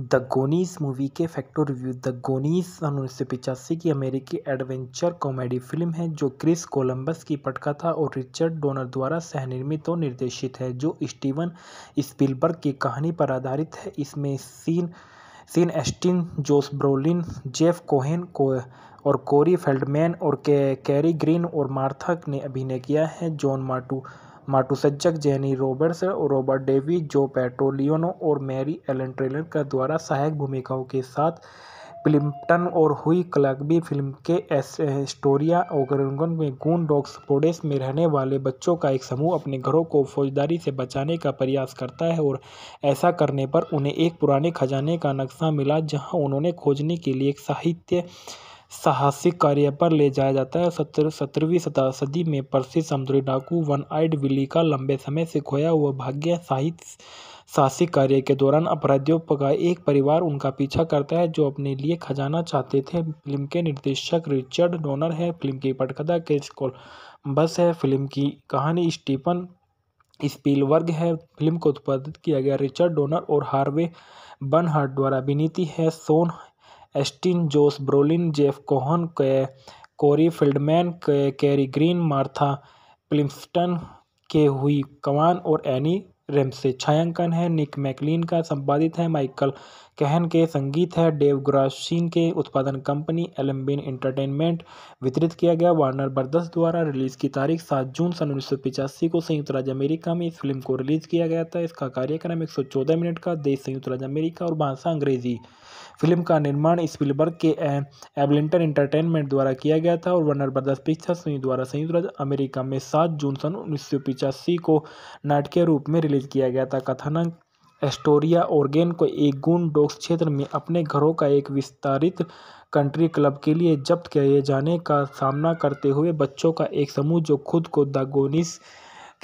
the Goonies movie के facto review the Goonies सन उन्नीस सौ पिचासी की अमेरिकी एडवेंचर कॉमेडी फिल्म है जो क्रिस कोलंबस की पटकथा और रिचर्ड डोनर द्वारा सहनिर्मित और निर्देशित है जो स्टीवन स्पीलबर्ग की कहानी पर आधारित है इसमें Sean Sean Astin Josh Brolin Jeff Cohen को और कोरी फेल्डमैन और के, कैरी ग्रीन और मार्थक ने अभिनय किया है जॉन मार्टू Matuszak Jenny Roberts Robert Davi Joe Pantoliano और मैरी एलन ट्रेलर का द्वारा सहायक भूमिकाओं के साथ प्लिम्पटन और हुई क्लगबी फिल्म के एस्टोरिया ओगरगन में गून डॉक्स पोडेस में रहने वाले बच्चों का एक समूह अपने घरों को फौजदारी से बचाने का प्रयास करता है और ऐसा करने पर उन्हें एक पुराने खजाने का नक्शा मिला जहां उन्होंने खोजने के लिए एक साहित्य साहसिक कार्य पर ले जाया जाता है सत्र सत्रहवीं सदी में प्रसिद्ध समुद्री डाकू वन आइड विली का लंबे समय से खोया हुआ भाग्य साहित्य साहसिक कार्य के दौरान अपराधियों का एक परिवार उनका पीछा करता है जो अपने लिए खजाना चाहते थे फिल्म के निर्देशक रिचर्ड डोनर है फिल्म की पटकथा के बस है फिल्म की कहानी स्टीफन स्पीलवर्ग है फिल्म को उत्पादित किया गया रिचर्ड डोनर और हार्वे बनहार्ट द्वारा अभिनीति है Sean Astin Josh Brolin Jeff Cohen के कोरी फील्डमैन के Kerri Green Martha Plimpton Ke Huy कवान और एनी रेमसे छायांकन है निक मैकलिन का संपादित है माइकल कहन के संगीत है डेव ग्रासिन के उत्पादन कंपनी एलम्बिन एंटरटेनमेंट वितरित किया गया वार्नर बर्दस द्वारा रिलीज की तारीख सात जून सन उन्नीस को संयुक्त राज्य अमेरिका में इस फिल्म को रिलीज किया गया था इसका कार्यक्रम 114 मिनट का देश संयुक्त राज्य अमेरिका और भाषा अंग्रेजी फिल्म का निर्माण स्पिलबर्ग के एबलिंटन एंटरटेनमेंट द्वारा किया गया था और वर्नर ब्रदर्स पिक्चर्स द्वारा संयुक्त राज्य अमेरिका में सात जून सन उन्नीस को नाटकीय रूप में रिलीज किया गया था कथानक एस्टोरिया ओरगेन को एक गुण डॉक्स क्षेत्र में अपने घरों का एक विस्तारित कंट्री क्लब के लिए जब्त किए जाने का सामना करते हुए बच्चों का एक समूह जो खुद को दागोनिस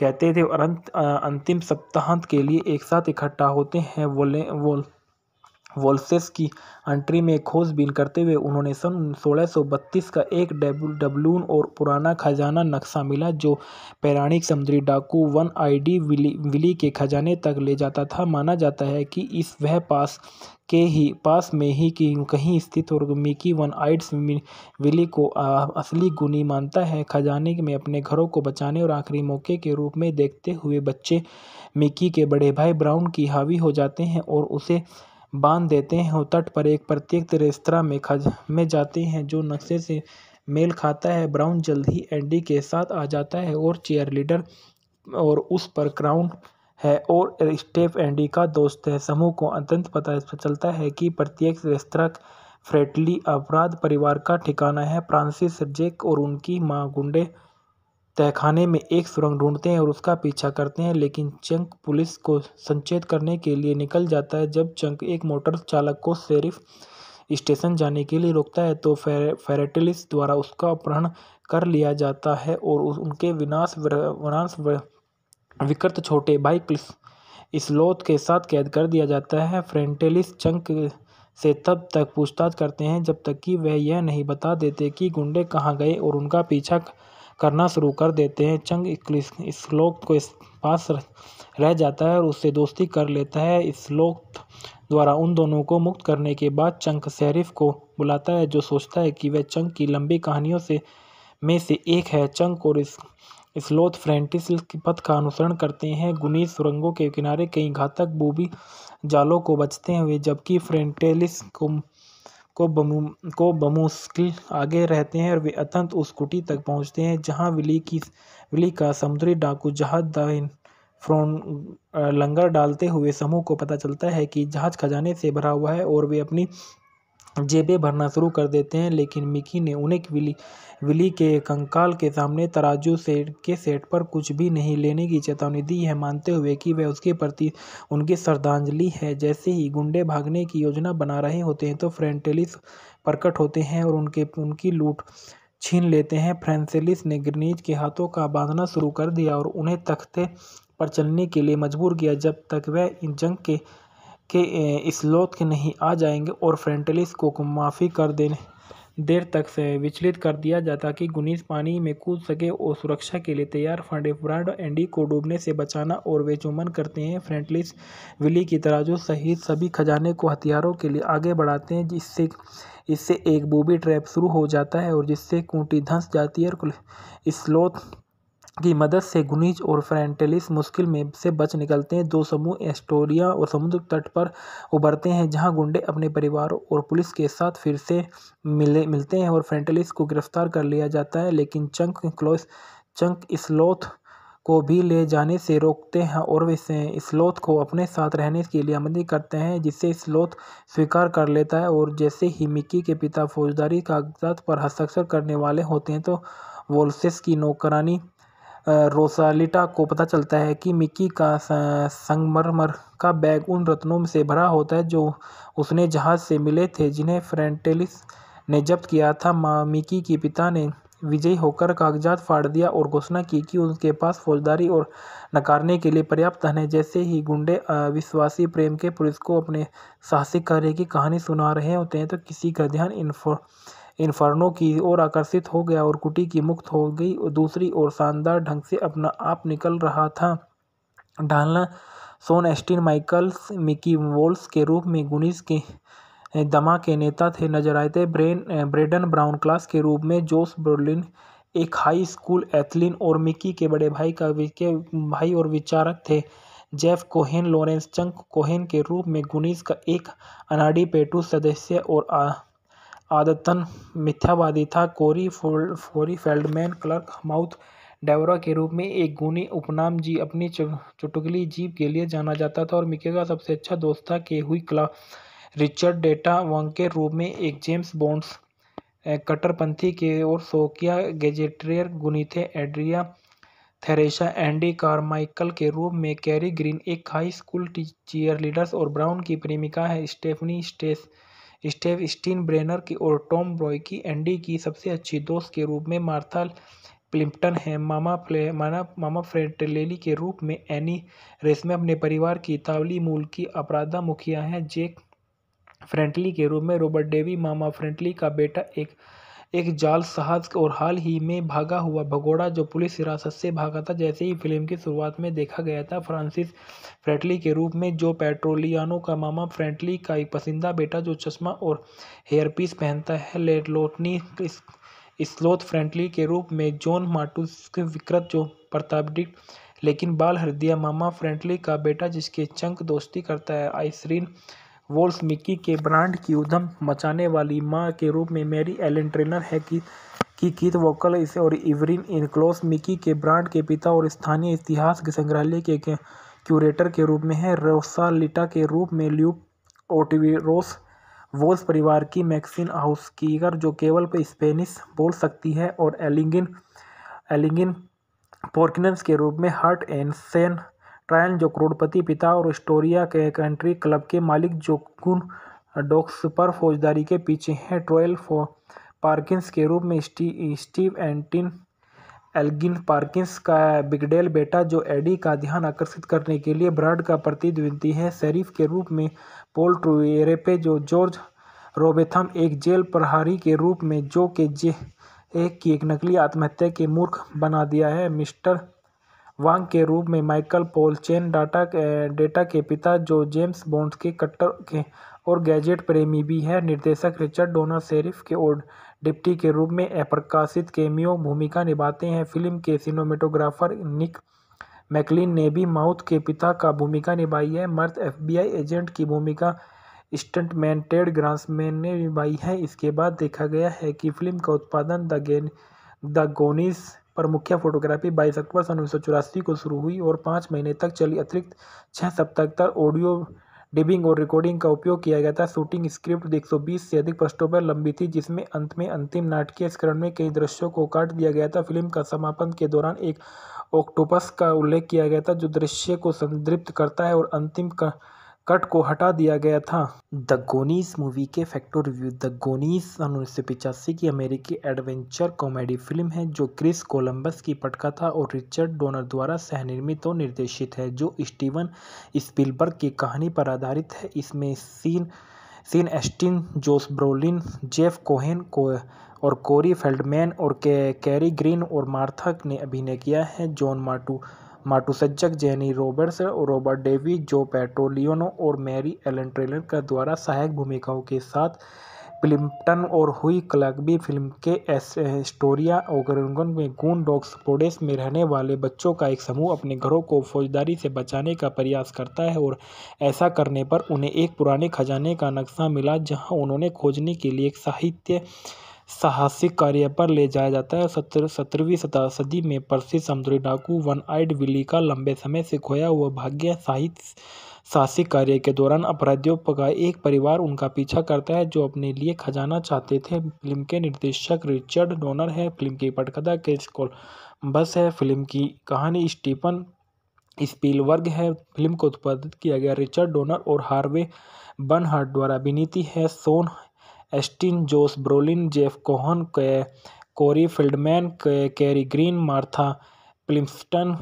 कहते थे और अंतिम सप्ताहांत के लिए एक साथ इकट्ठा होते हैं वोले वो वोल्सेस की एंट्री में खोजबीन करते हुए उन्होंने सन सोलह का एक डबलून और पुराना खजाना नक्शा मिला जो पैराणिक समुद्री डाकू वन आईडी विली विली के खजाने तक ले जाता था माना जाता है कि इस वह पास के ही पास में ही कि कहीं स्थित और मिकी वन आइड्स विली को आ, असली गुनी मानता है खजाने में अपने घरों को बचाने और आखिरी मौके के रूप में देखते हुए बच्चे मिकी के बड़े भाई ब्राउन की हावी हो जाते हैं और उसे बांध देते हैं और तट पर एक प्रत्येक रेस्तरा में खज में जाते हैं जो नक्शे से मेल खाता है ब्राउन जल्द ही एंडी के साथ आ जाता है और चेयर लीडर और उस पर क्राउन है और स्टेफ एंडी का दोस्त है समूह को अत्यंत पता चलता है कि प्रत्येक रेस्तरा फ्रेटली अपराध परिवार का ठिकाना है फ्रांसिस जेक और उनकी माँ गुंडे तहखाने में एक सुरंग ढूंढते हैं और उसका पीछा करते हैं लेकिन चंक पुलिस को संचेत करने के लिए निकल जाता है जब चंक एक मोटर चालक को शेरिफ स्टेशन जाने के लिए रोकता है तो फेरेटिलिस द्वारा उसका अपहरण कर लिया जाता है और उनके विनाश वनाश विकृत छोटे भाई क्लिस के साथ कैद कर दिया जाता है फ्रेंटेलिस चंक से तब तक पूछताछ करते हैं जब तक कि वह यह नहीं बता देते कि गुंडे कहाँ गए और उनका पीछा करना शुरू कर देते हैं चंग इक्लिस श्लोक को इस पास रह जाता है और उससे दोस्ती कर लेता है श्लोक द्वारा उन दोनों को मुक्त करने के बाद चंक शरीफ को बुलाता है जो सोचता है कि वह चंक की लंबी कहानियों से में से एक है चंक और इस स्लोथ फ्रेंटिस के पथ का अनुसरण करते हैं गुनी सुरंगों के किनारे कई घातक बूबी जालों को बचते हुए जबकि फ्रेंटेलिस को को बमु को बमुश्किल आगे रहते हैं और वे अत्यंत उस कुटी तक पहुंचते हैं जहां विली की विली का समुद्री डाकू जहाज दाइन फ्रोन लंगर डालते हुए समूह को पता चलता है कि जहाज खजाने से भरा हुआ है और वे अपनी जेबें भरना शुरू कर देते हैं लेकिन मिकी ने उन्हें विली विली के कंकाल के सामने तराजू सेट के सेट पर कुछ भी नहीं लेने की चेतावनी दी है मानते हुए कि वह उसके प्रति उनकी श्रद्धांजलि है जैसे ही गुंडे भागने की योजना बना रहे होते हैं तो फ्रेंटेलिस प्रकट होते हैं और उनके उनकी लूट छीन लेते हैं फ्रेंसेलिस ने ग्रनीज के हाथों का बांधना शुरू कर दिया और उन्हें तख्ते पर चलने के लिए मजबूर किया जब तक वह इन जंग के के इस लोथ के नहीं आ जाएंगे और फ्रेंटलिस को माफ़ी कर देने देर तक से विचलित कर दिया जाता कि गुनीज पानी में कूद सके और सुरक्षा के लिए तैयार फंडे फ्राड एंडी को डूबने से बचाना और वे चुमन करते हैं फ्रेंटलिस विली की जो सहित सभी खजाने को हथियारों के लिए आगे बढ़ाते हैं जिससे इससे एक बूबी ट्रैप शुरू हो जाता है और जिससे कूटी धंस जाती है और स्लोथ की मदद से गुनीज और फ्रेंटेलिस मुश्किल में से बच निकलते हैं दो समूह एस्टोरिया और समुद्र तट पर उभरते हैं जहां गुंडे अपने परिवार और पुलिस के साथ फिर से मिले मिलते हैं और फ्रेंटेलिस को गिरफ्तार कर लिया जाता है लेकिन चंक क्लोस चंक स्लोथ को भी ले जाने से रोकते हैं और वे स्लोथ को अपने साथ रहने के लिए आमंत्रित करते हैं जिससे स्लोथ स्वीकार कर लेता है और जैसे ही मिक्की के पिता फौजदारी कागजात पर हस्ताक्षर करने वाले होते हैं तो वोल्सेस की नौकरानी रोसालिटा को पता चलता है कि मिकी का संगमरमर का बैग उन रत्नों से भरा होता है जो उसने जहाज से मिले थे जिन्हें फ्रेंटेलिस ने जब्त किया था मिकी के पिता ने विजयी होकर कागजात फाड़ दिया और घोषणा की कि उनके पास फौजदारी और नकारने के लिए पर्याप्त धन है जैसे ही गुंडे अविश्वासी प्रेम के पुरुष को अपने साहसिक कार्य की कहानी सुना रहे होते हैं तो किसी का ध्यान इन्फो इन्फर्नो की ओर आकर्षित हो गया और कुटी की मुक्त हो गई दूसरी ओर शानदार ढंग से अपना आप निकल रहा था ढालना सोन एस्टिन माइकल्स मिकी वोल्स के रूप में गुनीस के दमा के नेता थे नजर आए थे ब्रेन ब्रेडन ब्राउन क्लास के रूप में जोस बर्लिन एक हाई स्कूल एथलिन और मिकी के बड़े भाई का के भाई और विचारक थे Jeff Cohen Lawrence Chunk Cohen के रूप में गुनीस का एक अनाडी पेटू सदस्य और आदतन मिथ्यावादी था कोरी फोरी फेल्डमैन क्लर्क माउथ डेवरा के रूप में एक गुणी उपनाम जी अपनी चुटकली जीप के लिए जाना जाता था और मिके का सबसे अच्छा दोस्त था के हुई क्ला रिचर्ड डेटा वंग के रूप में एक जेम्स बॉन्ड्स कट्टरपंथी के और सोकिया गेजेट्रियर गुनी थे एड्रिया थेरेसा एंडी कारमाइकल के रूप में कैरी ग्रीन एक हाई स्कूल चीयर लीडर्स और ब्राउन की प्रेमिका है स्टेफनी स्टेस स्टेव स्टीन ब्रेनर की और टॉम रॉय की एंडी की सबसे अच्छी दोस्त के रूप में मार्था प्लिम्पटन है मामा प्ले माना मामा फ्रेटेलेली के रूप में एनी रेसमे अपने परिवार की तावली मूल की अपराधा मुखिया हैं जेक फ्रेंटली के रूप में रॉबर्ट डेवी मामा फ्रेंटली का बेटा एक एक जाल साहस और हाल ही में भागा हुआ भगोड़ा जो पुलिस हिरासत से भागा था जैसे ही फिल्म की शुरुआत में देखा गया था फ्रांसिस फ्रेटली के रूप में जो पेट्रोलियानो का मामा फ्रेंटली का एक पसंदीदा बेटा जो चश्मा और हेयरपीस पहनता है लेटलोटनी स्लोथ फ्रेंटली के रूप में जॉन मार्टूस के विकृत जो प्रतापडिक लेकिन बाल हृदय मामा फ्रेंटली का बेटा जिसके चंक दोस्ती करता है आइसरीन वोल्फ मिक्की के ब्रांड की उधम मचाने वाली मां के रूप में मैरी एलन ट्रेनर है कि की कीथ वोकल और इवरिन इनक्लोस मिकी के ब्रांड के पिता और स्थानीय इतिहास के संग्रहालय के क्यूरेटर के रूप में है रोसालिटा के रूप में ल्यूप ओटिविरोस वोल्स परिवार की मैक्सिन हाउसकीगर जो केवल स्पेनिश बोल सकती है और एलिंगिन एलिंगिन पोर्किनस के रूप में हार्ट एंड सेन ट्रायन जो करोड़पति पिता और स्टोरिया के कंट्री क्लब के मालिक गुन डॉक्स पर फौजदारी के पीछे हैं ट्रोयल पार्किंस के रूप में स्टी, स्टीव एंटिन एल्गिन पार्किंस का बिगडेल बेटा जो एडी का ध्यान आकर्षित करने के लिए ब्रांड का प्रतिद्वंदी है शरीफ के रूप में पोल ट्रूरेपे जो जॉर्ज रोबेथम एक जेल प्रहारी के रूप में जो के जे एक की एक नकली आत्महत्या के मूर्ख बना दिया है मिस्टर वांग के रूप में माइकल पोल चेन डेटा के पिता जो जेम्स बॉन्ड के कट्टर के और गैजेट प्रेमी भी हैं निर्देशक रिचर्ड डोना शेरिफ के और डिप्टी के रूप में अप्रकाशित केमियो भूमिका निभाते हैं फिल्म के सिनेमेटोग्राफर निक मैकलिन ने भी माउथ के पिता का भूमिका निभाई है मर्द एफबीआई एजेंट की भूमिका स्टंटमैन टेड ग्रांसमैन ने निभाई है इसके बाद देखा गया है कि फिल्म का उत्पादन द गेन द गोनीस पर मुख्य फोटोग्राफी 22 अक्टूबर सन उन्नीस को शुरू हुई और पाँच महीने तक चली अतिरिक्त छः सप्ताह तक ऑडियो डिबिंग और रिकॉर्डिंग का उपयोग किया गया था शूटिंग स्क्रिप्ट 120 से अधिक पृष्ठों पर लंबी थी जिसमें अंत में अंतिम नाटकीय स्करण में कई दृश्यों को काट दिया गया था फिल्म का समापन के दौरान एक ऑक्टोपस का उल्लेख किया गया था जो दृश्य को संदृप्त करता है और अंतिम का कट को हटा दिया गया था द गोनीस मूवी के फैक्टो रिव्यू द गोनीस सन उन्नीस सौ पिचासी की अमेरिकी एडवेंचर कॉमेडी फिल्म है जो क्रिस कोलंबस की पटका था और रिचर्ड डोनर द्वारा सहनिर्मित और निर्देशित है जो स्टीवन स्पिलबर्ग की कहानी पर आधारित है इसमें Sean Sean Astin Josh Brolin Jeff Cohen को और कोरी फेल्डमैन और के, कैरी ग्रीन और मार्थक ने अभिनय किया है जॉन मार्टू Matuszak Jenny Roberts Robert Davi Joe Pantoliano और मैरी एलन ट्रेलर का द्वारा सहायक भूमिकाओं के साथ प्लिम्पटन और हुई क्लगबी फिल्म के एस स्टोरिया ओगरगन में गून डॉग्स पोडेस में रहने वाले बच्चों का एक समूह अपने घरों को फौजदारी से बचाने का प्रयास करता है और ऐसा करने पर उन्हें एक पुराने खजाने का नक्शा मिला जहां उन्होंने खोजने के लिए एक साहित्य साहसिक कार्य पर ले जाया जाता है सत्रह सत्रहवीं शताब्दी में प्रसिद्ध समुद्री डाकू वन आइड विली का लंबे समय से खोया हुआ भाग्य साहित्य साहसिक कार्य के दौरान अपराधियों का एक परिवार उनका पीछा करता है जो अपने लिए खजाना चाहते थे फिल्म के निर्देशक रिचर्ड डोनर है फिल्म की पटकथा क्रिस बस है फिल्म की कहानी स्टीफन स्पीलवर्ग है फिल्म को उत्पादित किया गया रिचर्ड डोनर और हार्वे हार्ट द्वारा अभिनीति है Sean Astin Josh Brolin Jeff Cohen Corey Feldman Kerri Green Martha Plimpton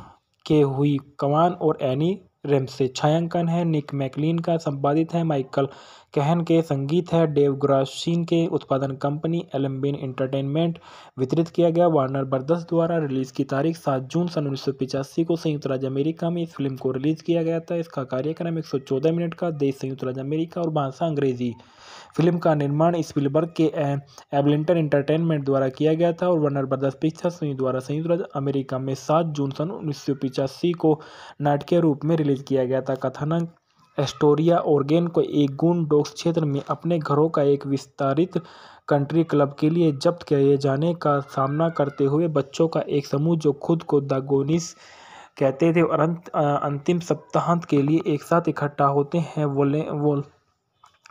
Ke Huy कवान और एनी रेमसे छायांकन है निक मैकलिन का संपादित है माइकल कहन के संगीत है डेव ग्रासिन के उत्पादन कंपनी एलम्बिन एंटरटेनमेंट वितरित किया गया वार्नर बर्दस द्वारा रिलीज़ की तारीख सात जून सन उन्नीस को संयुक्त राज्य अमेरिका में इस फिल्म को रिलीज़ किया गया था इसका कार्यक्रम चौदह मिनट का देश संयुक्त राज्य अमेरिका और भाषा अंग्रेजी फिल्म का निर्माण स्पिलबर्ग के एबलिंटन एंटरटेनमेंट द्वारा किया गया था और वनर ब्रदर्स पिक्चर्स द्वारा संयुक्त राज्य अमेरिका में सात जून सन उन्नीस को नाटकीय रूप में रिलीज किया गया था कथानक एस्टोरिया ओरगेन को एक गुण डॉक्स क्षेत्र में अपने घरों का एक विस्तारित कंट्री क्लब के लिए जब्त किए जाने का सामना करते हुए बच्चों का एक समूह जो खुद को दागोनिस कहते थे और अंत अंतिम सप्ताहांत के लिए एक साथ इकट्ठा होते हैं वोले वो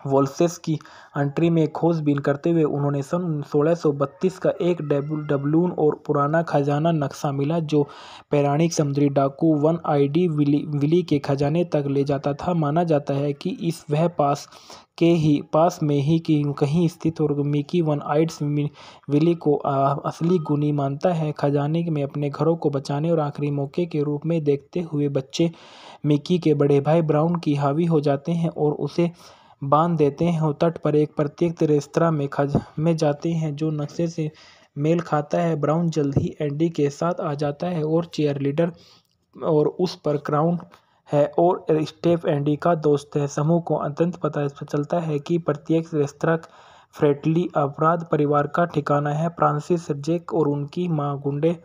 वोल्सेस की एंट्री में खोजबीन करते हुए उन्होंने सन सोलह सौ बत्तीस का एक डबलून और पुराना खजाना नक्शा मिला जो पैराणिक समुद्री डाकू वन आईडी विली विली के खजाने तक ले जाता था माना जाता है कि इस वह पास के ही पास में ही कि कहीं स्थित और मिकी वन आइड्स विली को आ, असली गुनी मानता है खजाने में अपने घरों को बचाने और आखिरी मौके के रूप में देखते हुए बच्चे मिकी के बड़े भाई ब्राउन की हावी हो जाते हैं और उसे बांध देते हैं और तट पर एक प्रत्येक रेस्तरा में खज में जाते हैं जो नक्शे से मेल खाता है ब्राउन जल्द ही एंडी के साथ आ जाता है और चेयर लीडर और उस पर क्राउन है और स्टेफ एंडी का दोस्त है समूह को अत्यंत पता चलता है कि प्रत्येक रेस्तरा फ्रेटली अपराध परिवार का ठिकाना है फ्रांसिस जेक और उनकी माँ गुंडे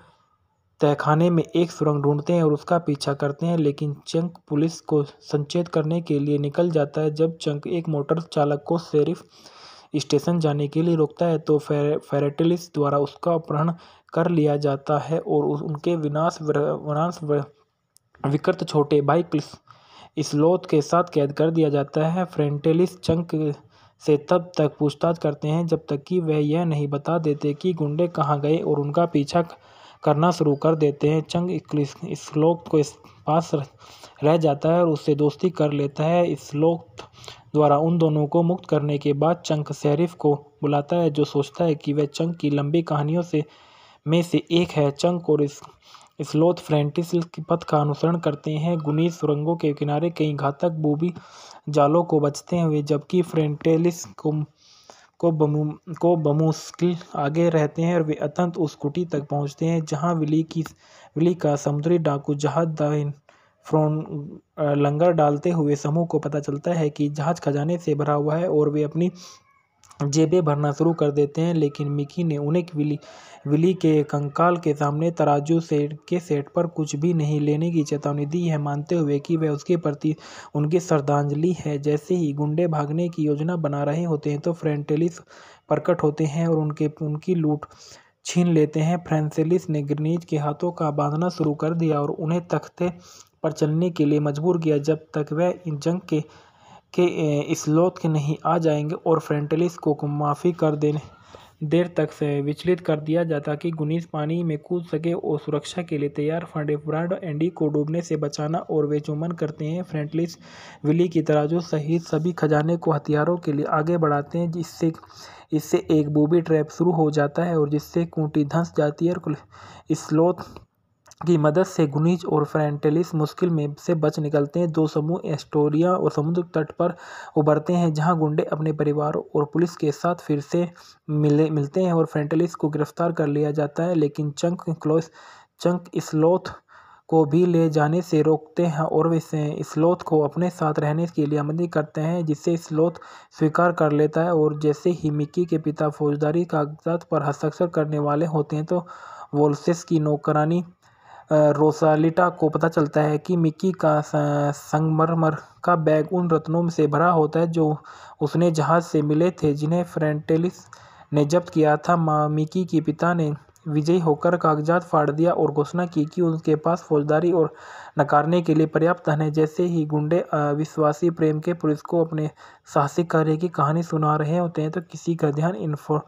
तहखाने में एक सुरंग ढूंढते हैं और उसका पीछा करते हैं लेकिन चंक पुलिस को संचेत करने के लिए निकल जाता है जब चंक एक मोटर चालक को शेरिफ स्टेशन जाने के लिए रोकता है तो फेर, फेरेटिलिस द्वारा उसका अपहरण कर लिया जाता है और उनके विनाश वनाश विकृत छोटे बाइक क्लिस के साथ कैद कर दिया जाता है फ्रेंटेलिस चंक से तब तक पूछताछ करते हैं जब तक कि वह यह नहीं बता देते कि गुंडे कहाँ गए और उनका पीछा करना शुरू कर देते हैं चंग श्लोक को इस पास रह जाता है और उससे दोस्ती कर लेता है श्लोक द्वारा उन दोनों को मुक्त करने के बाद चंक शरीफ को बुलाता है जो सोचता है कि वह चंक की लंबी कहानियों से में से एक है चंक और इस स्लोथ फ्रेंटिस के पथ का अनुसरण करते हैं गुनी सुरंगों के किनारे कई घातक बूबी जालों को बचते हुए जबकि फ्रेंटेलिस को को बमू को बमुश्किल आगे रहते हैं और वे अतंत उस कुटी तक पहुंचते हैं जहां विली की विली का समुद्री डाकू जहाज दाइन फ्रोन लंगर डालते हुए समूह को पता चलता है कि जहाज खजाने से भरा हुआ है और वे अपनी जेबें भरना शुरू कर देते हैं लेकिन मिकी ने उन्हें विली विली के कंकाल के सामने तराजू सेट के सेट पर कुछ भी नहीं लेने की चेतावनी दी है मानते हुए कि वह उसके प्रति उनकी श्रद्धांजलि है जैसे ही गुंडे भागने की योजना बना रहे होते हैं तो फ्रेंटेलिस प्रकट होते हैं और उनके उनकी लूट छीन लेते हैं फ्रेंसेलिस ने ग्रनीज के हाथों का बांधना शुरू कर दिया और उन्हें तख्ते पर चलने के लिए मजबूर किया जब तक वह इन जंग के के इस लोथ के नहीं आ जाएंगे और फ्रेंटेलिस को माफ़ी कर देने देर तक से विचलित कर दिया जाए ताकि गुनीज पानी में कूद सके और सुरक्षा के लिए तैयार फंडे ब्रांड एंडी को डूबने से बचाना और वे चुमन करते हैं फ्रेंटलिस विली की तराजू सहित सभी खजाने को हथियारों के लिए आगे बढ़ाते हैं जिससे इससे एक बूबी ट्रैप शुरू हो जाता है और जिससे कूटी धंस जाती है और स्लोथ की मदद से गुनीज और फ्रेंटेलिस मुश्किल में से बच निकलते हैं दो समूह एस्टोरिया और समुद्र तट पर उभरते हैं जहां गुंडे अपने परिवारों और पुलिस के साथ फिर से मिले मिलते हैं और फ्रेंटेलिस को गिरफ्तार कर लिया जाता है लेकिन चंक क्लोस चंक स्लोथ को भी ले जाने से रोकते हैं और वैसे स्लोथ को अपने साथ रहने के लिए आमदी करते हैं जिसे स्लोथ स्वीकार कर लेता है और जैसे ही मिक्की के पिता फौजदारी कागजात पर हस्ताक्षर करने वाले होते हैं तो वोल्सेस की नौकरानी रोसालिटा को पता चलता है कि मिक्की का संगमरमर का बैग उन रत्नों से भरा होता है जो उसने जहाज से मिले थे जिन्हें फ्रेंटेलिस ने जब्त किया था मिकी के पिता ने विजयी होकर कागजात फाड़ दिया और घोषणा की कि उनके पास फौजदारी और नकारने के लिए पर्याप्त धन है जैसे ही गुंडे अविश्वासी प्रेम के पुलिस को अपने साहसिक कार्य की कहानी सुना रहे होते हैं तो किसी का ध्यान इन्फो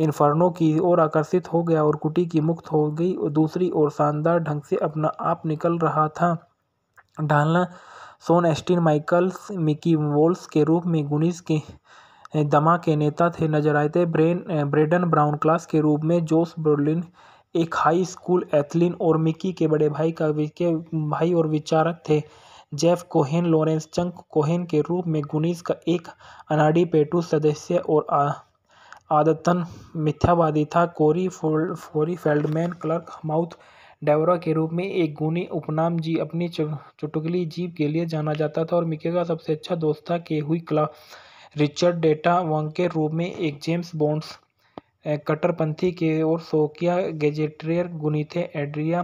इन्फर्नो की ओर आकर्षित हो गया और कुटी की मुक्त हो गई दूसरी ओर शानदार ढंग से अपना आप निकल रहा था ढालना सोन एस्टिन माइकल्स मिकी वोल्स के रूप में गुनीस के दमा के नेता थे नजर आए थे ब्रेन ब्रेडन ब्राउन क्लास के रूप में जोस ब्रोलिन एक हाई स्कूल एथलिन और मिकी के बड़े भाई का के भाई और विचारक थे Jeff Cohen Lawrence Chunk Cohen के रूप में गुनीस का एक अनाडी पेटू सदस्य और आ, आदतन मिथ्यावादी था कोरी फोरी फेल्डमैन क्लर्क माउथ डेवरा के रूप में एक गुनी उपनाम जी अपनी चुटकुली जीप के लिए जाना जाता था और मिके का सबसे अच्छा दोस्त था के हुई क्ला रिचर्ड डेटा वंग के रूप में एक जेम्स बॉन्ड्स कट्टरपंथी के और सोकिया गेजेट्रियर गुनी थे एड्रिया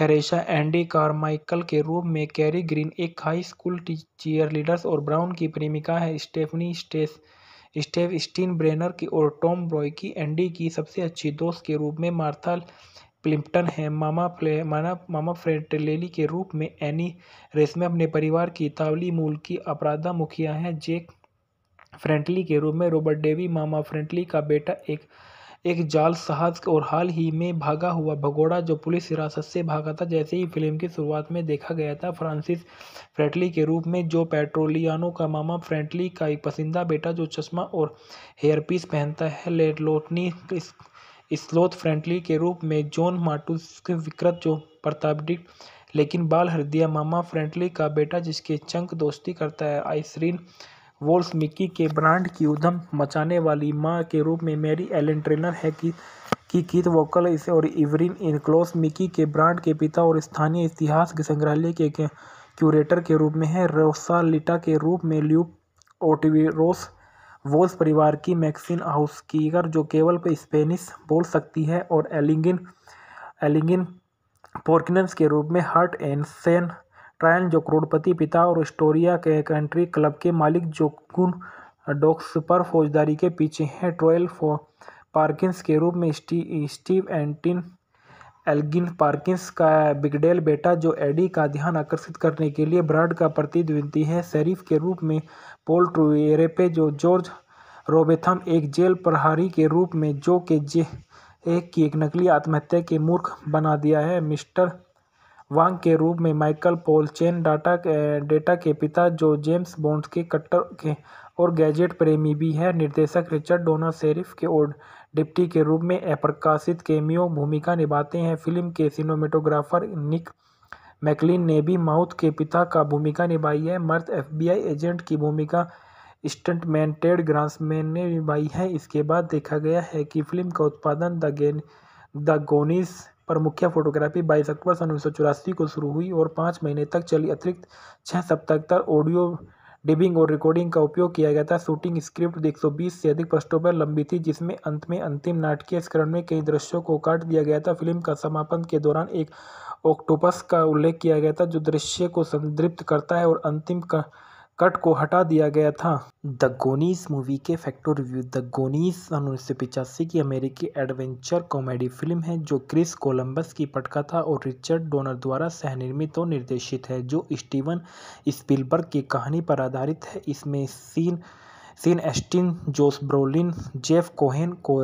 थेरेसा एंडी कारमाइकल के रूप में कैरी ग्रीन एक हाई स्कूल चीयर लीडर्स और ब्राउन की प्रेमिका है स्टेफनी स्टेस स्टेव स्टीन ब्रेनर की और टॉम ब्रॉय की एंडी की सबसे अच्छी दोस्त के रूप में मार्था क्लिम्पटन है मामा फ्ले माना मामा फ्रेटलेली के रूप में एनी रेस में अपने परिवार की तावली मूल की अपराधा मुखिया हैं जेक फ्रेंटली के रूप में रॉबर्ट डेवी मामा फ्रेंटली का बेटा एक एक जाल साहस और हाल ही में भागा हुआ भगोड़ा जो पुलिस हिरासत से भागा था जैसे ही फिल्म की शुरुआत में देखा गया था फ्रांसिस फ्रेटली के रूप में जो पेट्रोलियानो का मामा फ्रेंटली का एक पसंदीदा बेटा जो चश्मा और हेयरपीस पहनता है लेटलोटनी स्लोथ फ्रेंटली के रूप में जॉन मार्टूस विकृत जो प्रतापडिक लेकिन बाल हृदय मामा फ्रेंटली का बेटा जिसके चंक दोस्ती करता है आइसरीन वोल्स मिक्की के ब्रांड की उधम मचाने वाली मां के रूप में मैरी एलन ट्रेनर है कि की कीथ वोकल और इवरिन इनक्लोस मिकी के ब्रांड के पिता और स्थानीय इतिहास के संग्रहालय के क्यूरेटर के रूप में है रोसा लिटा के रूप में ल्यूप ओटिविरोस वोल्स परिवार की मैक्सिन हाउसकीगर जो केवल स्पेनिश बोल सकती है और एलिंगिन एलिंगिन पोर्किनस के रूप में हर्ट एंड सेन ट्रायन जो करोड़पति पिता और स्टोरिया के कंट्री क्लब के मालिक जोगुन डॉक्स पर फौजदारी के पीछे हैं ट्रोयल पार्किंस के रूप में स्टी, स्टीव एंटिन एल्गिन पार्किंस का बिगडेल बेटा जो एडी का ध्यान आकर्षित करने के लिए ब्रांड का प्रतिद्वंदी है शरीफ के रूप में पोल ट्रूरेपे जो जॉर्ज रोबेथम एक जेल प्रहारी के रूप में जो के जे एक की एक नकली आत्महत्या के मूर्ख बना दिया है मिस्टर वांग के रूप में Michael Paul Chan Data Data के पिता जो जेम्स बॉन्ड के कट्टर के और गैजेट प्रेमी भी हैं निर्देशक रिचर्ड डोना शेरिफ के और डिप्टी के रूप में अप्रकाशित केमियो भूमिका निभाते हैं फिल्म के सिनेमेटोग्राफर निक मैकलिन ने भी माउथ के पिता का भूमिका निभाई है मर्द एफबीआई एजेंट की भूमिका स्टंटमैन टेड ग्रांसमैन ने निभाई है इसके बाद देखा गया है कि फिल्म का उत्पादन द गेन द गोनिस पर मुख्य फोटोग्राफी 22 अक्टूबर सन उन्नीस को शुरू हुई और पाँच महीने तक चली अतिरिक्त छः सप्ताह तक ऑडियो डिबिंग और रिकॉर्डिंग का उपयोग किया गया था शूटिंग स्क्रिप्ट 120 से अधिक पृष्ठों पर लंबी थी जिसमें अंत में अंतिम नाटकीय स्करण में कई दृश्यों को काट दिया गया था फिल्म का समापन के दौरान एक ऑक्टोपस का उल्लेख किया गया था जो दृश्य को संदृप्त करता है और अंतिम का कट को हटा दिया गया था द गोनीस मूवी के फैक्टो रिव्यू द गोनीस सन उन्नीस सौ पिचासी की अमेरिकी एडवेंचर कॉमेडी फिल्म है जो क्रिस कोलंबस की पटका था और रिचर्ड डोनर द्वारा सहनिर्मित और निर्देशित है जो स्टीवन स्पिलबर्ग की कहानी पर आधारित है इसमें Sean Sean Astin Josh Brolin Jeff Cohen को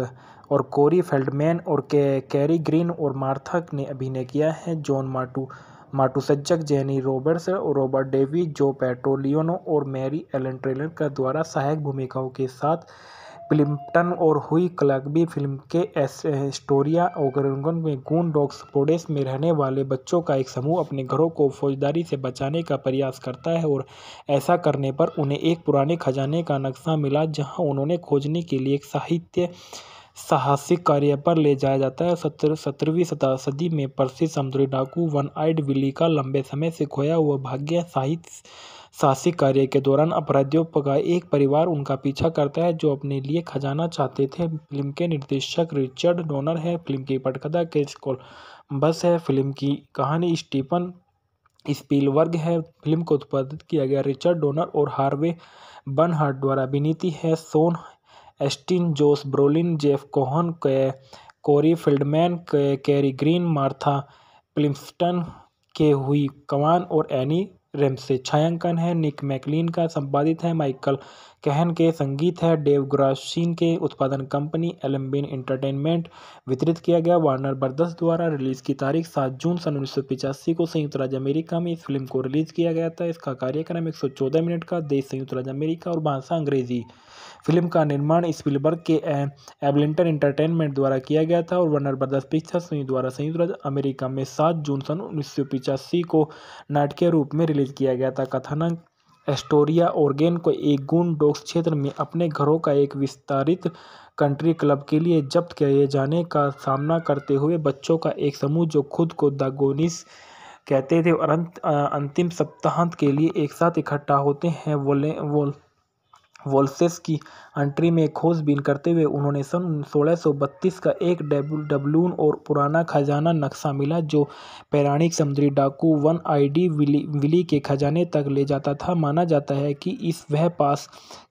और कोरी फेल्डमैन और कैरी ग्रीन और मार्थक ने अभिनय किया है जॉन मार्टू माटुसज्जक जेनी रॉबर्ट्स और रॉबर्ट डेवी जो पेट्रोलियोनो और मैरी एलन ट्रेलर का द्वारा सहायक भूमिकाओं के साथ प्लिम्पटन और हुई क्लगबी फिल्म के एस स्टोरिया ओगरंगन में गून डॉग्स प्रोडेस में रहने वाले बच्चों का एक समूह अपने घरों को फौजदारी से बचाने का प्रयास करता है और ऐसा करने पर उन्हें एक पुराने खजाने का नक्शा मिला जहां उन्होंने खोजने के लिए एक साहित्य साहसिक कार्य पर ले जाया जाता है सत्र सत्रहवीं शताब्दी में प्रसिद्ध समुद्री डाकू वन आइड विली का लंबे समय से खोया हुआ भाग्य साहित्य साहसिक कार्य के दौरान अपराधियों का एक परिवार उनका पीछा करता है जो अपने लिए खजाना चाहते थे फिल्म के निर्देशक रिचर्ड डोनर है फिल्म की पटकथा क्रिस बस है फिल्म की कहानी स्टीफन स्पीलवर्ग है फिल्म को उत्पादित किया गया रिचर्ड डोनर और हार्वे बर्नहार्ट द्वारा अभिनीति है Sean Astin Josh Brolin Jeff Cohen के कोरी फील्डमैन के Kerri Green Martha Plimpton Ke Huy कवान और एनी रेम्स से छायांकन है निक मैकलिन का संपादित है माइकल कहन के संगीत है डेव ग्रासिन के उत्पादन कंपनी एलम्बिन एंटरटेनमेंट वितरित किया गया वार्नर बर्दस द्वारा रिलीज की तारीख सात जून सन उन्नीस को संयुक्त राज्य अमेरिका में इस फिल्म को रिलीज किया गया था इसका कार्यक्रम एक मिनट का देश संयुक्त राज्य अमेरिका और भाषा अंग्रेजी फिल्म का निर्माण स्पिलबर्ग के एबलिंटन इंटरटेनमेंट द्वारा किया गया था और वर्नर ब्रदर्स पिक्चर्स द्वारा संयुक्त राज्य अमेरिका में सात जून सन उन्नीस को नाटकीय रूप में रिलीज किया गया था कथानक एस्टोरिया ओरगेन को एक गुण डॉक्स क्षेत्र में अपने घरों का एक विस्तारित कंट्री क्लब के लिए जब्त किए जाने का सामना करते हुए बच्चों का एक समूह जो खुद को दागोनिस कहते थे और अंत अंतिम सप्ताहांत के लिए एक साथ इकट्ठा होते हैं वो ले वो वोल्सेस की अंट्री में खोजबीन करते हुए उन्होंने सन 1632 का एक डबलून और पुराना खजाना नक्शा मिला जो पैराणिक समुद्री डाकू वन आईडी विली विली के खजाने तक ले जाता था माना जाता है कि इस वह पास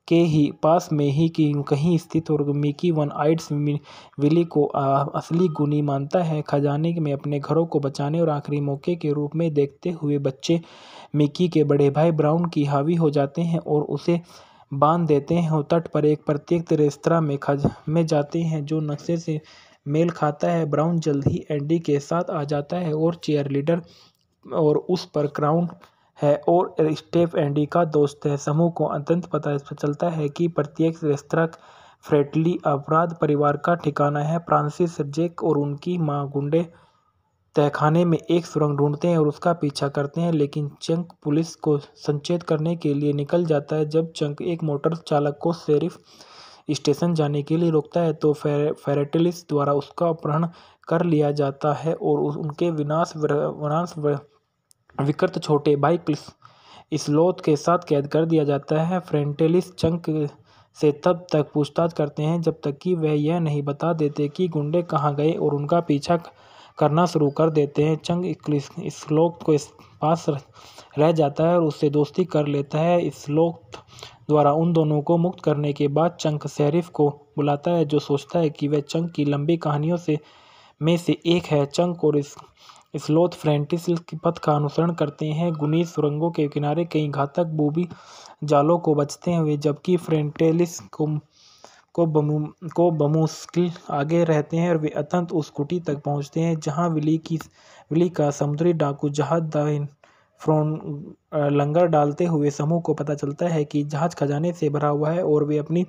के ही पास में ही कि कहीं स्थित और मिकी वन आइड्स विली को आ, असली गुनी मानता है खजाने में अपने घरों को बचाने और आखिरी मौके के रूप में देखते हुए बच्चे मिकी के बड़े भाई ब्राउन की हावी हो जाते हैं और उसे बांध देते हैं और तट पर एक प्रत्येक रेस्तरा में खज में जाते हैं जो नक्शे से मेल खाता है ब्राउन जल्द ही एंडी के साथ आ जाता है और चेयर लीडर और उस पर क्राउन है और स्टेफ एंडी का दोस्त है समूह को अत्यंत पता चलता है कि प्रत्येक रेस्तरा फ्रेटली अपराध परिवार का ठिकाना है फ्रांसिस जेक और उनकी माँ गुंडे तहखाने में एक सुरंग ढूंढते हैं और उसका पीछा करते हैं लेकिन चंक पुलिस को संचेत करने के लिए निकल जाता है जब चंक एक मोटर चालक को शेरिफ स्टेशन जाने के लिए रोकता है तो फेर, फेरेटिलिस द्वारा उसका अपहरण कर लिया जाता है और उनके विनाश वनाश विकृत छोटे बाइक क्लिस के साथ कैद कर दिया जाता है फ्रेंटेलिस चंक से तब तक पूछताछ करते हैं जब तक कि वह यह नहीं बता देते कि गुंडे कहाँ गए और उनका पीछा करना शुरू कर देते हैं चंग श्लोक को इस पास रह जाता है और उससे दोस्ती कर लेता है इस श्लोक द्वारा उन दोनों को मुक्त करने के बाद चंक शरीफ को बुलाता है जो सोचता है कि वह चंक की लंबी कहानियों से में से एक है चंक और इस स्लोथ फ्रेंटिस की पथ का अनुसरण करते हैं गुनी सुरंगों के किनारे कई घातक बूबी जालों को बचते हुए जबकि फ्रेंटेलिस को को बमू को बमुश्किल आगे रहते हैं और वे अत्यंत उस कुटी तक पहुंचते हैं जहां विली की विली का समुद्री डाकू जहाज दाइन फ्रोन लंगर डालते हुए समूह को पता चलता है कि जहाज खजाने से भरा हुआ है और वे अपनी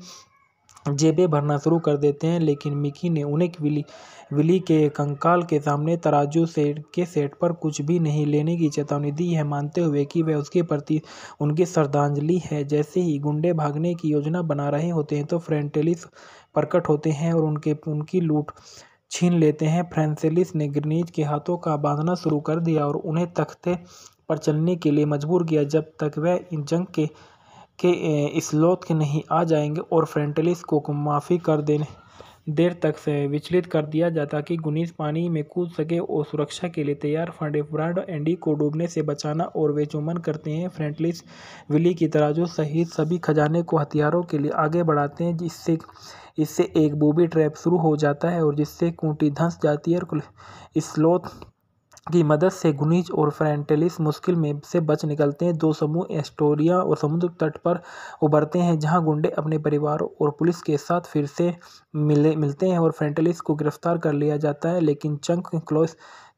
जेबें भरना शुरू कर देते हैं लेकिन मिकी ने उन्हें विली विली के कंकाल के सामने तराजू सेट के सेट पर कुछ भी नहीं लेने की चेतावनी दी है मानते हुए कि वह उसके प्रति उनकी श्रद्धांजलि है जैसे ही गुंडे भागने की योजना बना रहे होते हैं तो फ्रेंटेलिस प्रकट होते हैं और उनके उनकी लूट छीन लेते हैं फ्रेंसेलिस ने ग्रनीज के हाथों का बांधना शुरू कर दिया और उन्हें तख्ते पर चलने के लिए मजबूर किया जब तक वह इन जंग के के स्लोथ के नहीं आ जाएंगे और फ्रेंटलिस को माफ़ी कर देने देर तक से विचलित कर दिया जाता कि गुनीज पानी में कूद सके और सुरक्षा के लिए तैयार फंडे ब्रांड एंडी को डूबने से बचाना और वे चुमन करते हैं फ्रेंटलिस विली की तराजू सहित सभी खजाने को हथियारों के लिए आगे बढ़ाते हैं जिससे इससे एक बूबी ट्रैप शुरू हो जाता है और जिससे कूटी धंस जाती है और स्लोथ की मदद से गुनीज और फ्रेंटेलिस मुश्किल में से बच निकलते हैं दो समूह एस्टोरिया और समुद्र तट पर उभरते हैं जहां गुंडे अपने परिवारों और पुलिस के साथ फिर से मिले मिलते हैं और फ्रेंटेलिस को गिरफ्तार कर लिया जाता है लेकिन चंक क्लोस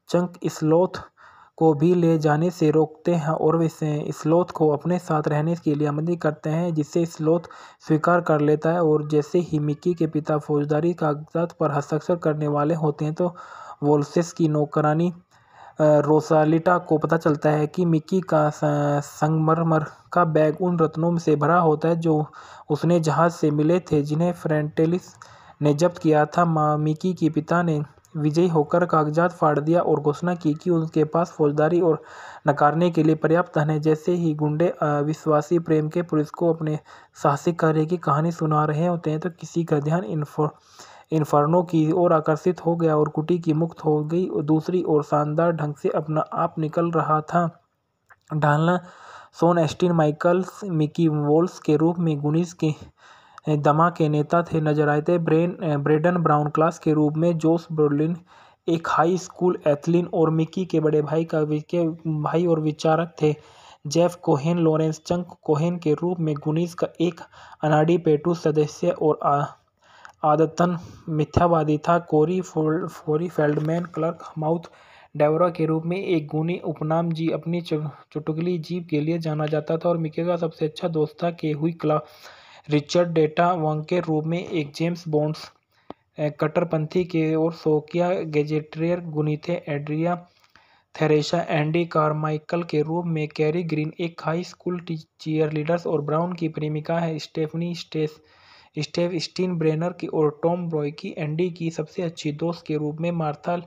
चंक स्लोथ को भी ले जाने से रोकते हैं और वे स्लोथ को अपने साथ रहने के लिए आमदी करते हैं जिसे स्लोथ स्वीकार कर लेता है और जैसे ही मिक्की के पिता फौजदारी कागजात पर हस्ताक्षर करने वाले होते हैं तो वोल्सेस की नौकरानी रोसालिटा को पता चलता है कि मिकी का संगमरमर का बैग उन रत्नों से भरा होता है जो उसने जहाज से मिले थे जिन्हें फ्रेंटेलिस ने जब्त किया था मिकी के पिता ने विजयी होकर कागजात फाड़ दिया और घोषणा की कि उनके पास फौजदारी और नकारने के लिए पर्याप्त धन है जैसे ही गुंडे अविश्वासी प्रेम के पुलिस को अपने साहसिक कार्य की कहानी सुना रहे होते हैं तो किसी का ध्यान इन्फो फर्नों की ओर आकर्षित हो गया और कुटी की मुक्त हो गई दूसरी ओर शानदार ढंग से अपना आप निकल रहा था ढालना सोन एस्टिन माइकल्स मिकी वोल्स के रूप में गुनीस के दमा के नेता थे नजर आए थे ब्रेन ब्रेडन ब्राउन क्लास के रूप में जोस बर्लिन एक हाई स्कूल एथलीन और मिकी के बड़े भाई का के भाई और विचारक थे Jeff Cohen Lawrence Chunk Cohen के रूप में गुनीस का एक अनाडी पेटू सदस्य और आ, आदतन मिथ्यावादी था कोरी फोल्ड फेल्डमैन क्लर्क माउथ डेवरा के रूप में एक गुनी उपनाम जी अपनी चुटकली जीप के लिए जाना जाता था और मिके का सबसे अच्छा दोस्त था के हुई क्ला रिचर्ड डेटा वंग के रूप में एक जेम्स बॉन्ड्स कट्टरपंथी के और सोकिया गेजेट्रियर गुनी थे एड्रिया थेरेसा एंडी कारमाइकल के रूप में कैरी ग्रीन एक हाई स्कूल चीयर लीडर्स और ब्राउन की प्रेमिका है स्टेफनी स्टेस स्टेव स्टीन ब्रेनर की और टॉम ब्रॉय की एंडी की सबसे अच्छी दोस्त के रूप में मार्थल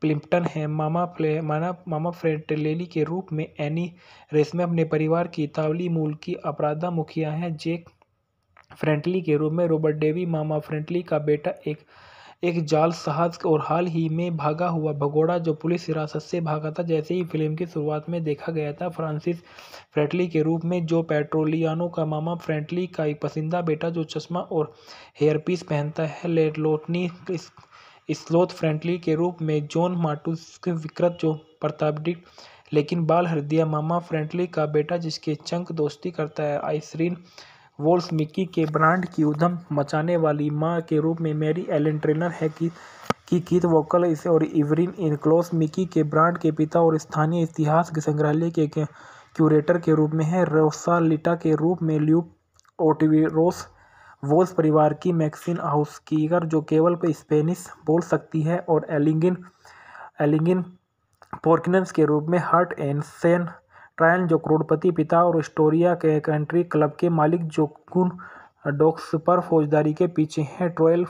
प्लिम्पटन है मामा फ्ले माना मामा फ्रेटलेली के रूप में एनी रेस में अपने परिवार की तावली मूल की अपराधा मुखिया हैं जेक फ्रेंटली के रूप में रॉबर्ट डेवी मामा फ्रेंटली का बेटा एक एक जाल साहस और हाल ही में भागा हुआ भगोड़ा जो पुलिस हिरासत से भागा था जैसे ही फिल्म की शुरुआत में देखा गया था फ्रांसिस फ्रेटली के रूप में जो पेट्रोलियानो का मामा फ्रेंटली का एक पसंदीदा बेटा जो चश्मा और हेयर पीस पहनता है लेटलोटनी स्लोथ फ्रेंटली के रूप में जॉन मार्टूस के विकृत जो प्रतापडिक लेकिन बाल हृदय मामा फ्रेंटली का बेटा जिसके चंक दोस्ती करता है आइसरीन वोल्स मिक्की के ब्रांड की उधम मचाने वाली मां के रूप में मैरी एलन ट्रेनर है कि की कीथ वोकल और इवरिन इनक्लोस मिकी के ब्रांड के पिता और स्थानीय इतिहास के संग्रहालय के क्यूरेटर के रूप में है रोसालिटा के रूप में ल्यूप ओटिविरोस वोल्स परिवार की मैक्सिन हाउसकीगर जो केवल स्पेनिश बोल सकती है और एलिंगिन एलिंगिन पोर्किनस के रूप में हर्ट एंड सेन ट्रायन जो करोड़पति पिता और स्टोरिया के कंट्री क्लब के मालिक जोगुन डॉक्स पर फौजदारी के पीछे हैं ट्रोयल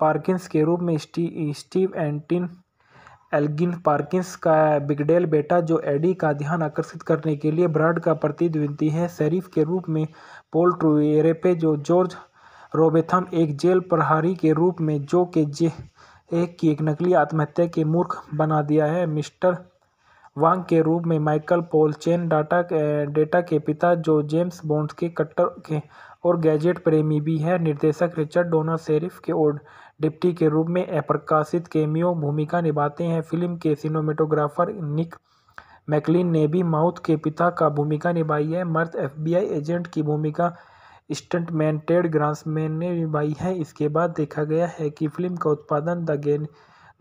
पार्किंस के रूप में स्टी, स्टीव एंटिन एल्गिन पार्किंस का बिगडेल बेटा जो एडी का ध्यान आकर्षित करने के लिए ब्रांड का प्रतिद्वंदी है शरीफ के रूप में पोल ट्रुएरेपे जो जॉर्ज रोबेथम एक जेल प्रहारी के रूप में जो के जे एक की एक नकली आत्महत्या के मूर्ख बना दिया है मिस्टर वांग के रूप में माइकल पोल चेन डेटा के पिता जो जेम्स बॉन्ड के कट्टर और गैजेट प्रेमी भी हैं निर्देशक रिचर्ड डोना सेरिफ के और डिप्टी के रूप में अप्रकाशित केमियो भूमिका निभाते हैं फिल्म के सिनेमेटोग्राफर निक मैकलिन ने भी माउथ के पिता का भूमिका निभाई है मर्थ एफबीआई एजेंट की भूमिका स्टंटमैन टेड ग्रांसमैन ने निभाई है इसके बाद देखा गया है कि फिल्म का उत्पादन द गेन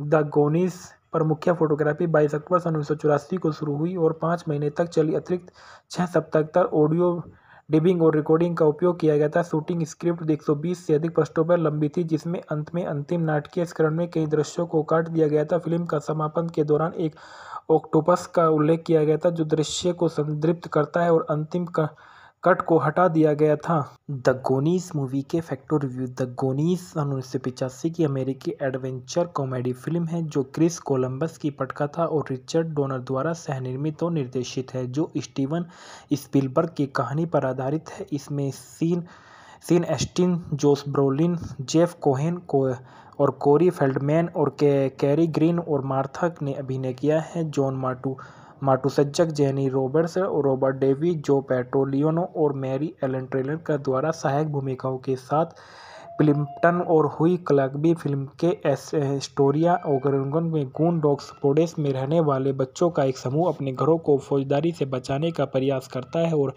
द गोनिस पर मुख्य फोटोग्राफी बाईस अक्टूबर सन उन्नीस सौ चौरासी को शुरू हुई और पाँच महीने तक चली अतिरिक्त छः सप्ताह तक ऑडियो डिबिंग और रिकॉर्डिंग का उपयोग किया गया था शूटिंग स्क्रिप्ट 120 से अधिक पृष्ठों पर लंबी थी जिसमें अंत में अंतिम नाटकीय स्करण में कई दृश्यों को काट दिया गया था फिल्म का समापन के दौरान एक ऑक्टोपस का उल्लेख किया गया था जो दृश्य को संदृप्त करता है और अंतिम का कट को हटा दिया गया था द गोनीस मूवी के फैक्टो रिव्यू द गोनीस सन उन्नीस सौ पिचासी की अमेरिकी एडवेंचर कॉमेडी फिल्म है जो क्रिस कोलंबस की पटकथा और रिचर्ड डोनर द्वारा सहनिर्मित और निर्देशित है जो स्टीवन स्पिलबर्ग की कहानी पर आधारित है इसमें Sean Sean Astin Josh Brolin Jeff Cohen को और कोरी फेल्डमैन और के, कैरी ग्रीन और मार्था ने अभिनय किया है जॉन मार्टू Matuszak Jenny Roberts Robert Davi Joe Pantoliano और मैरी एलन ट्रेलर का द्वारा सहायक भूमिकाओं के साथ प्लिम्पटन और हुई क्लर्क भी फिल्म के एस स्टोरिया में गून डॉक्स पोडेस में रहने वाले बच्चों का एक समूह अपने घरों को फौजदारी से बचाने का प्रयास करता है और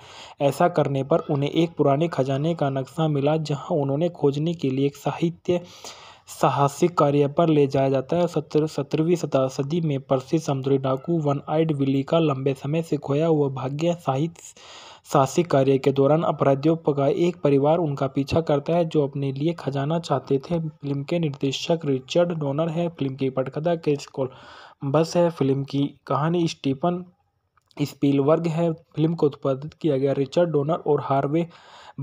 ऐसा करने पर उन्हें एक पुराने खजाने का नक्शा मिला जहां उन्होंने खोजने के लिए एक साहित्य साहसिक कार्य पर ले जाया जाता है सत्र सत्रहवीं शताब्दी में प्रसिद्ध समुद्री डाकू वन आइड विली का लंबे समय से खोया हुआ भाग्य साहित्य साहसिक कार्य के दौरान अपराधियों का एक परिवार उनका पीछा करता है जो अपने लिए खजाना चाहते थे फिल्म के निर्देशक रिचर्ड डोनर है फिल्म की पटकथा क्रिस बस है फिल्म की कहानी स्टीफन स्पीलवर्ग है फिल्म को उत्पादित किया गया रिचर्ड डोनर और हार्वे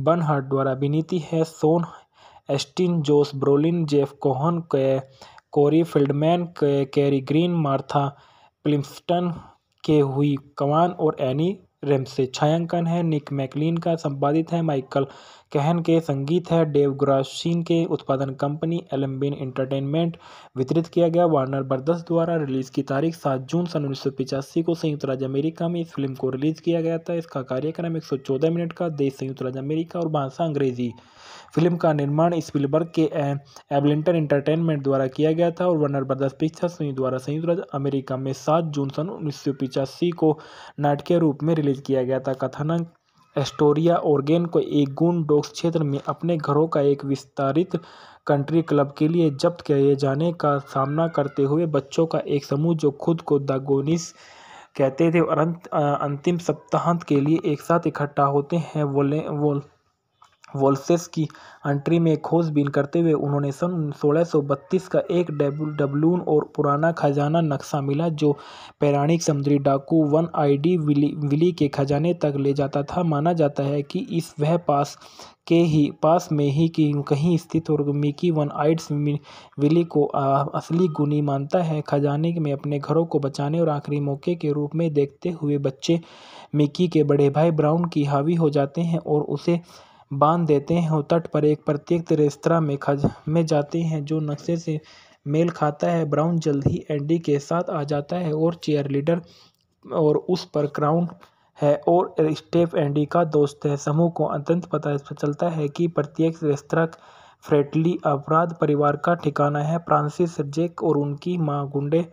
बर्नहार्ट द्वारा अभिनीति है Sean Astin Josh Brolin Jeff Cohen Corey Feldman Kerri Green Martha Plimpton Ke Huy कवान और एनी रेमसे छायांकन है निक मैकलिन का संपादित है माइकल कहन के संगीत है डेव ग्रासिन के उत्पादन कंपनी एलम्बिन एंटरटेनमेंट वितरित किया गया वार्नर बर्दस द्वारा रिलीज की तारीख सात जून सन उन्नीस को संयुक्त राज्य अमेरिका में इस फिल्म को रिलीज किया गया था इसका कार्यक्रम चौदह मिनट का देश संयुक्त राज्य अमेरिका और भाषा अंग्रेजी फिल्म का निर्माण स्पिलबर्ग के एबलिंटन इंटरटेनमेंट द्वारा किया गया था और वर्नर ब्रदर्स पिक्चर्स द्वारा संयुक्त राज्य अमेरिका में सात जून सन उन्नीस को नाटकीय रूप में रिलीज किया गया था कथानक एस्टोरिया ओरगेन को एक गुण डॉक्स क्षेत्र में अपने घरों का एक विस्तारित कंट्री क्लब के लिए जब्त किए जाने का सामना करते हुए बच्चों का एक समूह जो खुद को दागोनिस कहते थे और अंत अंतिम सप्ताहांत के लिए एक साथ इकट्ठा होते हैं वो वो वोल्सेस की एंट्री में खोजबीन करते हुए उन्होंने सन 1632 का एक डबलून और पुराना खजाना नक्शा मिला जो पैराणिक समुद्री डाकू वन आईडी विली विली के खजाने तक ले जाता था माना जाता है कि इस वह पास के ही पास में ही कि कहीं स्थित और मिकी वन आइड्स विली को आ, असली गुनी मानता है खजाने में अपने घरों को बचाने और आखिरी मौके के रूप में देखते हुए बच्चे मिकी के बड़े भाई ब्राउन की हावी हो जाते हैं और उसे बांध देते हैं और तट पर एक प्रत्येक रेस्तरा में खज में जाते हैं जो नक्शे से मेल खाता है ब्राउन जल्द ही एंडी के साथ आ जाता है और चेयर लीडर और उस पर क्राउन है और स्टेफ एंडी का दोस्त है समूह को अत्यंत पता चलता है कि प्रत्येक रेस्तरा फ्रेटली अपराध परिवार का ठिकाना है फ्रांसिस जेक और उनकी माँ गुंडे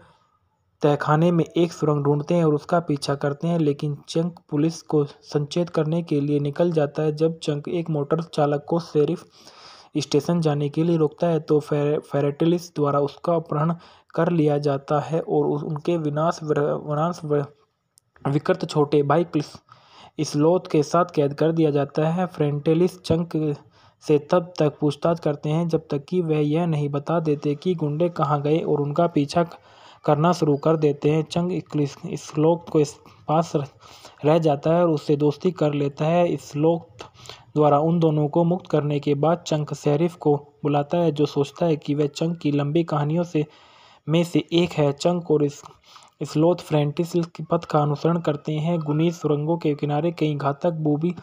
तहखाने में एक सुरंग ढूंढते हैं और उसका पीछा करते हैं लेकिन चंक पुलिस को संचेत करने के लिए निकल जाता है जब चंक एक मोटर चालक को शेरिफ स्टेशन जाने के लिए रोकता है तो फे, द्वारा उसका अपहरण कर लिया जाता है और उनके विनाश वनाश विकृत छोटे भाई क्लिस इसलोथ के साथ कैद कर दिया जाता है फ्रेंटेलिस चंक से तब तक पूछताछ करते हैं जब तक कि वह यह नहीं बता देते कि गुंडे कहाँ गए और उनका पीछा करना शुरू कर देते हैं चंग श्लोक को इस पास रह जाता है और उससे दोस्ती कर लेता है इस श्लोक द्वारा उन दोनों को मुक्त करने के बाद चंग शरीफ को बुलाता है जो सोचता है कि वह चंग की लंबी कहानियों से में से एक है चंग और इस स्लोथ फ्रेंटिस की पथ का अनुसरण करते हैं गुनी सुरंगों के किनारे कई घातक बूबी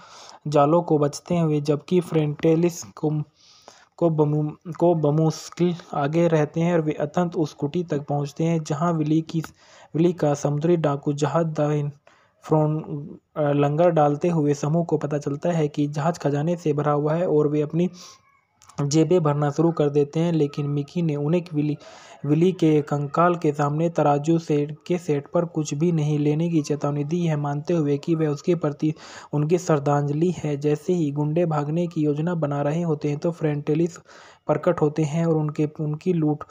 जालों को बचते हुए जबकि फ्रेंटेलिस को को बमू को बमुश्किल आगे रहते हैं और वे अतंत उस कुटी तक पहुंचते हैं जहां विली की विली का समुद्री डाकू जहाज दाइन फ्रोन लंगर डालते हुए समूह को पता चलता है कि जहाज खजाने से भरा हुआ है और वे अपनी जेबें भरना शुरू कर देते हैं लेकिन मिकी ने उन्हें विली विली के कंकाल के सामने तराजू सेट के सेट पर कुछ भी नहीं लेने की चेतावनी दी है मानते हुए कि वह उसके प्रति उनकी श्रद्धांजलि है जैसे ही गुंडे भागने की योजना बना रहे होते हैं तो फ्रेंटेलिस प्रकट होते हैं और उनके उनकी लूट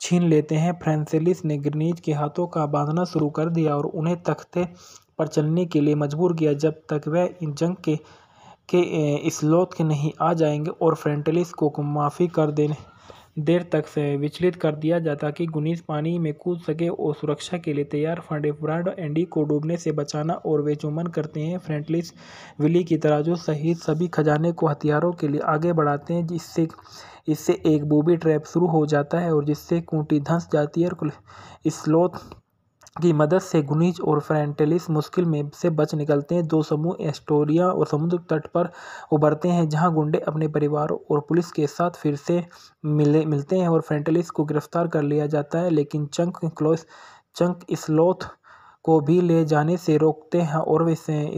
छीन लेते हैं फ्रेंसेलिस ने ग्रनीज के हाथों का बांधना शुरू कर दिया और उन्हें तख्ते पर चलने के लिए मजबूर किया जब तक वह इन जंग के के स्लोथ के नहीं आ जाएंगे और फ्रेंटलिस को माफ़ी कर देने देर तक से विचलित कर दिया जाता कि गुनीज पानी में कूद सके और सुरक्षा के लिए तैयार फंडे ब्रांड एंडी को डूबने से बचाना और वे चुमन करते हैं फ्रेंटलिस विली की जो सहित सभी खजाने को हथियारों के लिए आगे बढ़ाते हैं जिससे इससे एक बूबी ट्रैप शुरू हो जाता है और जिससे कूटी धंस जाती है और स्लोथ की मदद से गुनीज और फ्रेंटेलिस मुश्किल में से बच निकलते हैं दो समूह एस्टोरिया और समुद्र तट पर उभरते हैं जहां गुंडे अपने परिवार और पुलिस के साथ फिर से मिले मिलते हैं और फ्रेंटेलिस को गिरफ्तार कर लिया जाता है लेकिन चंक क्लोस चंक स्लोथ को भी ले जाने से रोकते हैं और वे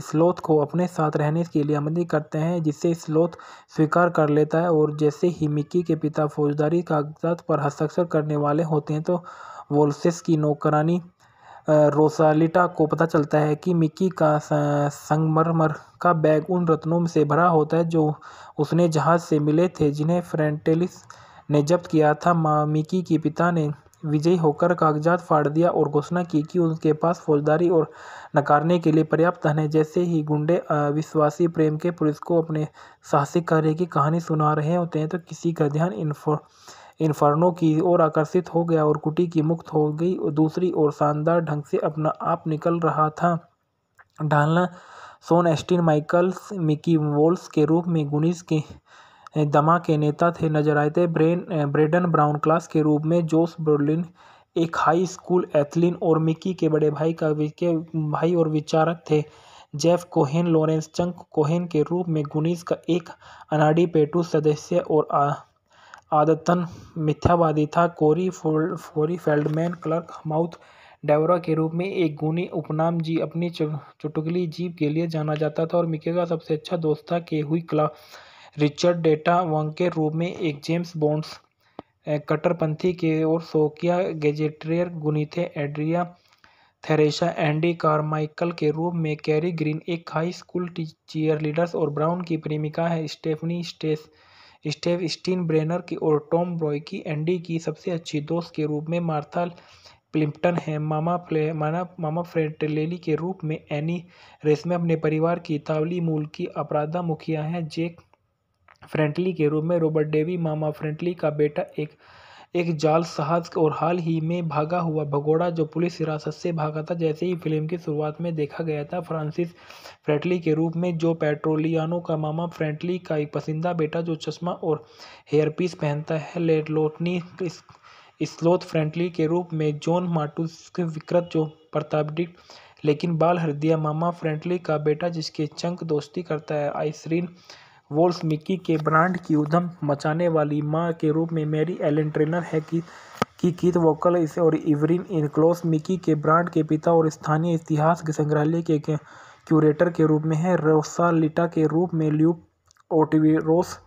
स्लोथ को अपने साथ रहने के लिए आमंत्रित करते हैं जिसे स्लोथ स्वीकार कर लेता है और जैसे ही मिक्की के पिता फौजदारी कागजात पर हस्ताक्षर करने वाले होते हैं तो वोल्सेस की नौकरानी रोसालिटा को पता चलता है कि मिक्की का संगमरमर का बैग उन रत्नों से भरा होता है जो उसने जहाज से मिले थे जिन्हें फ्रेंटेलिस ने जब्त किया था मिकी के पिता ने विजयी होकर कागजात फाड़ दिया और घोषणा की कि उनके पास फौजदारी और नकारने के लिए पर्याप्त धन है जैसे ही गुंडे अविश्वासी प्रेम के पुलिस को अपने साहसिक कार्य की कहानी सुना रहे होते हैं तो किसी का ध्यान इन्फो फर्नों की ओर आकर्षित हो गया और कुटी की मुक्त हो गई और दूसरी ओर शानदार ढंग से अपना आप निकल रहा था ढालना सोन एस्टिन माइकल्स मिकी वोल्स के रूप में गुनिस के दमा के नेता थे नजर आए थे ब्रेन ब्रेडन ब्राउन क्लास के रूप में जोस बर्लिन एक हाई स्कूल एथलिन और मिकी के बड़े भाई का के भाई और विचारक थे Jeff Cohen Lawrence Chunk Cohen के रूप में गुनीस का एक अनाडी पेटू सदस्य और आ, आदतन मिथ्यावादी था कोरी फोल्ड फेल्डमैन क्लर्क माउथ डेवरा के रूप में एक गुनी उपनाम जी अपनी चुटकली जीप के लिए जाना जाता था और मिके का सबसे अच्छा दोस्त था के हुई क्ला रिचर्ड डेटा वंग के रूप में एक जेम्स बॉन्ड्स कट्टरपंथी के और सोकिया गेजेट्रियर गुनी थे एड्रिया थेरेसा एंडी कारमाइकल के रूप में कैरी ग्रीन एक हाई स्कूल चीयर लीडर्स और ब्राउन की प्रेमिका है स्टेफनी स्टेस स्टेव स्टीन ब्रेनर की और टॉम ब्रॉय की एंडी की सबसे अच्छी दोस्त के रूप में मार्था प्लिम्पटन है मामा प्ले माना मामा फ्रेंटलेली के रूप में एनी रेसमे अपने परिवार की तावली मूल की अपराधा मुखिया हैं जेक फ्रेंटली के रूप में रॉबर्ट डेवी मामा फ्रेंटली का बेटा एक एक जालसाज और हाल ही में भागा हुआ भगोड़ा जो पुलिस हिरासत से भागा था जैसे ही फिल्म की शुरुआत में देखा गया था फ्रांसिस फ्रेटली के रूप में जो पेट्रोलियानो का मामा फ्रेंटली का एक पसंदीदा बेटा जो चश्मा और हेयरपीस पहनता है लेटलोटनी स्लोथ फ्रेंटली के रूप में जॉन मार्टूस के विकृत जो प्रतापडिक लेकिन बाल हृदय मामा फ्रेंटली का बेटा जिसके चंक दोस्ती करता है आइसरीन वोल्फ मिक्की के ब्रांड की उधम मचाने वाली मां के रूप में मैरी एलन ट्रेनर है कि की कीत वोकल और इवरिन इनक्लोस मिकी के ब्रांड के पिता और स्थानीय इतिहास के संग्रहालय के क्यूरेटर के रूप में है रोसालिटा के रूप में ल्यूप ओटिविरोस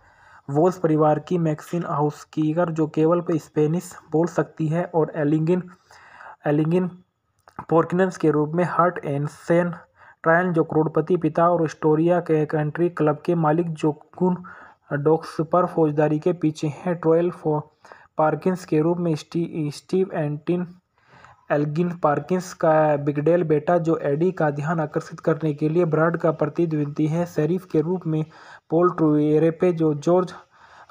वोल्स परिवार की मैक्सिन हाउसकीगर जो केवल पर स्पेनिश बोल सकती है और एलिंगिन एलिंगिन पोर्किनस के रूप में हर्ट एंड सेन ट्रायन जो करोड़पति पिता और स्टोरिया के कंट्री क्लब के मालिक जोकुन डॉक्स पर फौजदारी के पीछे हैं ट्रोयल पार्किंस के रूप में स्टी, स्टीव एंटिन एल्गिन पार्किंस का बिगडेल बेटा जो एडी का ध्यान आकर्षित करने के लिए ब्रांड का प्रतिद्वंदी है शरीफ के रूप में पोल ट्रेपे जो जॉर्ज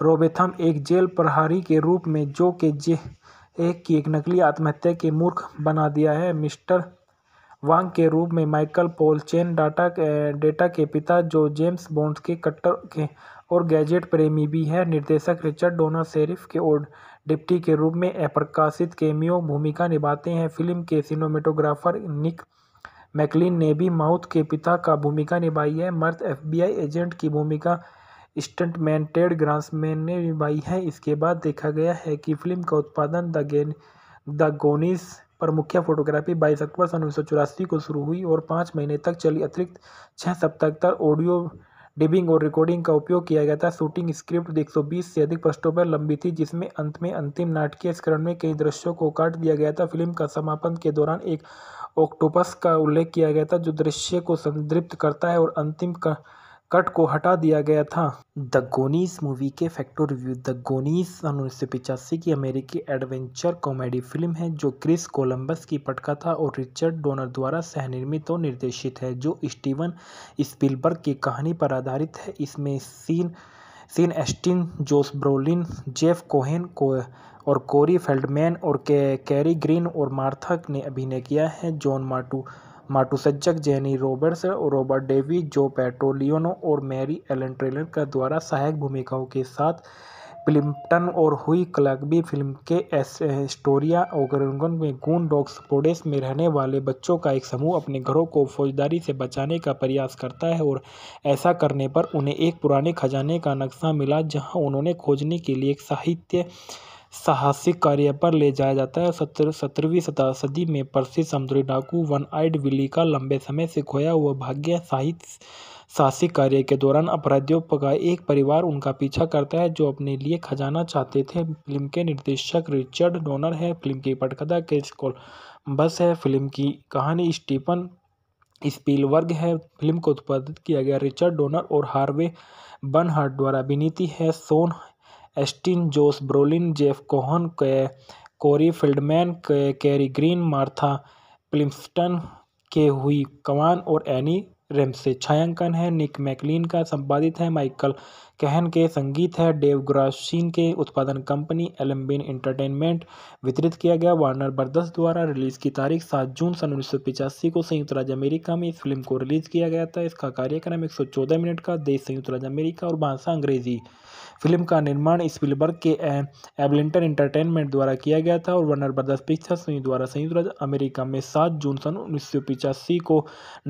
रोबेथम एक जेल प्रहारी के रूप में जो के जे एक की एक नकली आत्महत्या के मूर्ख बना दिया है मिस्टर वांग के रूप में माइकल पोल चेन डेटा के पिता जो जेम्स बॉन्ड के कट्टर और गैजेट प्रेमी भी हैं निर्देशक रिचर्ड डोनर शेरिफ के और डिप्टी के रूप में अप्रकाशित केमियो भूमिका निभाते हैं फिल्म के सिनेमेटोग्राफर निक मैकलिन ने भी माउथ के पिता का भूमिका निभाई है मर्द एफबीआई एजेंट की भूमिका स्टंटमैन टेड ग्रांसमैन ने निभाई है इसके बाद देखा गया है कि फिल्म का उत्पादन द गेन द गोनिस पर मुख्य फोटोग्राफी 22 अक्टूबर सन उन्नीस को शुरू हुई और पाँच महीने तक चली अतिरिक्त छः सप्ताह तक ऑडियो डिबिंग और रिकॉर्डिंग का उपयोग किया गया था शूटिंग स्क्रिप्ट 120 से अधिक पृष्ठों पर लंबी थी जिसमें अंत में अंतिम नाटकीय स्करण में कई दृश्यों को काट दिया गया था फिल्म का समापन के दौरान एक ऑक्टोपस का उल्लेख किया गया था जो दृश्य को संदृप्त करता है और अंतिम का कट को हटा दिया गया था द गोनीस मूवी के फैक्टो रिव्यू द गोनीस सन उन्नीस की अमेरिकी एडवेंचर कॉमेडी फिल्म है जो क्रिस कोलंबस की पटकथा और रिचर्ड डोनर द्वारा सहनिर्मित और निर्देशित है जो स्टीवन स्पिलबर्ग की कहानी पर आधारित है इसमें Sean Sean Astin Josh Brolin Jeff Cohen को और कोरी फेल्डमैन और के कैरी ग्रीन और मार्थक ने अभिनय किया है जॉन मार्टू Matuszak Jenny Roberts Robert Davi Joe Pantoliano और मैरी एलन ट्रेलर का द्वारा सहायक भूमिकाओं के साथ प्लिम्पटन और हुई क्लगबी फिल्म के एस्टोरिया ओगरगन में गून डॉक्स पोडेस में रहने वाले बच्चों का एक समूह अपने घरों को फौजदारी से बचाने का प्रयास करता है और ऐसा करने पर उन्हें एक पुराने खजाने का नक्शा मिला जहां उन्होंने खोजने के लिए एक साहित्य साहसिक कार्य पर ले जाया जाता है सत्र सत्रहवीं सदी में प्रसिद्ध समुद्री डाकू वन आइड विली का लंबे समय से खोया हुआ भाग्य साहित्य साहसिक कार्य के दौरान अपराधियों का एक परिवार उनका पीछा करता है जो अपने लिए खजाना चाहते थे फिल्म के निर्देशक रिचर्ड डोनर है फिल्म की पटकथा के बस है फिल्म की कहानी स्टीफन स्पीलवर्ग है फिल्म को उत्पादित किया गया रिचर्ड डोनर और हार्वे बर्नहार्ट द्वारा अभिनीति है Sean Astin Josh Brolin Jeff Cohen Corey Feldman Kerri Green Martha Plimpton Ke Huy कमान और एनी रेमसे छायांकन है निक मैकलिन का संपादित है माइकल कहन के संगीत है डेव ग्रासिन के उत्पादन कंपनी एलम्बिन इंटरटेनमेंट वितरित किया गया वार्नर बर्दस द्वारा रिलीज की तारीख सात जून सन उन्नीस को संयुक्त राज्य अमेरिका में इस फिल्म को रिलीज किया गया था इसका कार्यक्रम एक मिनट का देश संयुक्त राज्य अमेरिका और भाषा अंग्रेजी फिल्म का निर्माण स्पिलबर्ग के एबलिंटन इंटरटेनमेंट द्वारा किया गया था और वर्नर ब्रदर्स पिक्चर्स द्वारा संयुक्त राज्य अमेरिका में सात जून सन उन्नीस को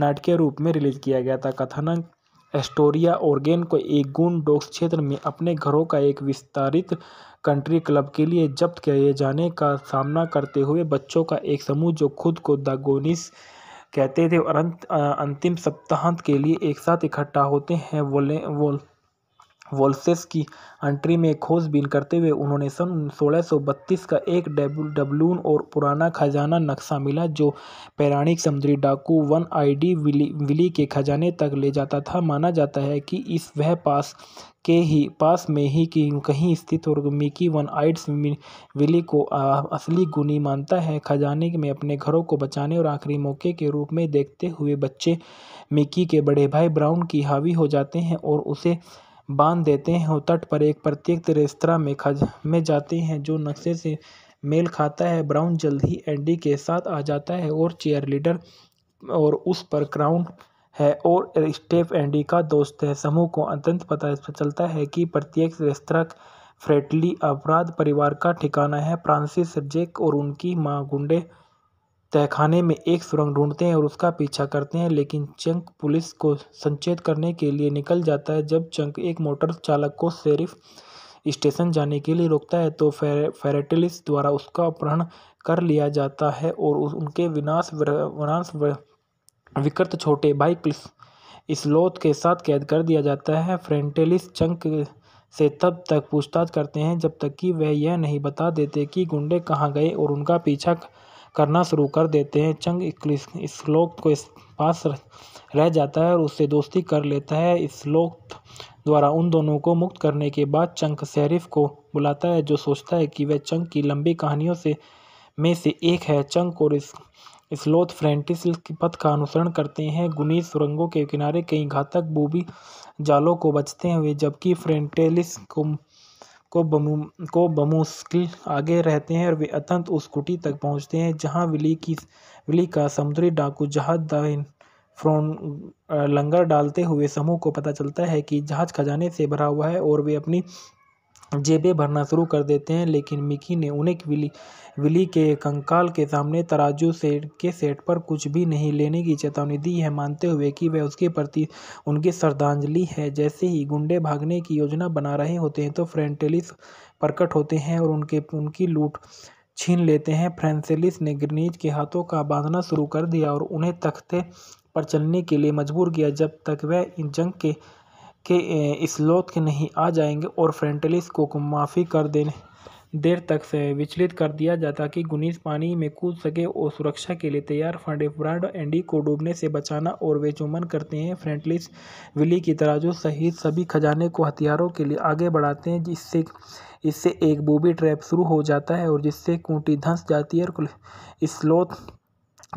नाटकीय रूप में रिलीज किया गया था कथानक एस्टोरिया ओरगेन को एक गुन डॉक्स क्षेत्र में अपने घरों का एक विस्तारित कंट्री क्लब के लिए जब्त किए जाने का सामना करते हुए बच्चों का एक समूह जो खुद को दागोनिस कहते थे और अंत अंतिम सप्ताहांत के लिए एक साथ इकट्ठा होते हैं वोले वो वोल्सेस की एंट्री में खोजबीन करते हुए उन्होंने सन सोलह सौ बत्तीस का एक डबलून और पुराना खजाना नक्शा मिला जो पैराणिक समुद्री डाकू वन आईडी विली विली के खजाने तक ले जाता था माना जाता है कि इस वह पास के ही पास में ही कि कहीं स्थित और मिकी वन आइड्स विली को आ, असली गुनी मानता है खजाने में अपने घरों को बचाने और आखिरी मौके के रूप में देखते हुए बच्चे मिकी के बड़े भाई ब्राउन की हावी हो जाते हैं और उसे बांध देते हैं और तट पर एक प्रत्येक रेस्तरा में खज में जाते हैं जो नक्शे से मेल खाता है ब्राउन जल्द ही एंडी के साथ आ जाता है और चेयर लीडर और उस पर क्राउन है और स्टेफ एंडी का दोस्त है समूह को अंतंत पता चलता है कि प्रत्येक रेस्तरा फ्रेटली अपराध परिवार का ठिकाना है फ्रांसिस जेक और उनकी माँ गुंडे तहखाने में एक सुरंग ढूंढते हैं और उसका पीछा करते हैं लेकिन चंक पुलिस को संचेत करने के लिए निकल जाता है जब चंक एक मोटर चालक को सेरिफ स्टेशन जाने के लिए रोकता है तो फे, फेरेटिलिस द्वारा उसका अपहरण कर लिया जाता है और उनके विनाश वनाश विकृत छोटे भाई क्लिस इसलोथ के साथ कैद कर दिया जाता है फ्रेंटेलिस चंक से तब तक पूछताछ करते हैं जब तक कि वह यह नहीं बता देते कि गुंडे कहाँ गए और उनका पीछा करना शुरू कर देते हैं चंग श्लोक को इस पास रह जाता है और उससे दोस्ती कर लेता है इस श्लोक द्वारा उन दोनों को मुक्त करने के बाद चंक शरीफ को बुलाता है जो सोचता है कि वह चंक की लंबी कहानियों से में से एक है चंक और इस इस्लोथ फ्रेंटिस की पथ का अनुसरण करते हैं गुनी सुरंगों के किनारे कई घातक बूबी जालों को बचते हुए जबकि फ्रेंटेलिस को को बमू को बमुश्किल आगे रहते हैं और वे अत्यंत उस कुटी तक पहुंचते हैं जहां विली की विली का समुद्री डाकू जहाज दाइन लंगर डालते हुए समूह को पता चलता है कि जहाज खजाने से भरा हुआ है और वे अपनी जेबें भरना शुरू कर देते हैं लेकिन मिकी ने उन्हें विली विली के कंकाल के सामने तराजू सेट के सेट पर कुछ भी नहीं लेने की चेतावनी दी है मानते हुए कि वह उसके प्रति उनकी श्रद्धांजलि है जैसे ही गुंडे भागने की योजना बना रहे होते हैं तो फ्रेंटेलिस प्रकट होते हैं और उनके उनकी लूट छीन लेते हैं फ्रेंसेलिस ने ग्रनीज के हाथों का बांधना शुरू कर दिया और उन्हें तख्ते पर चलने के लिए मजबूर किया जब तक वह इन जंग के के स्लोथ के नहीं आ जाएंगे और फ्रेंटलिस को, माफ़ी कर देने देर तक से विचलित कर दिया जाता कि गुनीज पानी में कूद सके और सुरक्षा के लिए तैयार फंडे ब्रांड एंडी को डूबने से बचाना और वे चुमन करते हैं फ्रेंटलिस विली की जो सहित सभी खजाने को हथियारों के लिए आगे बढ़ाते हैं जिससे इससे एक बूबी ट्रैप शुरू हो जाता है और जिससे कूटी धंस जाती है और स्लोथ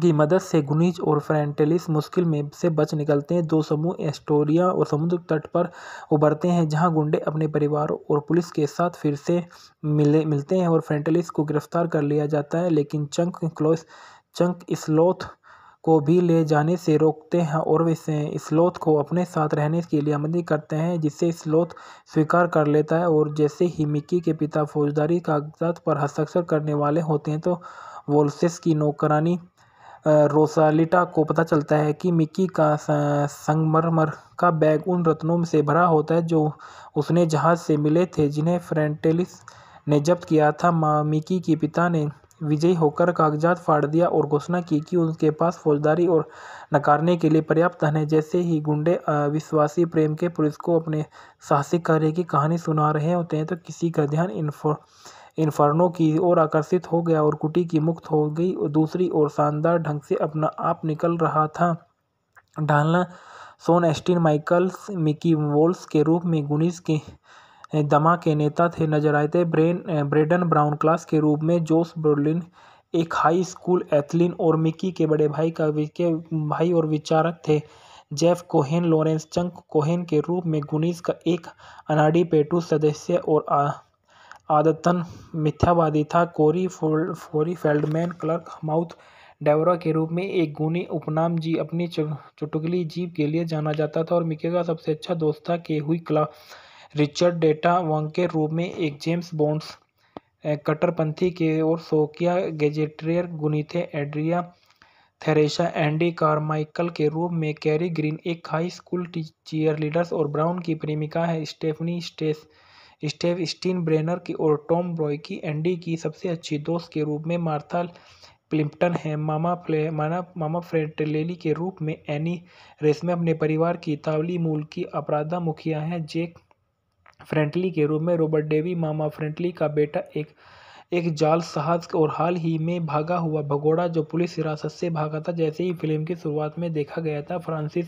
की मदद से गुनीज और फ्रेंटेलिस मुश्किल में से बच निकलते हैं दो समूह एस्टोरिया और समुद्र तट पर उभरते हैं जहां गुंडे अपने परिवार और पुलिस के साथ फिर से मिले मिलते हैं और फ्रेंटेलिस को गिरफ्तार कर लिया जाता है लेकिन चंक क्लोस चंक स्लोथ को भी ले जाने से रोकते हैं और वे स्लोथ को अपने साथ रहने के लिए आमदनी करते हैं जिससे स्लोथ स्वीकार कर लेता है और जैसे ही मिक्की के पिता फौजदारी कागजात पर हस्ताक्षर करने वाले होते हैं तो वोल्सेस की नौकरानी रोसालिटा को पता चलता है कि मिकी का संगमरमर का बैग उन रत्नों से भरा होता है जो उसने जहाज से मिले थे जिन्हें फ्रेंटेलिस ने जब्त किया था मिकी के पिता ने विजयी होकर कागजात फाड़ दिया और घोषणा की कि उनके पास फौजदारी और नकारने के लिए पर्याप्त धन है जैसे ही गुंडे अविश्वासी प्रेम के पुलिस को अपने साहसिक कार्य की कहानी सुना रहे होते हैं तो किसी का ध्यान इन्फो इन्फर्नो की ओर आकर्षित हो गया और कुटी की मुक्त हो गई और दूसरी ओर शानदार ढंग से अपना आप निकल रहा था ढालना सोन एस्टिन माइकल्स मिकी वोल्स के रूप में गुनिस के दमा के नेता थे नजर आए थे ब्रेन ब्रेडन ब्राउन क्लास के रूप में जोस बर्लिन एक हाई स्कूल एथलिन और मिकी के बड़े भाई का के भाई और विचारक थे Jeff Cohen Lawrence Chunk Cohen के रूप में गुनीस का एक अनाडी पेटू सदस्य और आदतन मिथ्यावादी था कोरी फोरी फेल्डमैन क्लर्क माउथ डेवरा के रूप में एक गुनी उपनाम जी अपनी चुटकली जीप के लिए जाना जाता था और मिके का सबसे अच्छा दोस्त था के हुई क्ला रिचर्ड डेटा वंग के रूप में एक जेम्स बॉन्ड्स कट्टरपंथी के और सोकिया गेजेट्रियर गुनी थे एड्रिया थेरेसा एंडी कारमाइकल के रूप में कैरी ग्रीन एक हाई स्कूल चीयर लीडर्स और ब्राउन की प्रेमिका है स्टेफनी स्टेस स्टेव स्टीन ब्रेनर की और टॉम ब्रॉय की एंडी की सबसे अच्छी दोस्त के रूप में मार्था क्लिम्पटन है मामा फ्ले माना मामा फ्रेटलेली के रूप में एनी रेस में अपने परिवार की तावली मूल की अपराधा मुखिया हैं जेक फ्रेंटली के रूप में रॉबर्ट डेवी मामा फ्रेंटली का बेटा एक एक जाल साहस और हाल ही में भागा हुआ भगोड़ा जो पुलिस हिरासत से भागा था जैसे ही फिल्म की शुरुआत में देखा गया था फ्रांसिस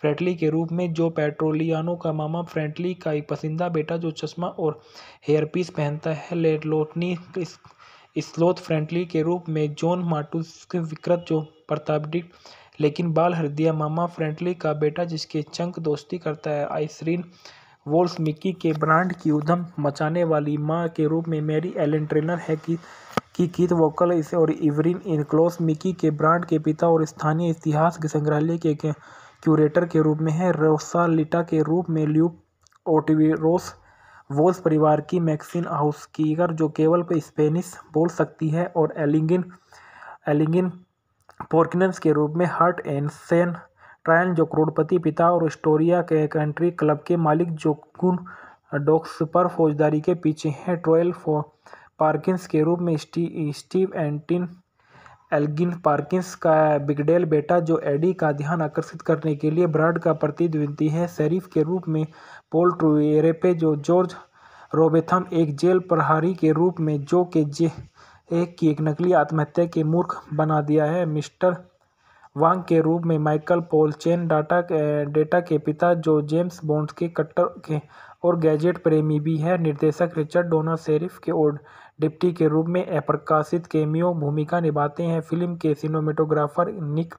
फ्रेटली के रूप में जो पेट्रोलियानो का मामा फ्रेंटली का एक पसंदीदा बेटा जो चश्मा और हेयर पीस पहनता है लेटलोटनी स्लोथ फ्रेंटली के रूप में जॉन मार्टूस विकृत जो प्रतापडिक लेकिन बाल हृदय मामा फ्रेंटली का बेटा जिसके चंक दोस्ती करता है आइसरीन वोल्फ मिक्की के ब्रांड की उधम मचाने वाली मां के रूप में मैरी एलन ट्रेनर है कि की कीथ वोकल और इवरिन इनक्लोस मिकी के ब्रांड के पिता और स्थानीय इतिहास के संग्रहालय के, क्यूरेटर के रूप में है रोसा लिटा के रूप में ल्यूप ओटिविरोस वोल्स परिवार की मैक्सिन हाउसकीगर जो केवल स्पेनिश बोल सकती है और एलिंगिन एलिंगिन पोर्किनस के रूप में हर्ट एंड सेन ट्रायन जो करोड़पति पिता और स्टोरिया के कंट्री क्लब के मालिक जोगुन डॉक्स पर फौजदारी के पीछे हैं ट्रोयल पार्किंस के रूप में स्टी, स्टीव एंटिन एल्गिन पार्किंस का बिगडेल बेटा जो एडी का ध्यान आकर्षित करने के लिए ब्राड का प्रतिद्वंदी है शरीफ के रूप में पोल ट्रेपे जो जॉर्ज रोबेथम एक जेल प्रहारी के रूप में जो के जे एक की एक नकली आत्महत्या के मूर्ख बना दिया है मिस्टर वांग के रूप में माइकल पोल चेन डेटा के पिता जो जेम्स बॉन्ड के कट्टर के और गैजेट प्रेमी भी हैं निर्देशक रिचर्ड डोनर शेरिफ के और डिप्टी के रूप में अप्रकाशित केमियो भूमिका निभाते हैं फिल्म के सिनेमेटोग्राफर निक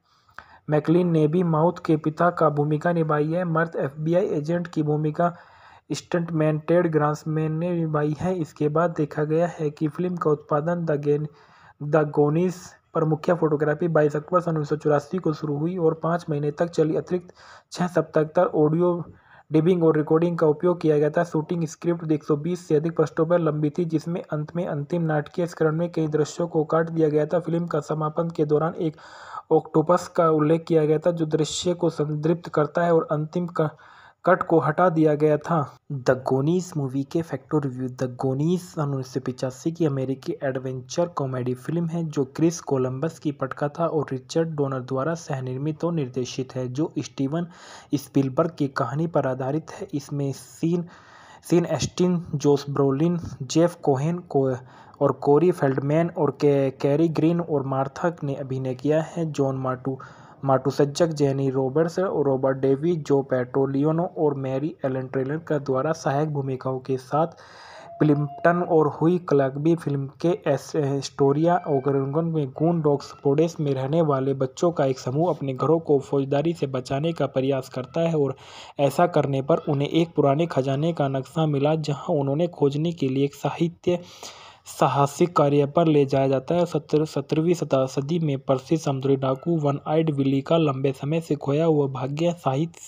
मैकलिन ने भी माउथ के पिता का भूमिका निभाई है मर्द एफबीआई एजेंट की भूमिका स्टंटमैन टेड ग्रांसमैन ने निभाई है इसके बाद देखा गया है कि फिल्म का उत्पादन द गेन द गोनिस पर मुख्य फोटोग्राफी 22 अक्टूबर सन उन्नीस को शुरू हुई और पाँच महीने तक चली अतिरिक्त छः सप्ताह तक ऑडियो डिबिंग और रिकॉर्डिंग का उपयोग किया गया था शूटिंग स्क्रिप्ट 120 से अधिक पृष्ठों पर लंबी थी जिसमें अंत में अंतिम नाटकीय स्करण में कई दृश्यों को काट दिया गया था फिल्म का समापन के दौरान एक ऑक्टोपस का उल्लेख किया गया था जो दृश्य को संदृप्त करता है और अंतिम का कट को हटा दिया गया था द गोनीस मूवी के फैक्टो रिव्यू द गोनीस सन उन्नीस सौ पिचासी की अमेरिकी एडवेंचर कॉमेडी फिल्म है जो क्रिस कोलंबस की पटका था और रिचर्ड डोनर द्वारा सहनिर्मित और निर्देशित है जो स्टीवन स्पिलबर्ग की कहानी पर आधारित है इसमें Sean Sean Astin Josh Brolin Jeff Cohen को और कोरी फेल्डमैन और के, कैरी ग्रीन और मार्थक ने अभिनय किया है जॉन मार्टू Matuszak Jenny Roberts Robert David Joe Pantoliano और मैरी एलन ट्रेलर का द्वारा सहायक भूमिकाओं के साथ प्लिम्पटन और हुई क्लगबी फिल्म के एस्टोरिया ओगरगन में गून डॉक्स पोडेस में रहने वाले बच्चों का एक समूह अपने घरों को फौजदारी से बचाने का प्रयास करता है और ऐसा करने पर उन्हें एक पुराने खजाने का नक्शा मिला जहां उन्होंने खोजने के लिए एक साहित्य साहसिक कार्य पर ले जाया जाता है सत्र सत्रहवीं सदी में प्रसिद्ध समुद्री डाकू वन आइड विली का लंबे समय से खोया हुआ भाग्य साहित्य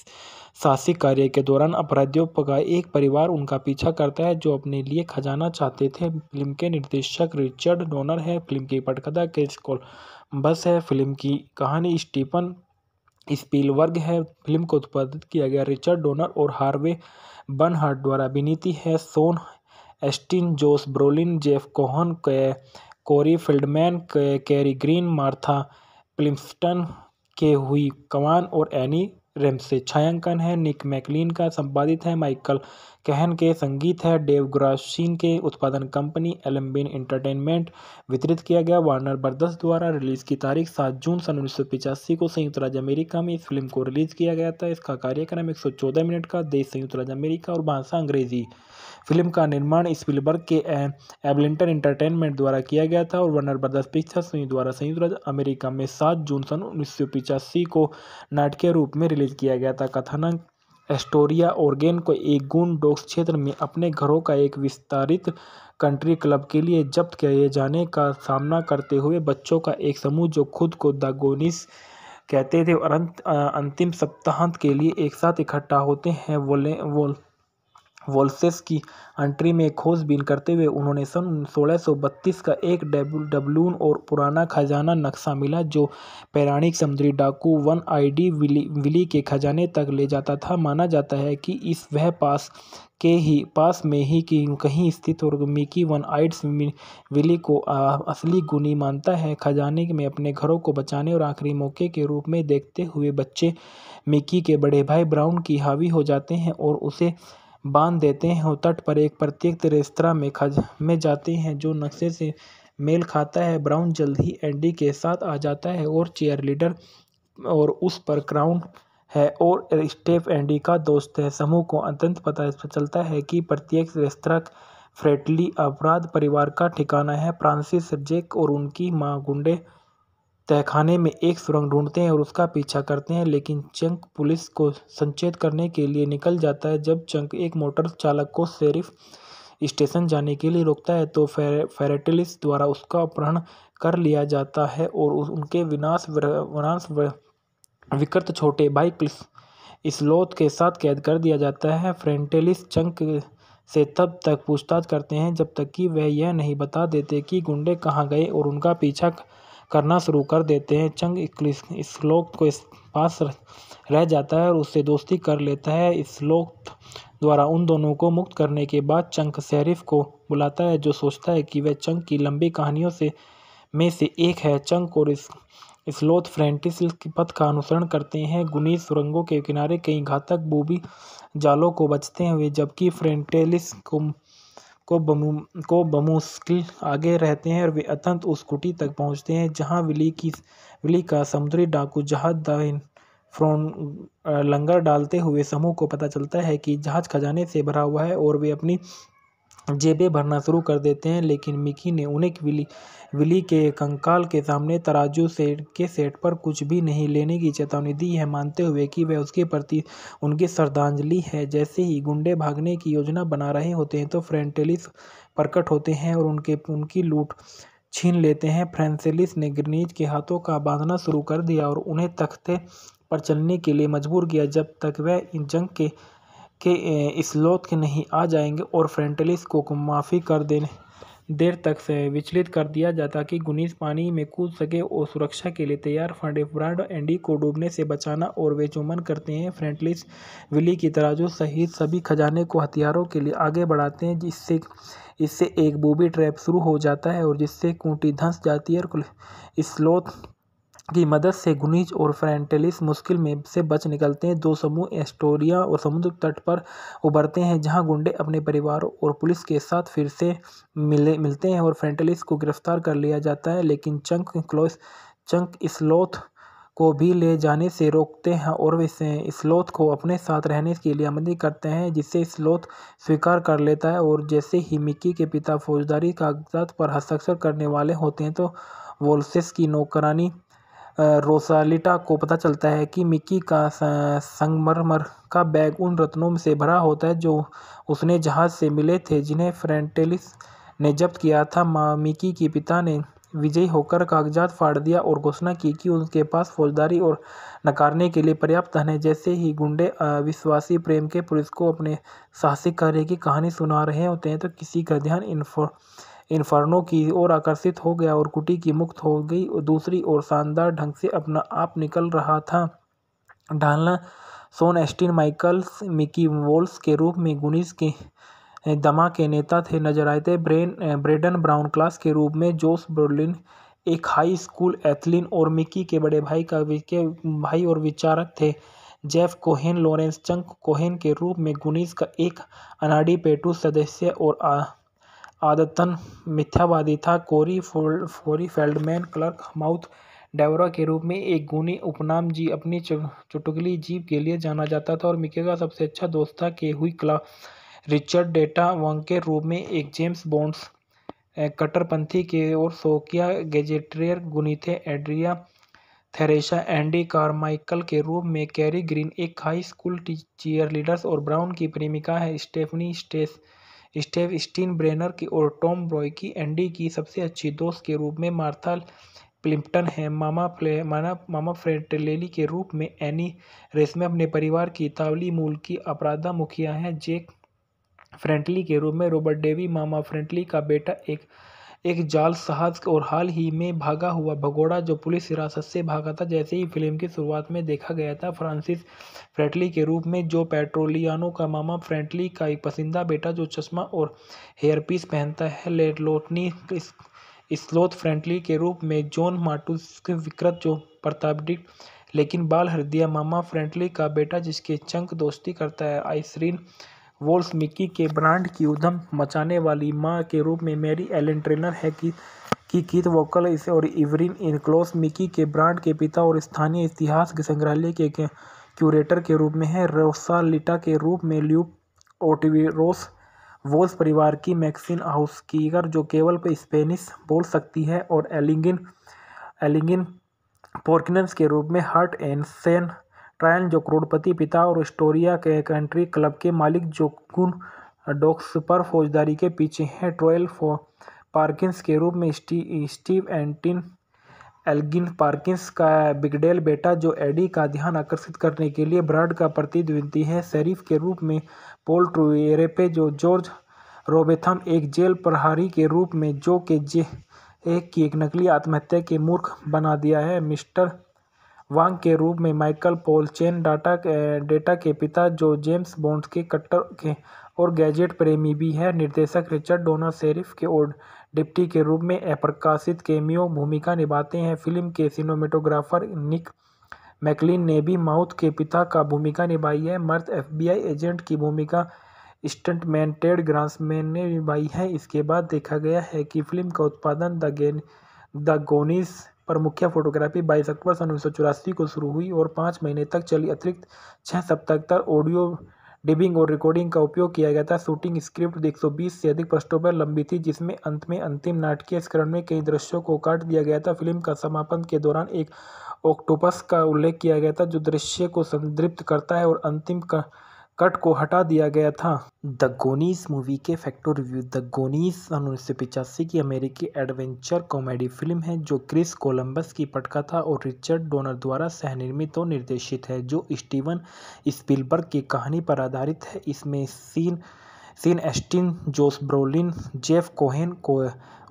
साहसिक कार्य के दौरान अपराधियों का एक परिवार उनका पीछा करता है जो अपने लिए खजाना चाहते थे फिल्म के निर्देशक रिचर्ड डोनर है फिल्म की पटकथा के बस है फिल्म की कहानी स्टीफन स्पीलवर्ग है फिल्म को उत्पादित किया गया रिचर्ड डोनर और हार्वे बनहार्ट द्वारा अभिनीति है Sean Astin Josh Brolin Jeff Cohen Corey Feldman Kerri Green Martha Plimpton Ke Huy कमान और एनी रेमसे छायांकन है निक मैकलिन का संपादित है माइकल कहन के संगीत है डेव ग्रासिन के उत्पादन कंपनी एलम्बिन एंटरटेनमेंट वितरित किया गया वार्नर बर्दस द्वारा रिलीज की तारीख सात जून सन उन्नीस को संयुक्त राज्य अमेरिका में इस फिल्म को रिलीज किया गया था इसका कार्यक्रम एक मिनट का देश संयुक्त राज्य अमेरिका और भाषा अंग्रेजी फिल्म का निर्माण स्पिलबर्ग के एबलिंटन इंटरटेनमेंट द्वारा किया गया था और वर्नर ब्रदर्स पिक्चर्स द्वारा संयुक्त राज्य अमेरिका में सात जून सन उन्नीस को नाटकीय रूप में रिलीज किया गया था कथानक एस्टोरिया ओरगेन को एक गुण डॉक्स क्षेत्र में अपने घरों का एक विस्तारित कंट्री क्लब के लिए जब्त किए जाने का सामना करते हुए बच्चों का एक समूह जो खुद को दागोनिस कहते थे और अंतिम सप्ताहांत के लिए एक साथ इकट्ठा होते हैं वो ले वो वोल्सेस की एंट्री में खोजबीन करते हुए उन्होंने सन सोलह का एक डबलून और पुराना खजाना नक्शा मिला जो पैराणिक समुद्री डाकू वन आईडी विली विली के खजाने तक ले जाता था माना जाता है कि इस वह पास के ही पास में ही कि कहीं स्थित और मिकी वन आइड्स विली को आ, असली गुनी मानता है खजाने में अपने घरों को बचाने और आखिरी मौके के रूप में देखते हुए बच्चे मिकी के बड़े भाई ब्राउन की हावी हो जाते हैं और उसे बांध देते हैं और तट पर एक प्रत्येक रेस्तरा में खज में जाते हैं जो नक्शे से मेल खाता है ब्राउन जल्द ही एंडी के साथ आ जाता है और चेयर लीडर और उस पर क्राउन है और स्टेफ एंडी का दोस्त है समूह को अंतंत पता चलता है कि प्रत्येक रेस्तरा फ्रेटली अपराध परिवार का ठिकाना है फ्रांसिस जेक और उनकी माँ गुंडे तहखाने में एक सुरंग ढूंढते हैं और उसका पीछा करते हैं लेकिन चंक पुलिस को संचेत करने के लिए निकल जाता है जब चंक एक मोटर चालक को सेरिफ स्टेशन जाने के लिए रोकता है तो फेरे, द्वारा उसका अपहरण कर लिया जाता है और उनके विनाश वनाश विकृत छोटे भाई क्लिस इसलोथ के साथ कैद कर दिया जाता है फ्रेंटेलिस चंक से तब तक पूछताछ करते हैं जब तक कि वह यह नहीं बता देते कि गुंडे कहाँ गए और उनका पीछा करना शुरू कर देते हैं चंग इस्लोक श्लोक को इस पास रह जाता है और उससे दोस्ती कर लेता है श्लोक द्वारा उन दोनों को मुक्त करने के बाद चंक शरीफ को बुलाता है जो सोचता है कि वह चंक की लंबी कहानियों से में से एक है चंक और इस स्लोथ फ्रेंटिस के पथ का अनुसरण करते हैं गुनी सुरंगों के किनारे कई घातक बूबी जालों को बचते हुए जबकि फ्रेंटेलिस को को बमु को बमुश्किल आगे रहते हैं और वे अत्यंत उस कुटी तक पहुंचते हैं जहां विली की विली का समुद्री डाकू जहाज दाइन फ्रोन लंगर डालते हुए समूह को पता चलता है कि जहाज खजाने से भरा हुआ है और वे अपनी जेबें भरना शुरू कर देते हैं लेकिन मिकी ने उन्हें विली विली के कंकाल के सामने तराजू सेट के सेट पर कुछ भी नहीं लेने की चेतावनी दी है मानते हुए कि वह उसके प्रति उनकी श्रद्धांजलि है जैसे ही गुंडे भागने की योजना बना रहे होते हैं तो फ्रेंटेलिस प्रकट होते हैं और उनके उनकी लूट छीन लेते हैं फ्रेंसेलिस ने ग्रनीज के हाथों का बांधना शुरू कर दिया और उन्हें तख्ते पर चलने के लिए मजबूर किया जब तक वह जंग के के इस इस्लोत के नहीं आ जाएंगे और फ्रेंटलिस को माफ़ी कर देने देर तक से विचलित कर दिया जाता कि गुनीज पानी में कूद सके और सुरक्षा के लिए तैयार फंडे ब्रांड एंडी को डूबने से बचाना और वे चुमन करते हैं फ्रेंटलिस विली की जो सहित सभी खजाने को हथियारों के लिए आगे बढ़ाते हैं जिससे इससे एक बूबी ट्रैप शुरू हो जाता है और जिससे कूटी धंस जाती है और स्लोथ की मदद से गुनीज और फ्रेंटेलिस मुश्किल में से बच निकलते हैं दो समूह एस्टोरिया और समुद्र तट पर उभरते हैं जहां गुंडे अपने परिवार और पुलिस के साथ फिर से मिले मिलते हैं और फ्रेंटेलिस को गिरफ्तार कर लिया जाता है लेकिन चंक क्लोस चंक स्लोथ को भी ले जाने से रोकते हैं और वैसे स्लोथ को अपने साथ रहने के लिए आमंत्रित करते हैं जिससे स्लोथ स्वीकार कर लेता है और जैसे ही मिक्की के पिता फौजदारी कागजात पर हस्ताक्षर करने वाले होते हैं तो वोल्सेस की नौकरानी रोसालिटा को पता चलता है कि मिकी का संगमरमर का बैग उन रत्नों से भरा होता है जो उसने जहाज से मिले थे जिन्हें फ्रेंटेलिस ने जब्त किया था मिकी के पिता ने विजयी होकर कागजात फाड़ दिया और घोषणा की कि उनके पास फौजदारी और नकारने के लिए पर्याप्त धन है जैसे ही गुंडे अविश्वासी प्रेम के पुरुष को अपने साहसिक कार्य की कहानी सुना रहे होते हैं तो किसी का ध्यान इन्फो इन्फर्नो की ओर आकर्षित हो गया और कुटी की मुक्त हो गई और दूसरी ओर शानदार ढंग से अपना आप निकल रहा था ढालना सोन एस्टिन माइकल्स मिकी वोल्स के रूप में गुनिस के दमा के नेता थे नजर आए थे ब्रेन ब्रेडन ब्राउन क्लास के रूप में जोस बर्लिन एक हाई स्कूल एथलिन और मिकी के बड़े भाई का के भाई और विचारक थे Jeff Cohen Lawrence Chunk Cohen के रूप में गुनीस का एक अनाडी पेटू सदस्य और आदतन मिथ्यावादी था कोरी फोल्ड फेल्डमैन क्लर्क माउथ डेवरा के रूप में एक गुनी उपनाम जी अपनी चुटकली जीव के लिए जाना जाता था और मिके का सबसे अच्छा दोस्त था के हुई क्ला रिचर्ड डेटा वंग के रूप में एक जेम्स बॉन्ड्स कट्टरपंथी के और सोकिया गेजेट्रियर गुनी थे एड्रिया थेरेसा एंडी कारमाइकल के रूप में कैरी ग्रीन एक हाई स्कूल चीयर लीडर्स और ब्राउन की प्रेमिका है स्टेफनी स्टेस स्टेव स्टीन ब्रेनर की और टॉम ब्रॉय की एंडी की सबसे अच्छी दोस्त के रूप में मार्था क्लिम्पटन है मामा फ्ले माना मामा फ्रेटेलेली के रूप में एनी रेसमे अपने परिवार की तावली मूल की अपराधा मुखिया हैं जेक फ्रेंटली के रूप में रॉबर्ट डेवी मामा फ्रेंटली का बेटा एक एक साहस और हाल ही में भागा हुआ भगोड़ा जो पुलिस हिरासत से भागा था जैसे ही फिल्म की शुरुआत में देखा गया था फ्रांसिस फ्रेटली के रूप में जो पेट्रोलियानो का मामा फ्रेंटली का एक पसंदीदा बेटा जो चश्मा और हेयरपीस पहनता है लेटलोटनी स्लोथ फ्रेंटली के रूप में जॉन मार्टूस के विकृत जो प्रतापडिक लेकिन बाल हृदय मामा फ्रेंटली का बेटा जिसके चंक दोस्ती करता है आइसरीन वोल्स मिक्की के ब्रांड की उधम मचाने वाली मां के रूप में मेरी एलन ट्रेनर है कि की गीत वोकल और इवरिन इनक्लोस मिकी के ब्रांड के पिता और स्थानीय इतिहास के संग्रहालय के क्यूरेटर के रूप में है रोसा लिटा के रूप में ल्यूप ओटिविरोस वोल्स परिवार की मैक्सिन हाउसकीगर जो केवल स्पेनिश बोल सकती है और एलिंगिन एलिंगिन पोर्किनस के रूप में हर्ट एंड सेन ट्रायन जो करोड़पति पिता और स्टोरिया के कंट्री क्लब के मालिक गुन डॉक्स पर फौजदारी के पीछे हैं ट्रोयल पार्किंस के रूप में स्टी, स्टीव एंटिन एल्गिन पार्किंस का बिगडेल बेटा जो एडी का ध्यान आकर्षित करने के लिए ब्रांड का प्रतिद्वंदी है शरीफ के रूप में पोल ट्रूरेपे जो जॉर्ज रोबेथम एक जेल प्रहारी के रूप में जो के जे एक की एक नकली आत्महत्या के मूर्ख बना दिया है मिस्टर वांग के रूप में माइकल पोल चेन डेटा के पिता जो जेम्स बॉन्ड के कट्टर के और गैजेट प्रेमी भी हैं निर्देशक रिचर्ड डोना शेरिफ के और डिप्टी के रूप में अप्रकाशित केमियो भूमिका निभाते हैं फिल्म के सिनेमेटोग्राफर निक मैकलिन ने भी माउथ के पिता का भूमिका निभाई है मर्द एफबीआई एजेंट की भूमिका स्टंटमैन टेड ग्रांसमैन ने निभाई है इसके बाद देखा गया है कि फिल्म का उत्पादन द गेन द गोनीस पर मुख्य फोटोग्राफी बाईस अक्टूबर सन उन्नीस को शुरू हुई और पाँच महीने तक चली अतिरिक्त छः सप्ताह तक ऑडियो डिबिंग और रिकॉर्डिंग का उपयोग किया गया था शूटिंग स्क्रिप्ट 120 से अधिक पृष्ठों पर लंबी थी जिसमें अंत में अंतिम नाटकीय स्करण में कई दृश्यों को काट दिया गया था फिल्म का समापन के दौरान एक ऑक्टोपस का उल्लेख किया गया था जो दृश्य को संदृप्त करता है और अंतिम का कट को हटा दिया गया था द गोनीस मूवी के फैक्टो रिव्यू द गोनीस सन उन्नीस सौ पिचासी की अमेरिकी एडवेंचर कॉमेडी फिल्म है जो क्रिस कोलंबस की पटका था और रिचर्ड डोनर द्वारा सहनिर्मित और निर्देशित है जो स्टीवन स्पिलबर्ग की कहानी पर आधारित है इसमें Sean Sean Astin Josh Brolin Jeff Cohen को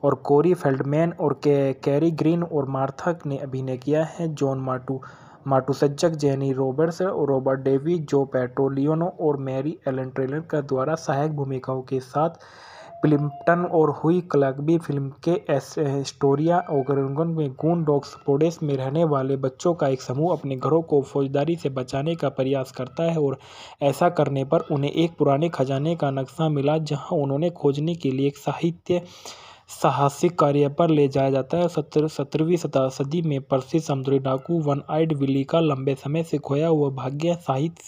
और कोरी फेल्डमैन और के, कैरी ग्रीन और मार्थक ने अभिनय किया है जॉन मार्टू माटुसज्जक जेनी रॉबर्ट्स और रॉबर्ट डेवी जो पेट्रोलियोनो और मैरी एलन ट्रेलर का द्वारा सहायक भूमिकाओं के साथ प्लिम्पटन और हुई क्लगबी फिल्म के एस्टोरिया ओगरगन में गून डॉक्स पोडेस में रहने वाले बच्चों का एक समूह अपने घरों को फौजदारी से बचाने का प्रयास करता है और ऐसा करने पर उन्हें एक पुराने खजाने का नक्शा मिला जहां उन्होंने खोजने के लिए एक साहित्य साहसिक कार्य पर ले जाया जाता है सत्र सत्रहवीं सदी में प्रसिद्ध समुद्री डाकू वन आइड विली का लंबे समय से खोया हुआ भाग्य साहित्य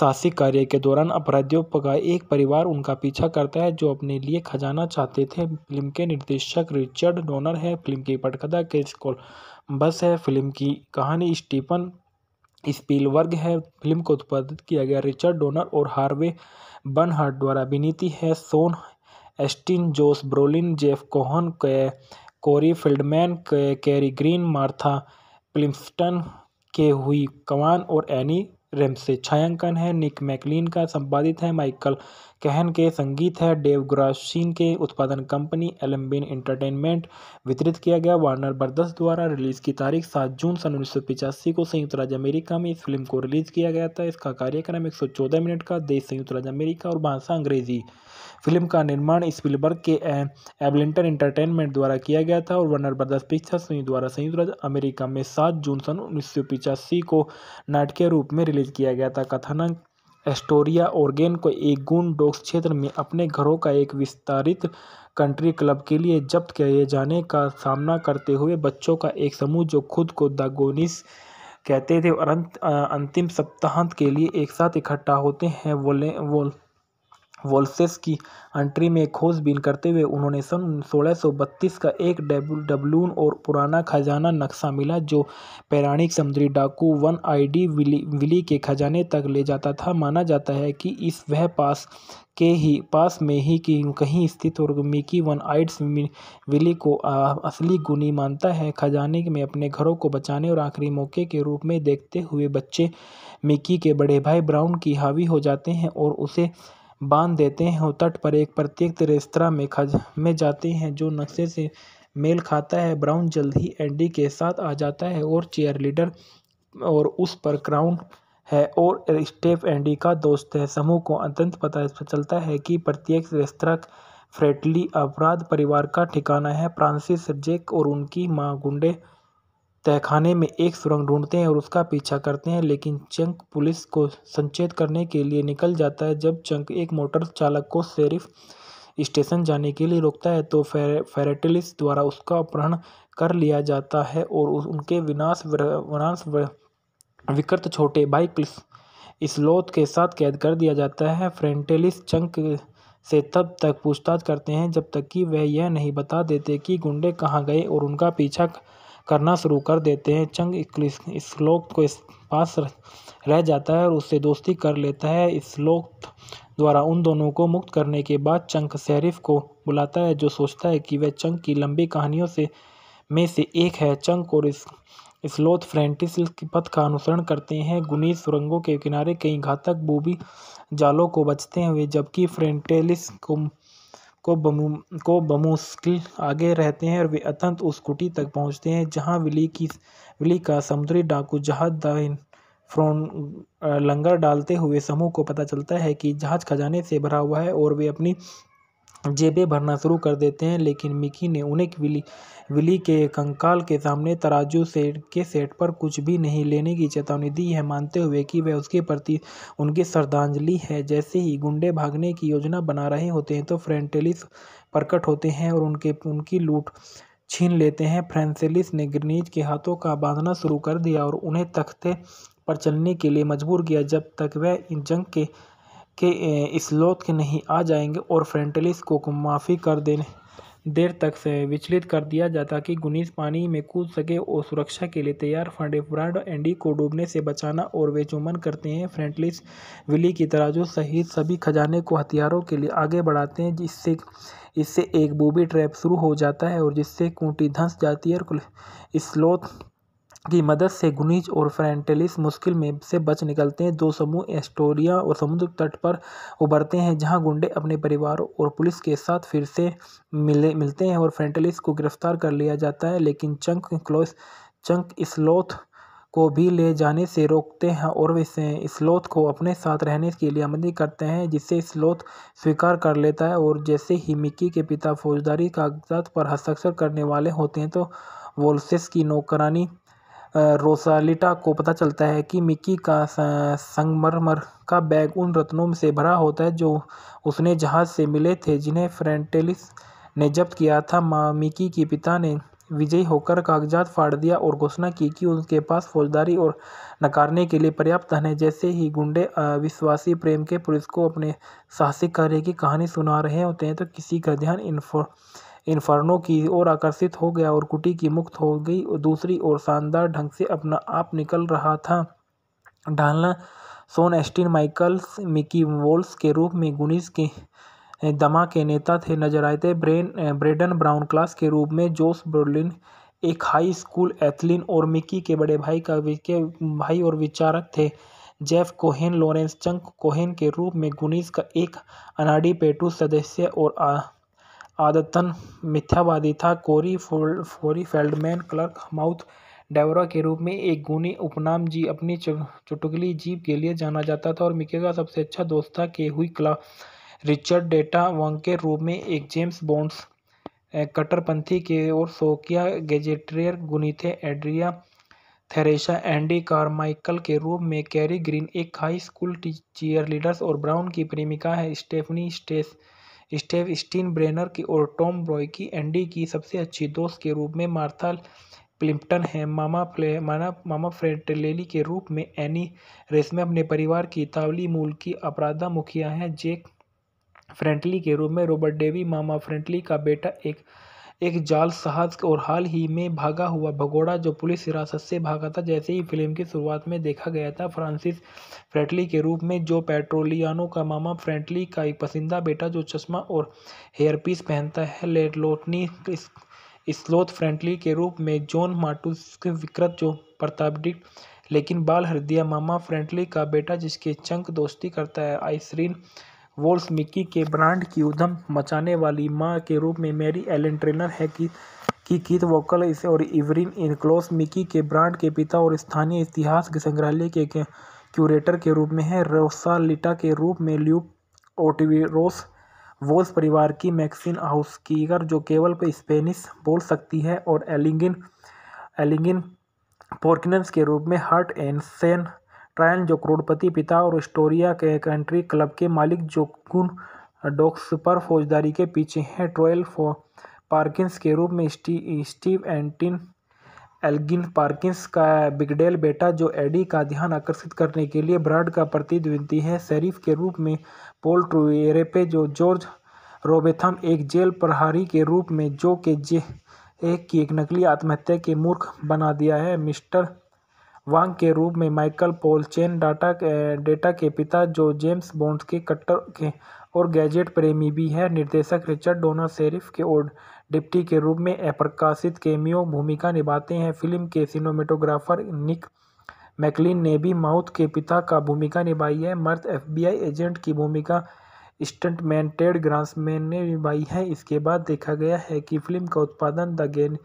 साहसिक कार्य के दौरान अपराधियों का एक परिवार उनका पीछा करता है जो अपने लिए खजाना चाहते थे फिल्म के निर्देशक रिचर्ड डोनर है फिल्म की पटकथा स्कोल बस है फिल्म की कहानी स्टीफन स्पीलवर्ग है फिल्म को उत्पादित किया गया रिचर्ड डोनर और हार्वे बनहार्ट द्वारा अभिनीति है Sean Astin Josh Brolin Jeff Cohen के कोरी फील्डमैन के Kerri Green Martha Plimpton Ke Huy कवान और एनी रैमसे छायांकन है निक मैकलिन का संपादित है माइकल कहन के संगीत है डेव ग्रासिन के उत्पादन कंपनी एलम्बिन इंटरटेनमेंट वितरित किया गया वार्नर बर्दस द्वारा रिलीज की तारीख सात जून सन उन्नीस को संयुक्त राज्य अमेरिका में इस फिल्म को रिलीज किया गया था इसका कार्यक्रम 114 मिनट का देश संयुक्त राज्य अमेरिका और भाषा अंग्रेजी फिल्म का निर्माण स्पिलबर्ग के एबलिंटन इंटरटेनमेंट द्वारा किया गया था और वार्नर ब्रदर्स पिक्चर्स द्वारा संयुक्त राज्य अमेरिका में सात जून सन उन्नीस को नाटकीय रूप में रिलीज किया गया था कथानक एस्टोरिया ओरगेन को एक गुन डॉक्स क्षेत्र में अपने घरों का एक विस्तारित कंट्री क्लब के लिए जब्त किए जाने का सामना करते हुए बच्चों का एक समूह जो खुद को दागोनिस कहते थे और अंत अंतिम सप्ताहांत के लिए एक साथ इकट्ठा होते हैं वोले वोल वोल्सेस की एंट्री में खोजबीन करते हुए उन्होंने सन सोलह का एक डबलून और पुराना खजाना नक्शा मिला जो पैराणिक समुद्री डाकू वन आईडी विली विली के खजाने तक ले जाता था माना जाता है कि इस वह पास के ही पास में ही कि कहीं स्थित और मिकी वन आइड्स विली को आ, असली गुनी मानता है खजाने में अपने घरों को बचाने और आखिरी मौके के रूप में देखते हुए बच्चे मिकी के बड़े भाई ब्राउन की हावी हो जाते हैं और उसे बांध देते हैं और तट पर एक प्रत्येक रेस्तरा में खज में जाते हैं जो नक्शे से मेल खाता है ब्राउन जल्द ही एंडी के साथ आ जाता है और चेयर लीडर और उस पर क्राउन है और स्टेफ एंडी का दोस्त है समूह को अत्यंत पता चलता है कि प्रत्येक रेस्तरा फ्रेटली अपराध परिवार का ठिकाना है फ्रांसिस जेक और उनकी माँ गुंडे तहखाने में एक सुरंग ढूंढते हैं और उसका पीछा करते हैं लेकिन चंक पुलिस को संचेत करने के लिए निकल जाता है जब चंक एक मोटर चालक को शेरिफ स्टेशन जाने के लिए रोकता है तो फेरेटिलिस द्वारा उसका अपहरण कर लिया जाता है और उनके विनाश विनाश विकृत छोटे भाई क्लिस के साथ कैद कर दिया जाता है फ्रेंटेलिस चंक से तब तक पूछताछ करते हैं जब तक कि वह यह नहीं बता देते कि गुंडे कहाँ गए और उनका पीछा करना शुरू कर देते हैं चंग इक्लिस श्लोक को इस पास रह जाता है और उससे दोस्ती कर लेता है श्लोक द्वारा उन दोनों को मुक्त करने के बाद चंक शरीफ को बुलाता है जो सोचता है कि वह चंक की लंबी कहानियों से में से एक है चंक और इस स्लोथ फ्रेंटिस के पथ का अनुसरण करते हैं गुनी सुरंगों के किनारे कई घातक बूबी जालों को बचते हुए जबकि फ्रेंटेलिस को को बमु को बमुश्किल आगे रहते हैं और वे अत्यंत उस कुटी तक पहुंचते हैं जहां विली की विली का समुद्री डाकू जहाज दाइन फ्रोन लंगर डालते हुए समूह को पता चलता है कि जहाज खजाने से भरा हुआ है और वे अपनी जेबें भरना शुरू कर देते हैं लेकिन मिकी ने उन्हें विली विली के कंकाल के सामने तराजू सेट के सेट पर कुछ भी नहीं लेने की चेतावनी दी है मानते हुए कि वह उसके प्रति उनकी श्रद्धांजलि है जैसे ही गुंडे भागने की योजना बना रहे होते हैं तो फ्रेंटेलिस प्रकट होते हैं और उनके उनकी लूट छीन लेते हैं फ्रेंसेलिस ने ग्रनीज के हाथों का बांधना शुरू कर दिया और उन्हें तख्ते पर चलने के लिए मजबूर किया जब तक वह इन जंग के के इसलोत के नहीं आ जाएंगे और फ्रेंटलिस को, माफ़ी कर देने देर तक से विचलित कर दिया जाता कि गुनीज पानी में कूद सके और सुरक्षा के लिए तैयार फंडे ब्रांड एंडी को डूबने से बचाना और वे चुमन करते हैं फ्रेंटलिस विली की तराजू सहित सभी खजाने को हथियारों के लिए आगे बढ़ाते हैं जिससे इससे एक बूबी ट्रैप शुरू हो जाता है और जिससे कूटी धंस जाती है और इसलोत की मदद से गुनीज और फ्रेंटेलिस मुश्किल में से बच निकलते हैं दो समूह एस्टोरिया और समुद्र तट पर उभरते हैं जहां गुंडे अपने परिवार और पुलिस के साथ फिर से मिले मिलते हैं और फ्रेंटेलिस को गिरफ्तार कर लिया जाता है लेकिन चंक क्लोस चंक स्लोथ को भी ले जाने से रोकते हैं और वे स्लोथ को अपने साथ रहने के लिए आमंत्रित करते हैं जिससे स्लोथ स्वीकार कर लेता है और जैसे ही मिक्की के पिता फौजदारी कागजात पर हस्ताक्षर करने वाले होते हैं तो वोल्सेस की नौकरानी रोसालिटा को पता चलता है कि मिकी का संगमरमर का बैग उन रत्नों से भरा होता है जो उसने जहाज से मिले थे जिन्हें फ्रेंटेलिस ने जब्त किया था मिकी के पिता ने विजयी होकर कागजात फाड़ दिया और घोषणा की कि उनके पास फौजदारी और नकारने के लिए पर्याप्त धन है जैसे ही गुंडे अविश्वासी प्रेम के पुरुष को अपने साहसिक कार्य की कहानी सुना रहे होते हैं तो किसी का ध्यान इन्फो इन्फर्नो की ओर आकर्षित हो गया और कुटी की मुक्त हो गई दूसरी ओर शानदार ढंग से अपना आप निकल रहा था ढालना सोन एस्टिन माइकल्स मिकी वोल्स के रूप में गुनिस के दमा के नेता थे नजर आए थे ब्रेन ब्रेडन ब्राउन क्लास के रूप में जोस ब्रोलिन एक हाई स्कूल एथलिन और मिकी के बड़े भाई का के भाई और विचारक थे Jeff Cohen Lawrence Chunk Cohen के रूप में गुनीस का एक अनाडी पेटू सदस्य और आदतन मिथ्यावादी था कोरी फोरी फेल्डमैन क्लर्क माउथ डेवरा के रूप में एक गुणी उपनाम जी अपनी चुटकली जीप के लिए जाना जाता था और मिके का सबसे अच्छा दोस्त था के हुई क्ला रिचर्ड डेटा वंग के रूप में एक जेम्स बॉन्ड्स कट्टरपंथी के और सोकिया गेजेट्रियर गुनी थे एड्रिया थेरेसा एंडी कारमाइकल के रूप में कैरी ग्रीन एक हाई स्कूल चीयर लीडर्स और ब्राउन की प्रेमिका है स्टेफनी स्टेस स्टेव स्टीन ब्रेनर की और टॉम रॉय की एंडी की सबसे अच्छी दोस्त के रूप में मार्था प्लिम्पटन है मामा प्ले माना मामा फ्रेटेलेली के रूप में एनी रेसमे अपने परिवार की तावली मूल की अपराधा मुखिया हैं जेक फ्रेंटली के रूप में रॉबर्ट डेवी मामा फ्रेंटली का बेटा एक एक जाल साहस और हाल ही में भागा हुआ भगोड़ा जो पुलिस हिरासत से भागा था जैसे ही फिल्म की शुरुआत में देखा गया था फ्रांसिस फ्रेटली के रूप में जो पेट्रोलियानो का मामा फ्रेंटली का एक पसंदीदा बेटा जो चश्मा और हेयर पीस पहनता है लेटलोटनी स्लोथ फ्रेंटली के रूप में जॉन मार्टूस के विकृत जो प्रतापडिक लेकिन बाल हृदय मामा फ्रेंटली का बेटा जिसके चंक दोस्ती करता है आइसरीन वोल्फ मिक्की के ब्रांड की उधम मचाने वाली मां के रूप में मैरी एलन ट्रेनर है कि की कीथ वोकल और इवरिन इनक्लोस मिकी के ब्रांड के पिता और स्थानीय इतिहास के संग्रहालय के क्यूरेटर के रूप में है रोसालिटा के रूप में ल्यूप ओटिविरोस वोल्स परिवार की मैक्सिन हाउसकीगर जो केवल स्पेनिश बोल सकती है और एलिंगिन एलिंगिन पोर्किनस के रूप में हार्ट एंड सेन ट्रायन जो करोड़पति पिता और स्टोरिया के कंट्री क्लब के मालिक गुन डॉक्स पर फौजदारी के पीछे हैं ट्रोयल पार्किंस के रूप में स्टी, स्टीव एंटिन एल्गिन पार्किंस का बिगडेल बेटा जो एडी का ध्यान आकर्षित करने के लिए ब्रांड का प्रतिद्वंदी है शरीफ के रूप में पोल ट्रूरेपे जो जॉर्ज रोबेथम एक जेल प्रहारी के रूप में जो के जे एक की एक नकली आत्महत्या के मूर्ख बना दिया है मिस्टर वांग के रूप में माइकल पोल चेन डेटा के पिता जो जेम्स बॉन्ड के कट्टर के और गैजेट प्रेमी भी हैं निर्देशक रिचर्ड डोनर शेरिफ के और डिप्टी के रूप में अप्रकाशित केमियो भूमिका निभाते हैं फिल्म के सिनेमेटोग्राफर निक मैकलिन ने भी माउथ के पिता का भूमिका निभाई है मर्द एफबीआई एजेंट की भूमिका स्टंटमैन टेड ग्रांसमैन ने निभाई है इसके बाद देखा गया है कि फिल्म का उत्पादन द गेन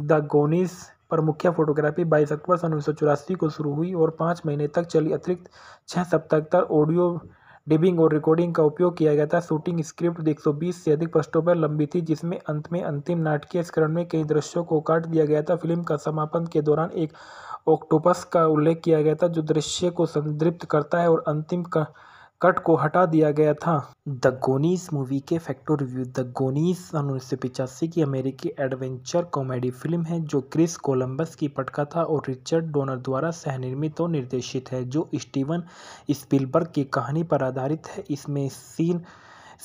द गोनीस पर मुख्य फोटोग्राफी 22 अक्टूबर सन उन्नीस को शुरू हुई और पाँच महीने तक चली अतिरिक्त छः सप्ताह तक ऑडियो डिबिंग और रिकॉर्डिंग का उपयोग किया गया था शूटिंग स्क्रिप्ट 120 से अधिक पृष्ठों पर लंबी थी जिसमें अंत में अंतिम नाटकीय स्करण में कई दृश्यों को काट दिया गया था फिल्म का समापन के दौरान एक ऑक्टोपस का उल्लेख किया गया था जो दृश्य को संदृप्त करता है और अंतिम का कट को हटा दिया गया था द गोनीस मूवी के फैक्टो रिव्यू द गोनीस सन उन्नीस सौ पिचासी की अमेरिकी एडवेंचर कॉमेडी फिल्म है जो क्रिस कोलंबस की पटका था और रिचर्ड डोनर द्वारा सहनिर्मित और निर्देशित है जो स्टीवन स्पिलबर्ग की कहानी पर आधारित है इसमें Sean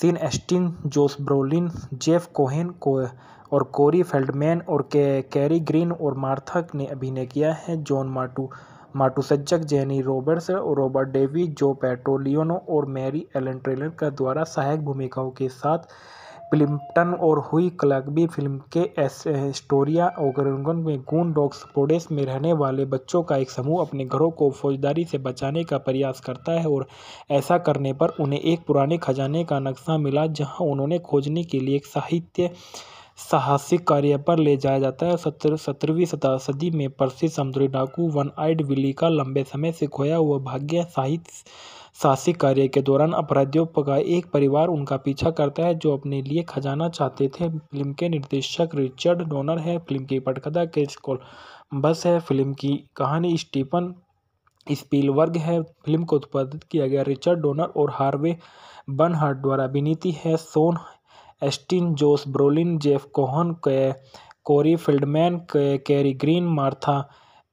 Sean Astin Josh Brolin Jeff Cohen को और कोरी फेल्डमैन और के, कैरी ग्रीन और मार्थक ने अभिनय किया है जॉन मार्टू Matuszak Jenny Roberts Robert Davi Joe Pantoliano और मैरी एलन ट्रेलर का द्वारा सहायक भूमिकाओं के साथ प्लिम्पटन और हुई क्लगबी फिल्म के एस्टोरिया ओगरगन में गून डॉग्स पोडेस में रहने वाले बच्चों का एक समूह अपने घरों को फौजदारी से बचाने का प्रयास करता है और ऐसा करने पर उन्हें एक पुराने खजाने का नक्शा मिला जहां उन्होंने खोजने के लिए एक साहित्य साहसिक कार्य पर ले जाया जाता है सत्र सत्रहवीं शताब्दी में प्रसिद्ध समुद्री डाकू वन आइड विली का लंबे समय से खोया हुआ भाग्य साहित्य साहसिक कार्य के दौरान अपराधियों का एक परिवार उनका पीछा करता है जो अपने लिए खजाना चाहते थे फिल्म के निर्देशक रिचर्ड डोनर है फिल्म की पटकथा क्रिस बस है फिल्म की कहानी स्टीफन स्पीलवर्ग है फिल्म को उत्पादित किया गया रिचर्ड डोनर और हार्वे बनहार्ट द्वारा अभिनीति है Sean Astin Josh Brolin Jeff Cohen Corey Feldman Kerri Green Martha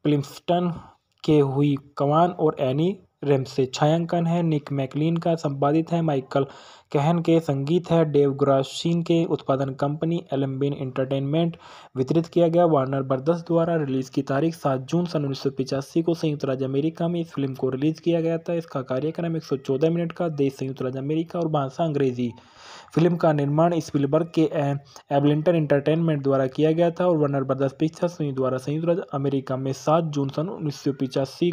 Plimpton Ke Huy कवान और एनी रेमसे छायांकन है निक मैकलिन का संपादित है माइकल कहन के संगीत है डेव ग्रासिन के उत्पादन कंपनी एलम्बिन एंटरटेनमेंट वितरित किया गया वार्नर बर्दस द्वारा रिलीज़ की तारीख सात जून सन उन्नीस को संयुक्त राज्य अमेरिका में इस फिल्म को रिलीज़ किया गया था इसका कार्यक्रम चौदह मिनट का देश संयुक्त राज्य अमेरिका और भाषा अंग्रेजी फिल्म का निर्माण स्पिलबर्ग के एबलिंटन एंटरटेनमेंट द्वारा किया गया था और वनर ब्रदर्स पिक्चर्स द्वारा संयुक्त राज्य अमेरिका में सात जून सन उन्नीस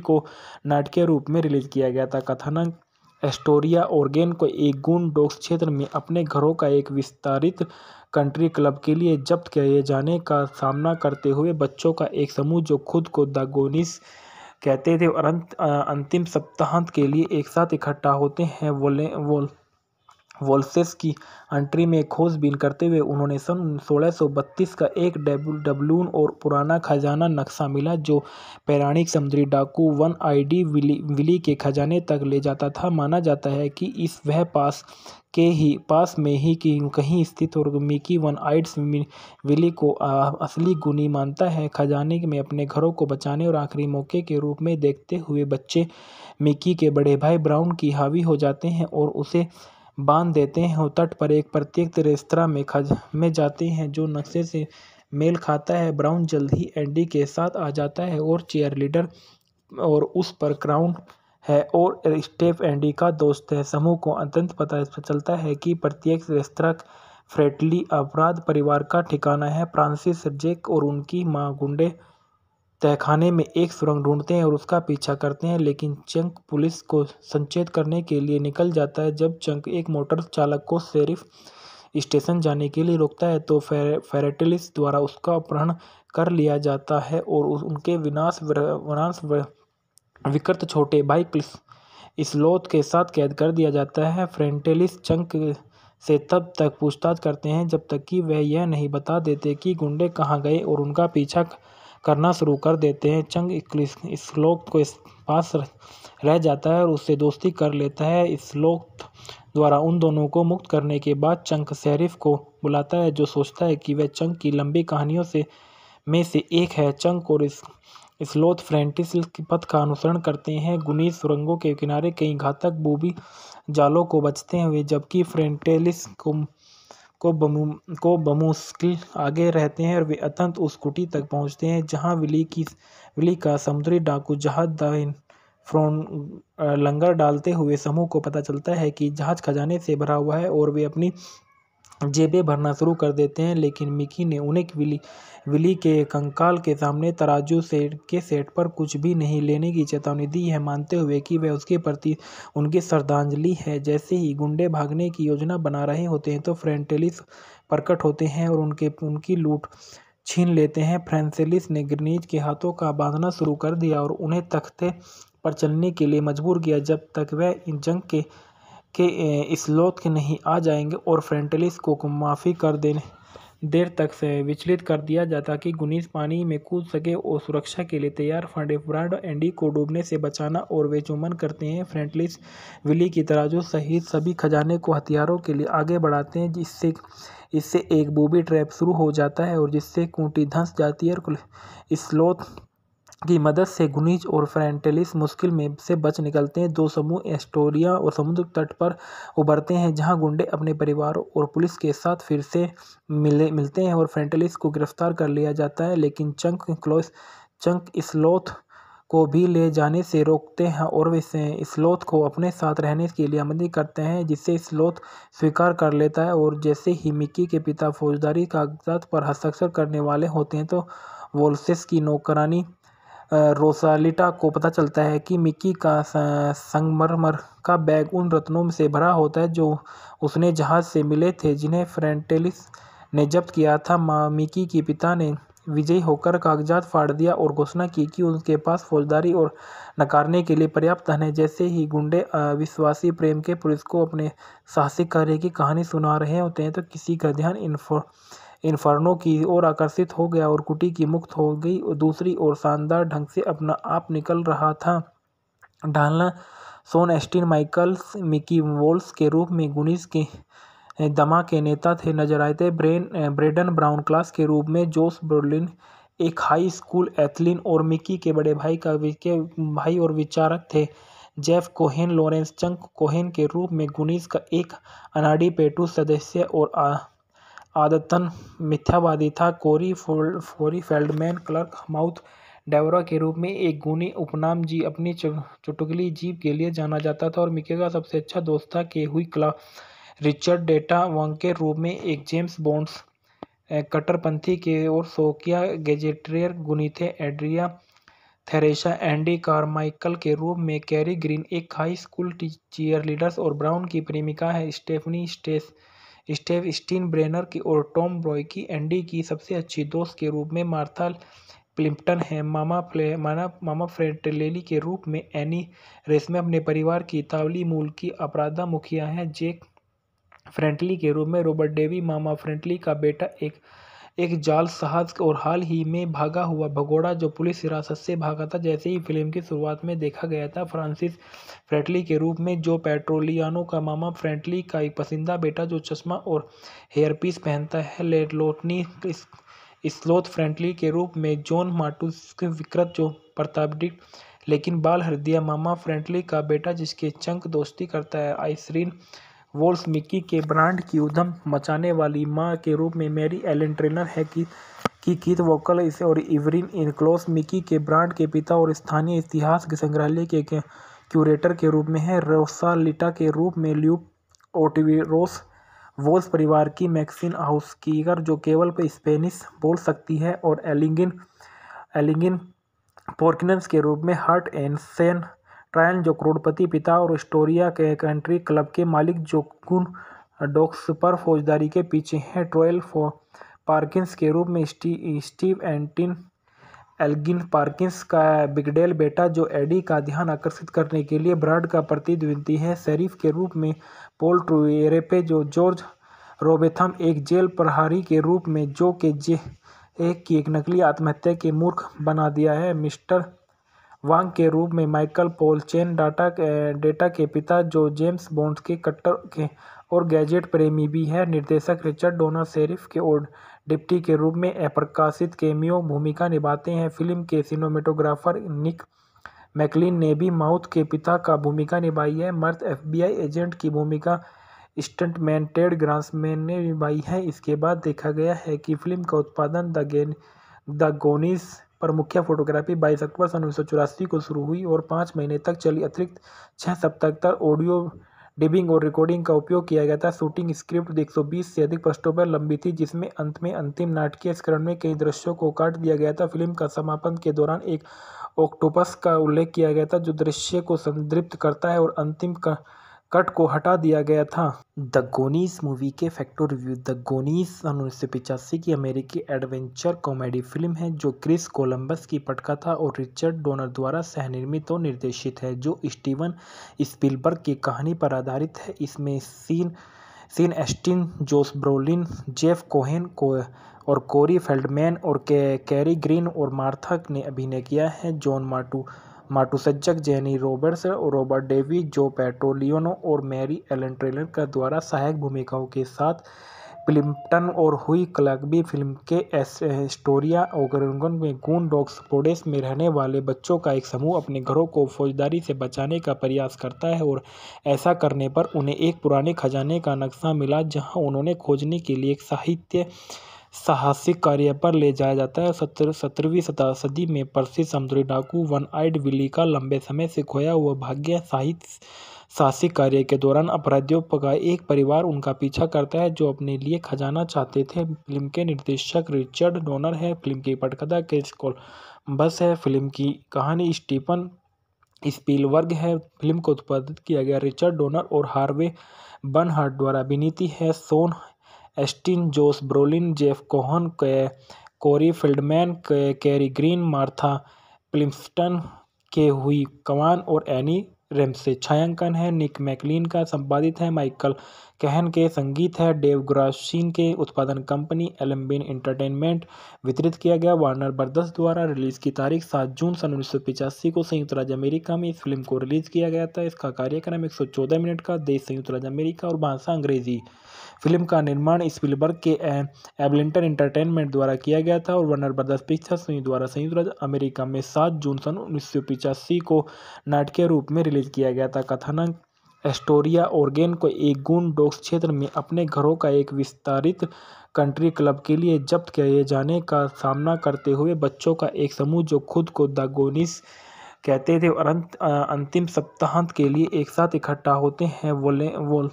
को नाटकीय रूप में रिलीज किया गया था कथानक एस्टोरिया ओरगेन को एक गुण डॉक्स क्षेत्र में अपने घरों का एक विस्तारित कंट्री क्लब के लिए जब्त किए जाने का सामना करते हुए बच्चों का एक समूह जो खुद को दागोनिस कहते थे और अंत अंतिम सप्ताहांत के लिए एक साथ इकट्ठा होते हैं वोले वो वोल्सेस की एंट्री में खोजबीन करते हुए उन्होंने सन सोलह सौ बत्तीस का एक डबलून और पुराना खजाना नक्शा मिला जो पैराणिक समुद्री डाकू वन आईडी विली विली के खजाने तक ले जाता था माना जाता है कि इस वह पास के ही पास में ही कि कहीं स्थित और मिकी वन आइड्स विली को आ, असली गुनी मानता है खजाने में अपने घरों को बचाने और आखिरी मौके के रूप में देखते हुए बच्चे मिकी के बड़े भाई ब्राउन की हावी हो जाते हैं और उसे बांध देते हैं और तट पर एक प्रत्येक रेस्तरा में खज में जाते हैं जो नक्शे से मेल खाता है ब्राउन जल्द ही एंडी के साथ आ जाता है और चेयर लीडर और उस पर क्राउन है और स्टेफ एंडी का दोस्त है समूह को अत्यंत पता चलता है कि प्रत्येक रेस्तरा फ्रेटली अपराध परिवार का ठिकाना है फ्रांसिस जेक और उनकी माँ गुंडे तहखाने में एक सुरंग ढूंढते हैं और उसका पीछा करते हैं लेकिन चंक पुलिस को संचेत करने के लिए निकल जाता है जब चंक एक मोटर चालक को शेरिफ स्टेशन जाने के लिए रोकता है तो फेरेटिलिस द्वारा उसका अपहरण कर लिया जाता है और उनके विनाश वनाश विकृत छोटे बाइक क्लिस के साथ कैद कर दिया जाता है फ्रेंटेलिस चंक से तब तक पूछताछ करते हैं जब तक कि वह यह नहीं बता देते कि गुंडे कहाँ गए और उनका पीछा करना शुरू कर देते हैं चंग इस्लोक श्लोक को इस पास रह जाता है और उससे दोस्ती कर लेता है श्लोक द्वारा उन दोनों को मुक्त करने के बाद चंक शरीफ को बुलाता है जो सोचता है कि वह चंक की लंबी कहानियों से में से एक है चंक और इस स्लोथ फ्रेंटिस के पथ का अनुसरण करते हैं गुनी सुरंगों के किनारे कई घातक बूबी जालों को बचते हुए जबकि फ्रेंटेलिस को को बमू को बमुश्किल आगे रहते हैं और वे अतंत उस कुटी तक पहुंचते हैं जहां विली की विली का समुद्री डाकू जहाज दाइन फ्रोन लंगर डालते हुए समूह को पता चलता है कि जहाज खजाने से भरा हुआ है और वे अपनी जेबें भरना शुरू कर देते हैं लेकिन मिकी ने उन्हें विली विली के कंकाल के सामने तराजू सेट के सेट पर कुछ भी नहीं लेने की चेतावनी दी है मानते हुए कि वह उसके प्रति उनकी श्रद्धांजलि है जैसे ही गुंडे भागने की योजना बना रहे होते हैं तो फ्रेंटेलिस प्रकट होते हैं और उनके उनकी लूट छीन लेते हैं फ्रेंसेलिस ने ग्रनीज के हाथों का बांधना शुरू कर दिया और उन्हें तख्ते पर चलने के लिए मजबूर किया जब तक वह इन जंग के के स्लोथ के नहीं आ जाएंगे और फ्रेंटलिस को माफ़ी कर देने देर तक से विचलित कर दिया जाता कि गुनीज पानी में कूद सके और सुरक्षा के लिए तैयार फंडे ब्रांड एंडी को डूबने से बचाना और वे चुमन करते हैं फ्रेंटलिस विली की तराजू सहित सभी खजाने को हथियारों के लिए आगे बढ़ाते हैं जिससे इससे एक बूबी ट्रैप शुरू हो जाता है और जिससे कूटी धंस जाती है और स्लोथ की मदद से गुनीज और फ्रेंटेलिस मुश्किल में से बच निकलते हैं दो समूह एस्टोरिया और समुद्र तट पर उभरते हैं जहां गुंडे अपने परिवारों और पुलिस के साथ फिर से मिले मिलते हैं और फ्रेंटेलिस को गिरफ्तार कर लिया जाता है लेकिन चंक क्लोस चंक स्लोथ को भी ले जाने से रोकते हैं और वैसे स्लोथ को अपने साथ रहने के लिए आमदी करते हैं जिसे स्लोथ स्वीकार कर लेता है और जैसे ही मिक्की के पिता फौजदारी कागजात पर हस्ताक्षर करने वाले होते हैं तो वोल्सेस की नौकरानी रोसालिटा को पता चलता है कि मिक्की का संगमरमर का बैग उन रत्नों से भरा होता है जो उसने जहाज से मिले थे जिन्हें फ्रेंटेलिस ने जब्त किया था मिकी के पिता ने विजयी होकर कागजात फाड़ दिया और घोषणा की कि उनके पास फौजदारी और नकारने के लिए पर्याप्त धन है जैसे ही गुंडे अविश्वासी प्रेम के पुलिस को अपने साहसिक कार्य की कहानी सुना रहे होते हैं तो किसी का ध्यान इन्फो इन्फर्नो की ओर आकर्षित हो गया और कुटी की मुक्त हो गई दूसरी ओर शानदार ढंग से अपना आप निकल रहा था ढालना सोन एस्टिन माइकल्स मिकी वोल्स के रूप में गुनीस के दमा के नेता थे नजर आए थे ब्रेन ब्रेडन ब्राउन क्लास के रूप में जोस बर्लिन एक हाई स्कूल एथलिन और मिकी के बड़े भाई का के भाई और विचारक थे Jeff Cohen Lawrence Chunk Cohen के रूप में गुनीस का एक अनाडी पेटू सदस्य और आ, आदतन मिथ्यावादी था कोरी फोल्ड फोरी फेल्डमैन क्लर्क माउथ डेवरा के रूप में एक गुनी उपनाम जी अपनी चुटुगली जीप के लिए जाना जाता था और मिके का सबसे अच्छा दोस्त था के हुई क्ला रिचर्ड डेटा वंग के रूप में एक जेम्स बॉन्ड्स कट्टरपंथी के और सोकिया गेजेट्रियर गुनी थे एड्रिया थेरेसा एंडी कारमाइकल के रूप में कैरी ग्रीन एक हाई स्कूल चीयर लीडर्स और ब्राउन की प्रेमिका है स्टेफनी स्टेस स्टेव स्टीन ब्रेनर की और टॉम ब्रॉय की एंडी की सबसे अच्छी दोस्त के रूप में मार्था क्लिम्पटन है मामा फ्ले माना मामा फ्रेटलेली के रूप में एनी रेस में अपने परिवार की तावली मूल की अपराधा मुखिया हैं जेक फ्रेंटली के रूप में रॉबर्ट डेवी मामा फ्रेंटली का बेटा एक एक जाल साहस और हाल ही में भागा हुआ भगोड़ा जो पुलिस हिरासत से भागा था जैसे ही फिल्म की शुरुआत में देखा गया था फ्रांसिस फ्रेटली के रूप में जो पेट्रोलियानो का मामा फ्रेंटली का एक पसंदीदा बेटा जो चश्मा और हेयरपीस पहनता है लेटलोटनी स्लोथ फ्रेंटली के रूप में जॉन मार्टूस विकृत जो प्रतापडिक लेकिन बाल हृदय मामा फ्रेंटली का बेटा जिसके चंक दोस्ती करता है आइसरीन वोल्स मिक्की के ब्रांड की उधम मचाने वाली मां के रूप में मैरी एलन ट्रेनर है कि की कीथ वोकल और इवरिन इनक्लोस मिकी के ब्रांड के पिता और स्थानीय इतिहास के संग्रहालय के क्यूरेटर के रूप में है रोसालिटा के रूप में ल्यूप ओटिविरोस वोल्स परिवार की मैक्सिन हाउसकीगर जो केवल स्पेनिश बोल सकती है और एलिंगिन एलिंगिन पोर्किनस के रूप में हर्ट एंड सेन ट्रायन जो करोड़पति पिता और स्टोरिया के कंट्री क्लब के मालिक जोगुन डॉक्स पर फौजदारी के पीछे हैं ट्रोयल पार्किंस के रूप में स्टी, स्टीव एंटिन एल्गिन पार्किंस का बिगडेल बेटा जो एडी का ध्यान आकर्षित करने के लिए ब्रांड का प्रतिद्वंदी है शरीफ के रूप में पोल ट्रूरेपे जो जॉर्ज रोबेथम एक जेल प्रहारी के रूप में जो के जे एक की एक नकली आत्महत्या के मूर्ख बना दिया है मिस्टर वांग के रूप में माइकल पोल चेन डेटा के पिता जो जेम्स बॉन्ड के कट्टर और गैजेट प्रेमी भी हैं निर्देशक रिचर्ड डोनर शेरिफ के और डिप्टी के रूप में अप्रकाशित केमियो भूमिका निभाते हैं फिल्म के सिनेमेटोग्राफर निक मैकलिन ने भी माउथ के पिता का भूमिका निभाई है मर्द एफबीआई एजेंट की भूमिका स्टंटमैन टेड ग्रांसमैन ने निभाई है इसके बाद देखा गया है कि फिल्म का उत्पादन द गेन द गोनिस पर मुख्य फोटोग्राफी 22 अक्टूबर सन उन्नीस को शुरू हुई और पाँच महीने तक चली अतिरिक्त छः सप्ताह तक ऑडियो डिबिंग और रिकॉर्डिंग का उपयोग किया गया था शूटिंग स्क्रिप्ट 120 से अधिक पृष्ठों पर लंबी थी जिसमें अंत में अंतिम नाटकीय स्करण में कई दृश्यों को काट दिया गया था फिल्म का समापन के दौरान एक ऑक्टोपस का उल्लेख किया गया था जो दृश्य को संदृप्त करता है और अंतिम का कट को हटा दिया गया था द गोनीस मूवी के फैक्टो रिव्यू द गोनीस सन उन्नीस सौ पिचासी की अमेरिकी एडवेंचर कॉमेडी फिल्म है जो क्रिस कोलंबस की पटका था और रिचर्ड डोनर द्वारा सहनिर्मित और निर्देशित है जो स्टीवन स्पिलबर्ग की कहानी पर आधारित है इसमें Sean Sean Astin Josh Brolin Jeff Cohen को और कोरी फेल्डमैन और कैरी ग्रीन और मार्थक ने अभिनय किया है जॉन मार्टू माटुसज्जक जेनी रॉबर्ट्स और रॉबर्ट डेवी जो पेट्रोलियोनो और मैरी एलन ट्रेलर का द्वारा सहायक भूमिकाओं के साथ प्लिम्पटन और हुई क्लगबी फिल्म के एस्टोरिया ओगरगन में गून डॉग्स पोडेस में रहने वाले बच्चों का एक समूह अपने घरों को फौजदारी से बचाने का प्रयास करता है और ऐसा करने पर उन्हें एक पुराने खजाने का नक्शा मिला जहां उन्होंने खोजने के लिए एक साहित्य साहसिक कार्य पर ले जाया जाता है सत्र सत्रहवीं शताब्दी में प्रसिद्ध समुद्री डाकू वन आइड विली का लंबे समय से खोया हुआ भाग्य साहित्य साहसिक कार्य के दौरान अपराधियों का एक परिवार उनका पीछा करता है जो अपने लिए खजाना चाहते थे फिल्म के निर्देशक रिचर्ड डोनर है फिल्म की पटकथा क्रिस बस है फिल्म की कहानी स्टीफन स्पीलवर्ग है फिल्म को उत्पादित किया गया रिचर्ड डोनर और हार्वे बर्नहार्ट द्वारा अभिनीति है Sean Astin Josh Brolin Jeff Cohen के कोरी फील्डमैन के Kerri Green Martha Plimpton Ke Huy कवान और एनी रेमसे छायांकन है निक मैकलिन का संपादित है माइकल कहन के संगीत है डेव ग्रासिन के उत्पादन कंपनी एलम्बिन इंटरटेनमेंट वितरित किया गया वार्नर ब्रदर्स द्वारा रिलीज़ की तारीख सात जून सन उन्नीस को संयुक्त राज्य अमेरिका में इस फिल्म को रिलीज़ किया गया था इसका कार्यक्रम एक मिनट का देश संयुक्त राज्य अमेरिका और भाषा अंग्रेजी फिल्म का निर्माण स्पिलबर्ग के एबलिंटन इंटरटेनमेंट द्वारा किया गया था और वार्नर ब्रदर्स पिक्चर्स द्वारा संयुक्त राज्य अमेरिका में सात जून सन उन्नीस को नाटकीय रूप में रिलीज किया गया था कथानक एस्टोरिया ओरगेन को एक गुन डॉक्स क्षेत्र में अपने घरों का एक विस्तारित कंट्री क्लब के लिए जब्त किए जाने का सामना करते हुए बच्चों का एक समूह जो खुद को दागोनिस कहते थे और अंत अंतिम सप्ताहांत के लिए एक साथ इकट्ठा होते हैं वोले वोल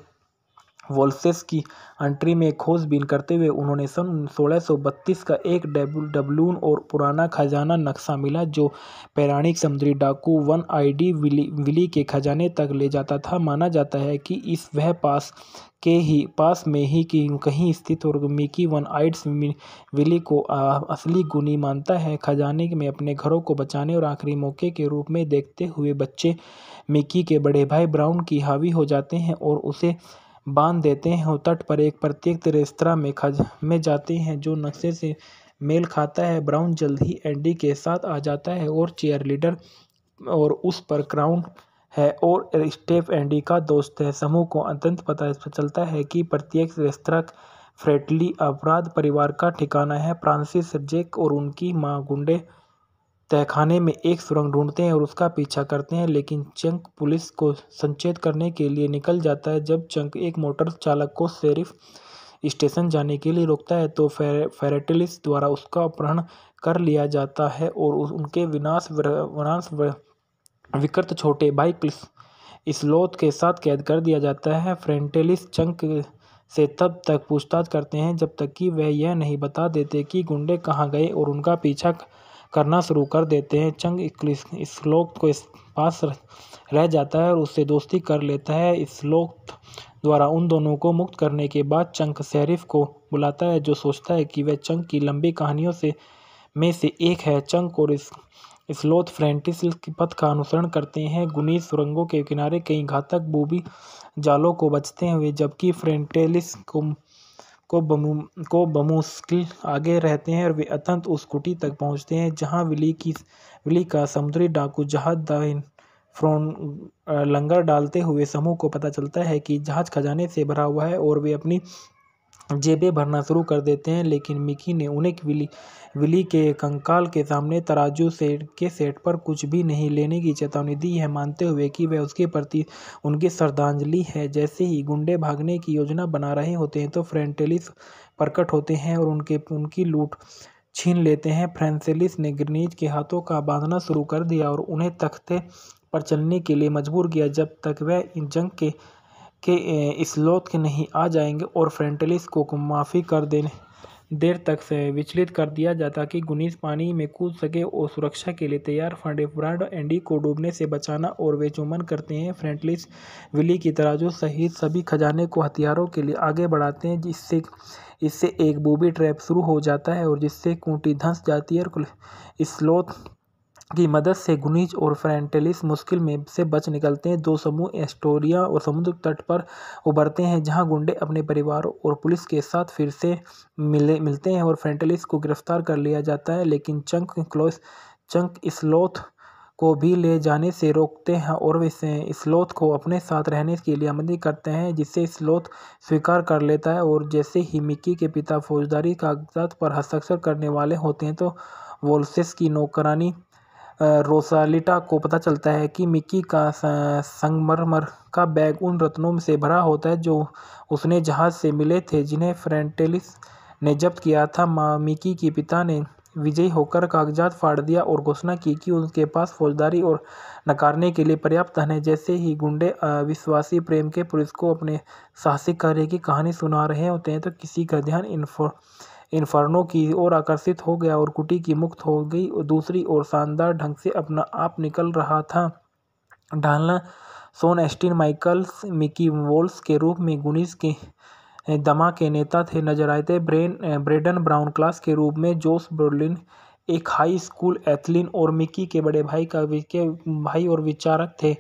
वोल्सेस की एंट्री में खोजबीन करते हुए उन्होंने सन 1632 का एक डबलून और पुराना खजाना नक्शा मिला जो पैराणिक समुद्री डाकू वन आईडी विली विली के खजाने तक ले जाता था माना जाता है कि इस वह पास के ही पास में ही कि कहीं स्थित और मिकी वन आइड्स विली को आ, असली गुनी मानता है खजाने में अपने घरों को बचाने और आखिरी मौके के रूप में देखते हुए बच्चे मिकी के बड़े भाई ब्राउन की हावी हो जाते हैं और उसे बांध देते हैं और तट पर एक प्रत्येक रेस्तरा में खज में जाते हैं जो नक्शे से मेल खाता है ब्राउन जल्द ही एंडी के साथ आ जाता है और चेयर लीडर और उस पर क्राउन है और स्टेफ एंडी का दोस्त है समूह को अत्यंत पता चलता है कि प्रत्येक रेस्तरा फ्रेटली अपराध परिवार का ठिकाना है फ्रांसिस जेक और उनकी माँ गुंडे तहखाने में एक सुरंग ढूंढते हैं और उसका पीछा करते हैं लेकिन चंक पुलिस को संचेत करने के लिए निकल जाता है जब चंक एक मोटर चालक को शेरिफ स्टेशन जाने के लिए रोकता है तो फे, फेरेटिलिस द्वारा उसका अपहरण कर लिया जाता है और उनके विनाश वनाश विकृत छोटे बाइक क्लिस के साथ कैद कर दिया जाता है फ्रेंटेलिस चंक से तब तक पूछताछ करते हैं जब तक कि वह यह नहीं बता देते कि गुंडे कहाँ गए और उनका पीछा करना शुरू कर देते हैं चंग श्लोक को इस पास रह जाता है और उससे दोस्ती कर लेता है इस श्लोक द्वारा उन दोनों को मुक्त करने के बाद चंक शरीफ को बुलाता है जो सोचता है कि वह चंक की लंबी कहानियों से में से एक है चंक और इस स्लोथ फ्रेंटिस की पथ का अनुसरण करते हैं गुनी सुरंगों के किनारे कई घातक बूबी जालों को बचते हुए जबकि फ्रेंटेलिस को को बमू को बमुश्किल आगे रहते हैं और वे अत्यंत उस कुटी तक पहुंचते हैं जहां विली की विली का समुद्री डाकू जहाज दाइन फ्रोन लंगर डालते हुए समूह को पता चलता है कि जहाज खजाने से भरा हुआ है और वे अपनी जेबें भरना शुरू कर देते हैं लेकिन मिकी ने उन्हें विली विली के कंकाल के सामने तराजू सेट के सेट पर कुछ भी नहीं लेने की चेतावनी दी है मानते हुए कि वह उसके प्रति उनकी श्रद्धांजलि है जैसे ही गुंडे भागने की योजना बना रहे होते हैं तो फ्रेंटेलिस प्रकट होते हैं और उनके उनकी लूट छीन लेते हैं फ्रेंसेलिस ने ग्रनीज के हाथों का बांधना शुरू कर दिया और उन्हें तख्ते पर चलने के लिए मजबूर किया जब तक वह इन जंग के के इस इसलोथ के नहीं आ जाएंगे और फ्रेंटेलिस को माफ़ी कर देने देर तक से विचलित कर दिया जाता कि गुनीज पानी में कूद सके और सुरक्षा के लिए तैयार फंडे ब्रांड एंडी को डूबने से बचाना और वे चुमन करते हैं फ्रेंटलिस विली की तराजू सहित सभी खजाने को हथियारों के लिए आगे बढ़ाते हैं जिससे इससे एक बूबी ट्रैप शुरू हो जाता है और जिससे कूटी धंस जाती है और स्लोथ की मदद से गुनीज और फ्रेंटेलिस मुश्किल में से बच निकलते हैं दो समूह एस्टोरिया और समुद्र तट पर उभरते हैं जहां गुंडे अपने परिवारों और पुलिस के साथ फिर से मिले मिलते हैं और फ्रेंटेलिस को गिरफ्तार कर लिया जाता है लेकिन चंक क्लोस चंक स्लोथ को भी ले जाने से रोकते हैं और वे स्लोथ को अपने साथ रहने के लिए आमदी करते हैं जिसे स्लोथ स्वीकार कर लेता है और जैसे ही मिक्की के पिता फौजदारी कागजात पर हस्ताक्षर करने वाले होते हैं तो वोल्सेस की नौकरानी रोसालिटा को पता चलता है कि मिकी का संगमरमर का बैग उन रत्नों से भरा होता है जो उसने जहाज से मिले थे जिन्हें फ्रेंटेलिस ने जब्त किया था मिकी के पिता ने विजयी होकर कागजात फाड़ दिया और घोषणा की कि उनके पास फौजदारी और नकारने के लिए पर्याप्त धन है जैसे ही गुंडे अविश्वासी प्रेम के पुलिस को अपने साहसिक कार्य की कहानी सुना रहे होते हैं तो किसी का ध्यान इन्फो इन्फर्नो की ओर आकर्षित हो गया और कुटी की मुक्त हो गई दूसरी ओर शानदार ढंग से अपना आप निकल रहा था ढालना सोन एस्टिन माइकल्स मिकी वोल्स के रूप में गुनिस के दमा के नेता थे नजर आए थे ब्रेन ब्रेडन ब्राउन क्लास के रूप में जोस बर्लिन एक हाई स्कूल एथलीन और मिकी के बड़े भाई का के भाई और विचारक थे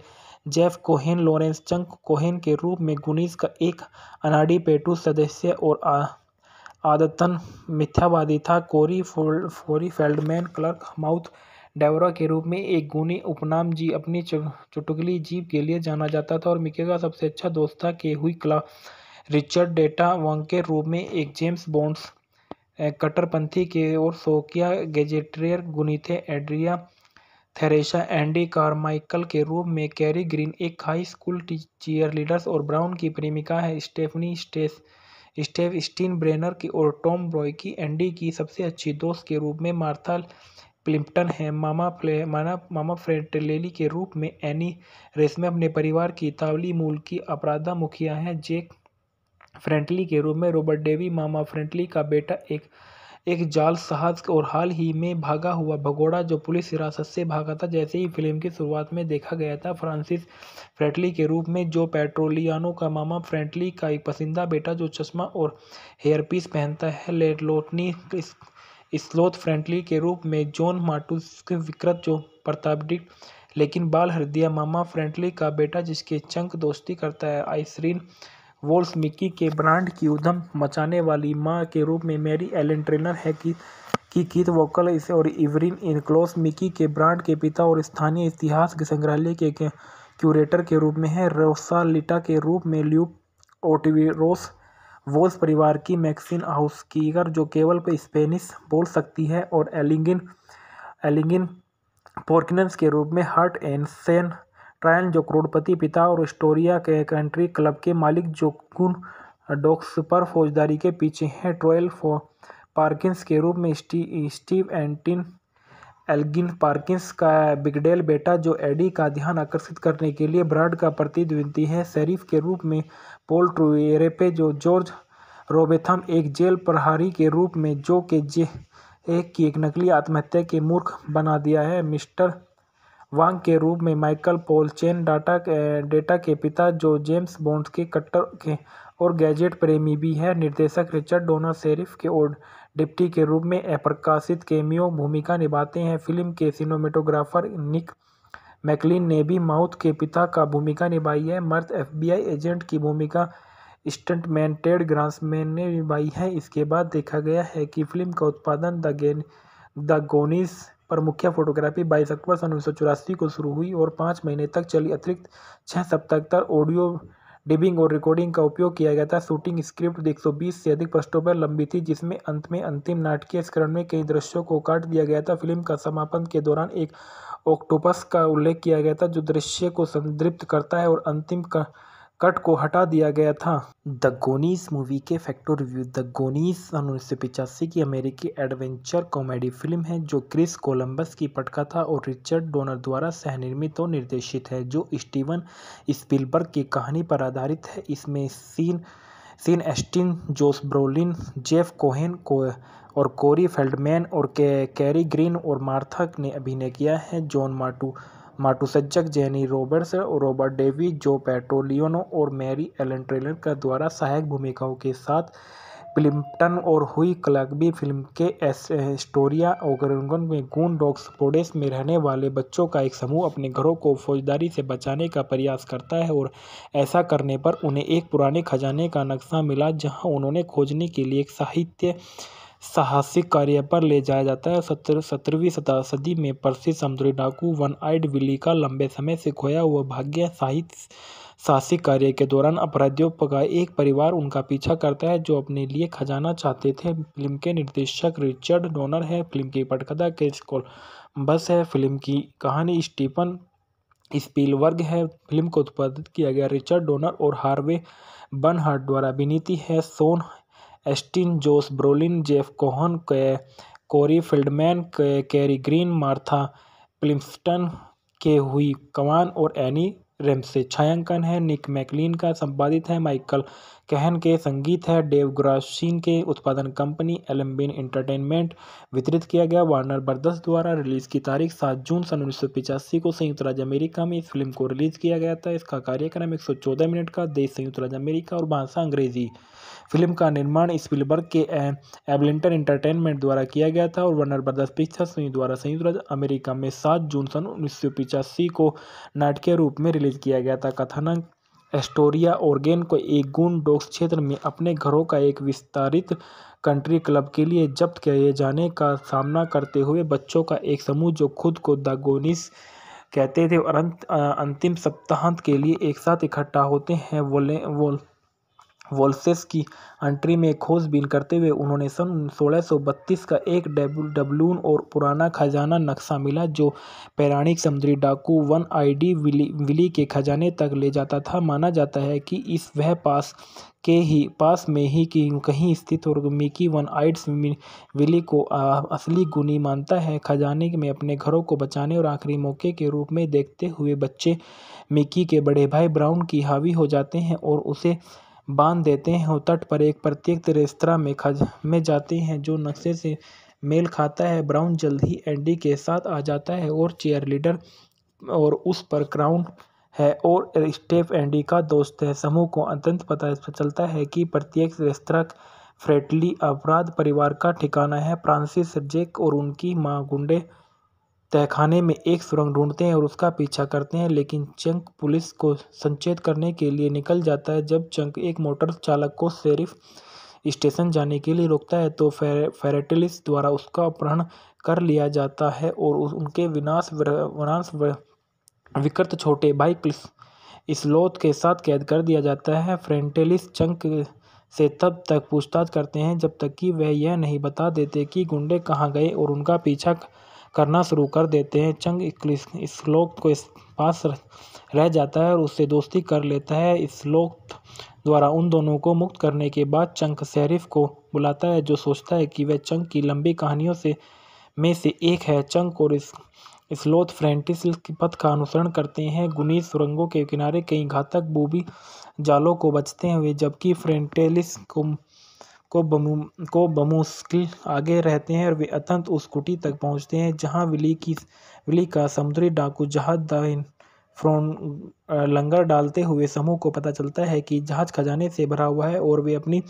Jeff Cohen Lawrence Chunk Cohen के रूप में गुनीस का एक अनाडी पेटू सदस्य और आ, आदतन मिथ्यावादी था कोरी फोल्ड फेल्डमैन क्लर्क माउथ डेवरा के रूप में एक गुनी उपनाम जी अपनी चुटकली जीप के लिए जाना जाता था और मिके का सबसे अच्छा दोस्त था के हुई क्ला रिचर्ड डेटा वंग के रूप में एक जेम्स बॉन्ड्स कट्टरपंथी के और सोकिया गेजेट्रियर गुनी थे एड्रिया थेरेसा एंडी कारमाइकल के रूप में कैरी ग्रीन एक हाई स्कूल चीयर लीडर्स और ब्राउन की प्रेमिका है स्टेफनी स्टेस स्टेव स्टीन ब्रेनर की और टॉम ब्रॉय की एंडी की सबसे अच्छी दोस्त के रूप में मार्थल प्लिम्पटन है मामा फ्ले माना मामा फ्रेटलेली के रूप में एनी रेसमे अपने परिवार की तावली मूल की अपराधा मुखिया हैं जेक फ्रेंटली के रूप में रॉबर्ट डेवी मामा फ्रेंटली का बेटा एक एक जाल साहस और हाल ही में भागा हुआ भगोड़ा जो पुलिस हिरासत से भागा था जैसे ही फिल्म की शुरुआत में देखा गया था फ्रांसिस फ्रेटली के रूप में जो पेट्रोलियानो का मामा फ्रेंटली का एक पसंदीदा बेटा जो चश्मा और हेयर पीस पहनता है लेटलोटनी स्लोथ फ्रेंटली के रूप में जॉन मार्टूस के विकृत जो प्रतापडिक लेकिन बाल हृदय मामा फ्रेंटली का बेटा जिसके चंक दोस्ती करता है आइसरीन वोल्स मिक्की के ब्रांड की उधम मचाने वाली मां के रूप में मैरी एलन ट्रेनर है कि की कीथ वोकल और इवरिन इनक्लोस मिकी के ब्रांड के पिता और स्थानीय इतिहास के संग्रहालय के क्यूरेटर के रूप में है रोसालिटा के रूप में ल्यूप ओटिविरोस वोल्स परिवार की मैक्सिन हाउसकीगर जो केवल स्पेनिश बोल सकती है और एलिंगिन एलिंगिन पोर्किनस के रूप में हर्ट एंड सेन ट्रायन जो करोड़पति पिता और स्टोरिया के कंट्री क्लब के मालिक जोगुन डॉक्स पर फौजदारी के पीछे हैं ट्रोयल पार्किंस के रूप में स्टी, स्टीव एंटिन एल्गिन पार्किंस का बिगडेल बेटा जो एडी का ध्यान आकर्षित करने के लिए ब्रांड का प्रतिद्वंदी है शरीफ के रूप में पोल ट्रुएरेपे जो जॉर्ज रोबेथम एक जेल प्रहारी के रूप में जो के जे एक की एक नकली आत्महत्या के मूर्ख बना दिया है मिस्टर वांग के रूप में माइकल पोल चेन डेटा के पिता जो जेम्स बॉन्ड के कट्टर और गैजेट प्रेमी भी हैं निर्देशक रिचर्ड डोना सेरिफ के और डिप्टी के रूप में अप्रकाशित केमियो भूमिका निभाते हैं फिल्म के सिनेमेटोग्राफर निक मैकलिन ने भी माउथ के पिता का भूमिका निभाई है मर्थ एफबीआई एजेंट की भूमिका स्टंटमैन टेड ग्रांसमैन ने निभाई है इसके बाद देखा गया है कि फिल्म का उत्पादन द गेन द गोनिस पर मुख्य फोटोग्राफी 22 अक्टूबर सन उन्नीस को शुरू हुई और पाँच महीने तक चली अतिरिक्त छः सप्ताह तक ऑडियो डिबिंग और रिकॉर्डिंग का उपयोग किया गया था शूटिंग स्क्रिप्ट 120 से अधिक पृष्ठों पर लंबी थी जिसमें अंत में अंतिम नाटकीय स्करण में कई दृश्यों को काट दिया गया था फिल्म का समापन के दौरान एक ऑक्टोपस का उल्लेख किया गया था जो दृश्य को संदृप्त करता है और अंतिम का कट को हटा दिया गया था द गोनीस मूवी के फैक्टो रिव्यू द गोनीस सन उन्नीस सौ पिचासी की अमेरिकी एडवेंचर कॉमेडी फिल्म है जो क्रिस कोलंबस की पटकथा और रिचर्ड डोनर द्वारा सहनिर्मित और निर्देशित है जो स्टीवन स्पिलबर्ग की कहानी पर आधारित है इसमें Sean Sean Astin Josh Brolin Jeff Cohen को और कोरी फेल्डमैन और के कैरी ग्रीन और मार्था ने अभिनय किया है जॉन मार्टू माटुसज्जक जेनी रॉबर्ट्स और रॉबर्ट डेवी जो पेट्रोलियोनो और मैरी एलन ट्रेलर का द्वारा सहायक भूमिकाओं के साथ प्लिम्पटन और हुई क्लर्क भी फिल्म के एसटोरिया स्टोरिया में गून डॉक्स पोडेस में रहने वाले बच्चों का एक समूह अपने घरों को फौजदारी से बचाने का प्रयास करता है और ऐसा करने पर उन्हें एक पुराने खजाने का नक्शा मिला जहां उन्होंने खोजने के लिए एक साहित्य साहसिक कार्य पर ले जाया जाता है सत्र सत्रहवीं सदी में प्रसिद्ध समुद्री डाकू वन आइड विली का लंबे समय से खोया हुआ भाग्य साहित्य साहसिक कार्य के दौरान अपराधियों का एक परिवार उनका पीछा करता है जो अपने लिए खजाना चाहते थे फिल्म के निर्देशक रिचर्ड डोनर है फिल्म की पटकथा के बस है फिल्म की कहानी स्टीफन स्पीलवर्ग है फिल्म को उत्पादित किया गया रिचर्ड डोनर और हार्वे बर्नहार्ट द्वारा अभिनीति है Sean Astin Josh Brolin Jeff Cohen Corey Feldman Kerri Green Martha Plimpton Ke Huy कमान और एनी रैमसे छायांकन है निक मैकलिन का संपादित है माइकल कहन के संगीत है डेव ग्रासिन के उत्पादन कंपनी एलम्बिन इंटरटेनमेंट वितरित किया गया वार्नर बर्दस द्वारा रिलीज़ की तारीख सात जून सन उन्नीस को संयुक्त राज्य अमेरिका में इस फिल्म को रिलीज़ किया गया था इसका कार्यक्रम एक मिनट का देश संयुक्त राज्य अमेरिका और भाषा अंग्रेजी फिल्म का निर्माण स्पिलबर्ग के एबलिंटन इंटरटेनमेंट द्वारा किया गया था और वार्नर ब्रदर्स पिक्चर्स द्वारा संयुक्त राज्य अमेरिका में सात जून सन उन्नीस को नाटकीय रूप में रिलीज किया गया था कथानक एस्टोरिया ओरगेन को एक गुन डॉक्स क्षेत्र में अपने घरों का एक विस्तारित कंट्री क्लब के लिए जब्त किए जाने का सामना करते हुए बच्चों का एक समूह जो खुद को दागोनिस कहते थे और अंत अंतिम सप्ताहांत के लिए एक साथ इकट्ठा होते हैं वोले वो वोल्सेस की एंट्री में खोजबीन करते हुए उन्होंने सन 1632 का एक डबलून और पुराना खजाना नक्शा मिला जो पैराणिक समुद्री डाकू वन आईडी विली, विली के खजाने तक ले जाता था माना जाता है कि इस वह पास के ही पास में ही कि कहीं स्थित और मिकी वन आइड्स विली को आ, असली गुनी मानता है खजाने में अपने घरों को बचाने और आखिरी मौके के रूप में देखते हुए बच्चे मिकी के बड़े भाई ब्राउन की हावी हो जाते हैं और उसे बांध देते हैं और तट पर एक प्रत्येक रेस्तरा में खज में जाते हैं जो नक्शे से मेल खाता है ब्राउन जल्द ही एंडी के साथ आ जाता है और चेयर लीडर और उस पर क्राउन है और स्टेफ एंडी का दोस्त है समूह को अत्यंत पता चलता है कि प्रत्येक रेस्तरा फ्रेटली अपराध परिवार का ठिकाना है फ्रांसिस जेक और उनकी माँ गुंडे तहखाने में एक सुरंग ढूंढते हैं और उसका पीछा करते हैं लेकिन चंक पुलिस को संचेत करने के लिए निकल जाता है जब चंक एक मोटर चालक को शेरिफ स्टेशन जाने के लिए रोकता है तो फे, द्वारा उसका अपहरण कर लिया जाता है और उनके विनाश वनाश विकृत छोटे भाई क्लिस इसलोथ के साथ कैद कर दिया जाता है फ्रेंटेलिस चंक से तब तक पूछताछ करते हैं जब तक कि वह यह नहीं बता देते कि गुंडे कहाँ गए और उनका पीछा करना शुरू कर देते हैं चंग श्लोक को इस पास रह जाता है और उससे दोस्ती कर लेता है इस श्लोक द्वारा उन दोनों को मुक्त करने के बाद चंक शरीफ को बुलाता है जो सोचता है कि वह चंक की लंबी कहानियों से में से एक है चंक और इस स्लोथ फ्रेंटिस के पथ का अनुसरण करते हैं गुनी सुरंगों के किनारे कई घातक बूबी जालों को बचते हुए जबकि फ्रेंटेलिस को को बमू को बमुश्किल आगे रहते हैं और वे अतंत उस कुटी तक पहुंचते हैं जहां विली की विली का समुद्री डाकू जहाज दाइन फ्रोन लंगर डालते हुए समूह को पता चलता है कि जहाज खजाने से भरा हुआ है और वे अपनी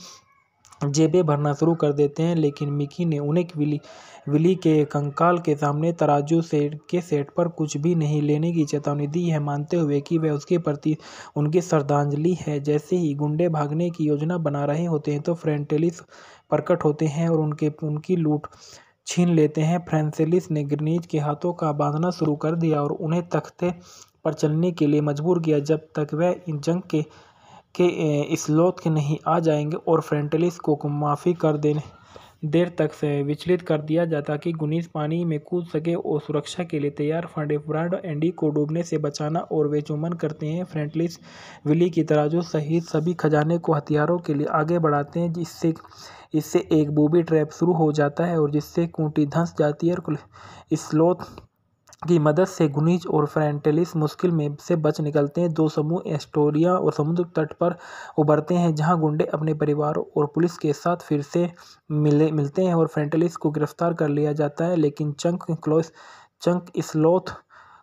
जेबें भरना शुरू कर देते हैं लेकिन मिकी ने उन्हें विली विली के कंकाल के सामने तराजू सेट के सेट पर कुछ भी नहीं लेने की चेतावनी दी है मानते हुए कि वह उसके प्रति उनकी श्रद्धांजलि है जैसे ही गुंडे भागने की योजना बना रहे होते हैं तो फ्रेंटेलिस प्रकट होते हैं और उनके उनकी लूट छीन लेते हैं फ्रेंसेलिस ने ग्रनीज के हाथों का बांधना शुरू कर दिया और उन्हें तख्ते पर चलने के लिए मजबूर किया जब तक वह इन जंग के के स्लोथ के नहीं आ जाएंगे और फ्रेंटलिस को माफ़ी कर देने देर तक से विचलित कर दिया जाता कि गुनीज पानी में कूद सके और सुरक्षा के लिए तैयार फंडे फ्रांड एंडी को डूबने से बचाना और वे चुमन करते हैं फ्रेंटलिस विली की जो सहित सभी खजाने को हथियारों के लिए आगे बढ़ाते हैं जिससे इससे एक बूबी ट्रैप शुरू हो जाता है और जिससे कूटी धंस जाती है और स्लोथ की मदद से गुनीज और फ्रेंटेलिस मुश्किल में से बच निकलते हैं दो समूह एस्टोरिया और समुद्र तट पर उभरते हैं जहां गुंडे अपने परिवार और पुलिस के साथ फिर से मिले मिलते हैं और फ्रेंटेलिस को गिरफ्तार कर लिया जाता है लेकिन चंक क्लोस चंक स्लोथ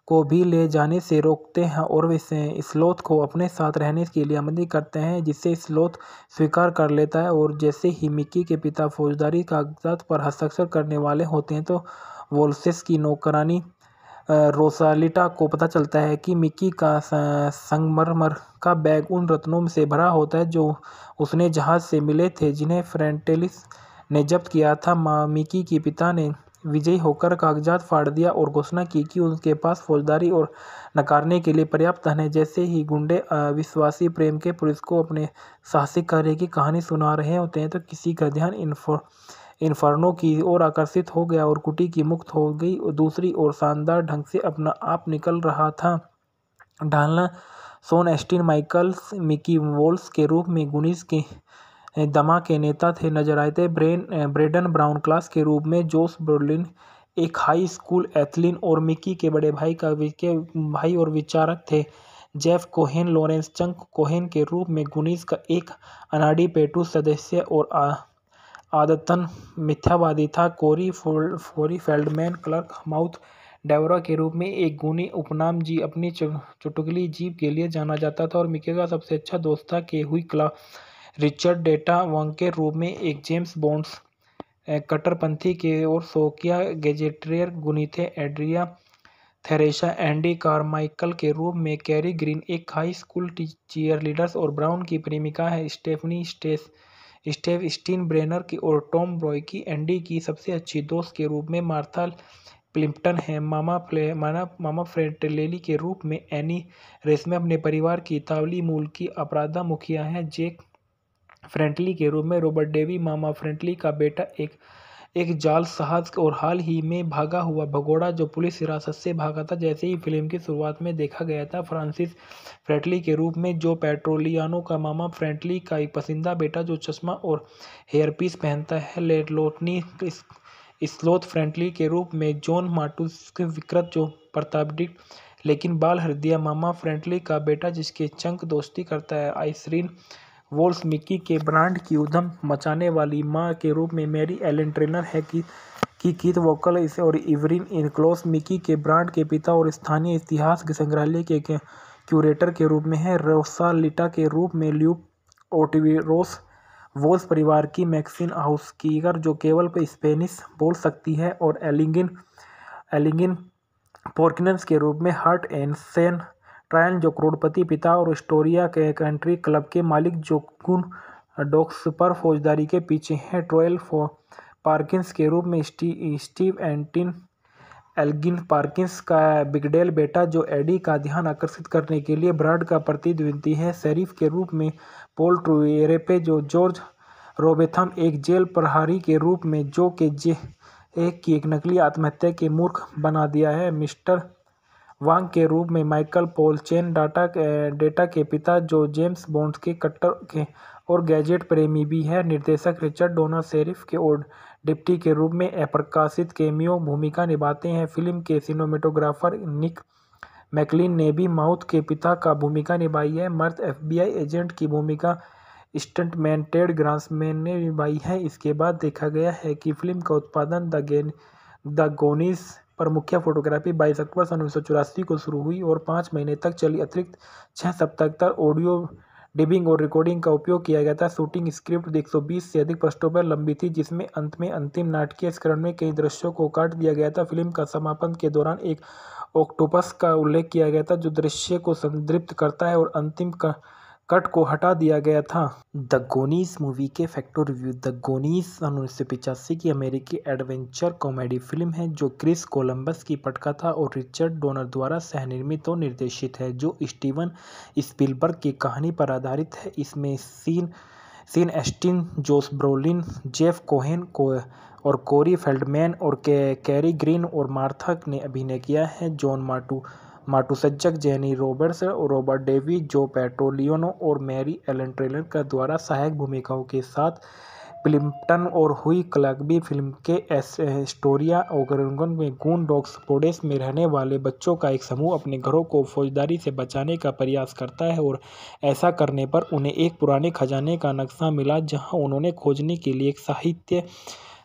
को भी ले जाने से रोकते हैं और वे स्लोथ को अपने साथ रहने के लिए आमंत्रित करते हैं जिसे स्लोथ स्वीकार कर लेता है और जैसे ही मिक्की के पिता फौजदारी कागजात पर हस्ताक्षर करने वाले होते हैं तो वोल्सेस की नौकरानी रोसालिटा को पता चलता है कि मिकी का संगमरमर का बैग उन रत्नों से भरा होता है जो उसने जहाज से मिले थे जिन्हें फ्रेंटेलिस ने जब्त किया था मिकी के पिता ने विजयी होकर कागजात फाड़ दिया और घोषणा की कि उनके पास फौजदारी और नकारने के लिए पर्याप्त धन है जैसे ही गुंडे अविश्वासी प्रेम के पुलिस को अपने साहसिक कार्य की कहानी सुना रहे होते हैं तो किसी का ध्यान इन्फो फर्नों की ओर आकर्षित हो गया और कुटी की मुक्त हो गई और दूसरी ओर शानदार ढंग से अपना आप निकल रहा था ढालना सोन एस्टिन माइकल्स मिकी वोल्स के रूप में गुनिस के दमा के नेता थे नजर आए थे ब्रेन ब्रेडन ब्राउन क्लास के रूप में जोस बर्लिन एक हाई स्कूल एथलिन और मिकी के बड़े भाई का के भाई और विचारक थे Jeff Cohen Lawrence Chunk Cohen के रूप में गुनीस का एक अनाडी पेटू सदस्य और आ, आदतन मिथ्यावादी था कोरी फोल्ड फेल्डमैन क्लर्क माउथ डेवरा के रूप में एक गुनी उपनाम जी अपनी चुटकली जीप के लिए जाना जाता था और मिके का सबसे अच्छा दोस्त था के हुई क्ला रिचर्ड डेटा वंग के रूप में एक जेम्स बॉन्ड्स कट्टरपंथी के और सोकिया गेजेट्रियर गुनी थे एड्रिया थेरेसा एंडी कारमाइकल के रूप में कैरी ग्रीन एक हाई स्कूल चीयर लीडर्स और ब्राउन की प्रेमिका है स्टेफनी स्टेस स्टेव स्टीन ब्रेनर की और टॉम ब्रॉय की एंडी की सबसे अच्छी दोस्त के रूप में मार्था क्लिम्पटन है मामा प्ले माना मामा फ्रेटलेली के रूप में एनी रेसमे अपने परिवार की तावली मूल की अपराधा मुखिया हैं जेक फ्रेंटली के रूप में रॉबर्ट डेवी मामा फ्रेंटली का बेटा एक एक जालसाज और हाल ही में भागा हुआ भगोड़ा जो पुलिस हिरासत से भागा था जैसे ही फिल्म की शुरुआत में देखा गया था फ्रांसिस फ्रेटली के रूप में जो पेट्रोलियानो का मामा फ्रेंटली का एक पसंदीदा बेटा जो चश्मा और हेयरपीस पहनता है लेटलोटनी स्लोथ फ्रेंटली के रूप में जॉन मार्टूस के विकृत जो प्रतापडिक लेकिन बाल हृदय मामा फ्रेंटली का बेटा जिसके चंक दोस्ती करता है आइसरीन वोल्फ मिक्की के ब्रांड की उधम मचाने वाली मां के रूप में मैरी एलन ट्रेनर है कि की कीत वोकल और इवरिन इनक्लोस मिकी के ब्रांड के पिता और स्थानीय इतिहास के संग्रहालय के क्यूरेटर के रूप में है रोसालिटा के रूप में ल्यूप ओटिविरोस वोल्स परिवार की मैक्सिन हाउसकीगर जो केवल स्पेनिश बोल सकती है और एलिंगिन एलिंगिन पोर्किनस के रूप में हार्ट एंड सेन ट्रायन जो करोड़पति पिता और स्टोरिया के कंट्री क्लब के मालिक जोकुन डॉक्स पर फौजदारी के पीछे हैं ट्रोयल पार्किंस के रूप में स्टी, स्टीव एंटिन एल्गिन पार्किंस का बिगडेल बेटा जो एडी का ध्यान आकर्षित करने के लिए ब्रांड का प्रतिद्वंदी है शरीफ के रूप में पोल ट्रेपे जो जॉर्ज रोबेथम एक जेल प्रहारी के रूप में जो के जे एक की एक नकली आत्महत्या के मूर्ख बना दिया है मिस्टर वांग के रूप में माइकल पोल चेन डेटा के पिता जो जेम्स बॉन्ड के कट्टर और गैजेट प्रेमी भी हैं निर्देशक रिचर्ड डोनर शेरिफ के और डिप्टी के रूप में अप्रकाशित केमियो भूमिका निभाते हैं फिल्म के सिनेमेटोग्राफर निक मैकलिन ने भी माउथ के पिता का भूमिका निभाई है मर्द एफबीआई एजेंट की भूमिका स्टंटमैन टेड ग्रांसमैन ने निभाई है इसके बाद देखा गया है कि फिल्म का उत्पादन द गेन द गोनिस पर मुख्य फोटोग्राफी 22 अक्टूबर सन उन्नीस को शुरू हुई और पाँच महीने तक चली अतिरिक्त छः सप्ताह तक ऑडियो डिबिंग और रिकॉर्डिंग का उपयोग किया गया था शूटिंग स्क्रिप्ट 120 से अधिक पृष्ठों पर लंबी थी जिसमें अंत में अंतिम नाटकीय स्करण में कई दृश्यों को काट दिया गया था फिल्म का समापन के दौरान एक ऑक्टोपस का उल्लेख किया गया था जो दृश्य को संदृप्त करता है और अंतिम का कट को हटा दिया गया था द गोनीस मूवी के फैक्टो रिव्यू द गोनीस सन उन्नीस की अमेरिकी एडवेंचर कॉमेडी फिल्म है जो क्रिस कोलंबस की पटका था और रिचर्ड डोनर द्वारा सहनिर्मित और निर्देशित है जो स्टीवन स्पिलबर्ग की कहानी पर आधारित है इसमें Sean Sean Astin Josh Brolin Jeff Cohen को और कोरी फेल्डमैन और के कैरी ग्रीन और मार्थक ने अभिनय किया है जॉन मार्टू Matuszak Jenny Roberts Robert Davi Joe लियोनो और मैरी एलन ट्रेलर का द्वारा सहायक भूमिकाओं के साथ प्लिम्पटन और हुई क्लगबी फिल्म के एस्टोरिया ओगरगन में गून डॉक्स पोडेस में रहने वाले बच्चों का एक समूह अपने घरों को फौजदारी से बचाने का प्रयास करता है और ऐसा करने पर उन्हें एक पुराने खजाने का नक्शा मिला जहां उन्होंने खोजने के लिए एक साहित्य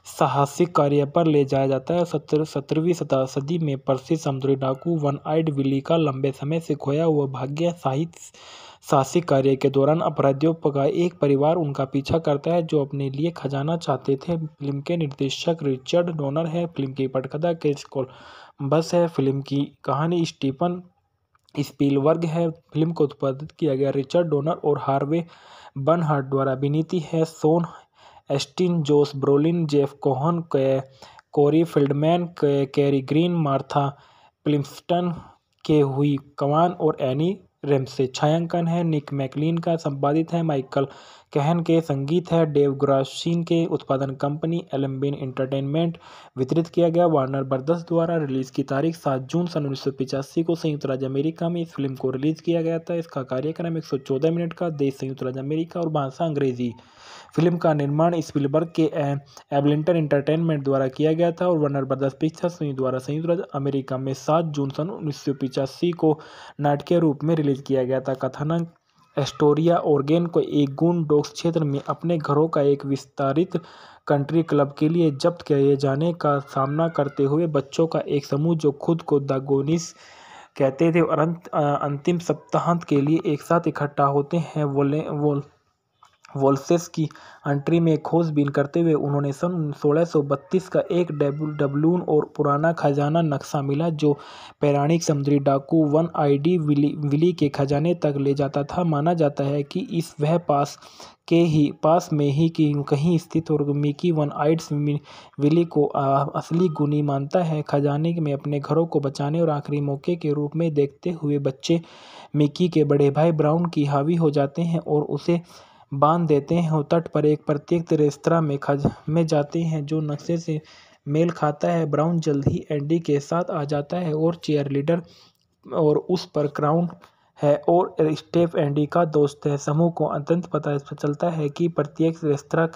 साहसिक कार्य पर ले जाया जाता है सत्र सत्रहवीं सदी में प्रसिद्ध समुद्री डाकू वन आइड विली का लंबे समय से खोया हुआ भाग्य साहित्य साहसिक कार्य के दौरान अपराधियों का एक परिवार उनका पीछा करता है जो अपने लिए खजाना चाहते थे फिल्म के निर्देशक रिचर्ड डोनर है फिल्म की पटकथा के बस है फिल्म की कहानी स्टीफन स्पीलवर्ग है फिल्म को उत्पादित किया गया रिचर्ड डोनर और हार्वे बर्नहार्ट द्वारा अभिनीति है Sean Astin Josh Brolin Jeff Cohen Corey Feldman Kerri Green Martha Plimpton Ke Huy कमान और एनी रेमसे छायांकन है निक मैकलिन का संपादित है माइकल कहन के संगीत है डेव के उत्पादन कंपनी एलम्बिन इंटरटेनमेंट वितरित किया गया वार्नर बर्दस द्वारा रिलीज की तारीख सात जून सन उन्नीस को संयुक्त राज्य अमेरिका में इस फिल्म को रिलीज किया गया था इसका कार्यक्रम एक मिनट का देश संयुक्त राज्य अमेरिका और भाषा अंग्रेजी फिल्म का निर्माण स्पिलबर्ग के एबलिंटन इंटरटेनमेंट द्वारा किया गया था और वर्नर ब्रदर्स पिक्चर्स द्वारा संयुक्त राज्य अमेरिका में सात जून सन उन्नीस को नाटकीय रूप में रिलीज किया गया था कथानक एस्टोरिया ओरगेन को एक गुन डॉक्स क्षेत्र में अपने घरों का एक विस्तारित कंट्री क्लब के लिए जब्त किए जाने का सामना करते हुए बच्चों का एक समूह जो खुद को दागोनिस कहते थे और अंत अंतिम सप्ताहांत के लिए एक साथ इकट्ठा होते हैं वोले वो वोल्सेस की एंट्री में खोजबीन करते हुए उन्होंने सन 1632 का एक डबलून और पुराना खजाना नक्शा मिला जो पैराणिक समुद्री डाकू वन आईडी विली विली के खजाने तक ले जाता था माना जाता है कि इस वह पास के ही पास में ही कि कहीं स्थित और मिकी वन आइड्स विली को आ, असली गुनी मानता है खजाने में अपने घरों को बचाने और आखिरी मौके के रूप में देखते हुए बच्चे मिकी के बड़े भाई ब्राउन की हावी हो जाते हैं और उसे बांध देते हैं और तट पर एक प्रत्येक रेस्तरा में खज में जाते हैं जो नक्शे से मेल खाता है ब्राउन जल्द ही एंडी के साथ आ जाता है और चेयर लीडर और उस पर क्राउन है और स्टेफ एंडी का दोस्त है समूह को अंतंत पता चलता है कि प्रत्येक रेस्तरा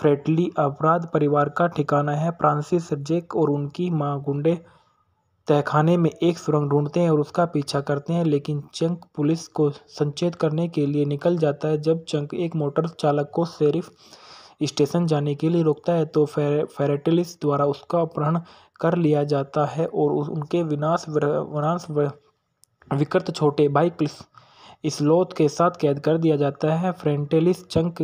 फ्रेटली अपराध परिवार का ठिकाना है फ्रांसिस जेक और उनकी माँ गुंडे तहखाने में एक सुरंग ढूंढते हैं और उसका पीछा करते हैं लेकिन चंक पुलिस को संचेत करने के लिए निकल जाता है जब चंक एक मोटर चालक को सेरिफ स्टेशन जाने के लिए रोकता है तो फे, फेरेटिलिस द्वारा उसका अपहरण कर लिया जाता है और उनके विनाश वनाश विकृत छोटे भाई क्लिस इसलोथ के साथ कैद कर दिया जाता है फ्रेंटेलिस चंक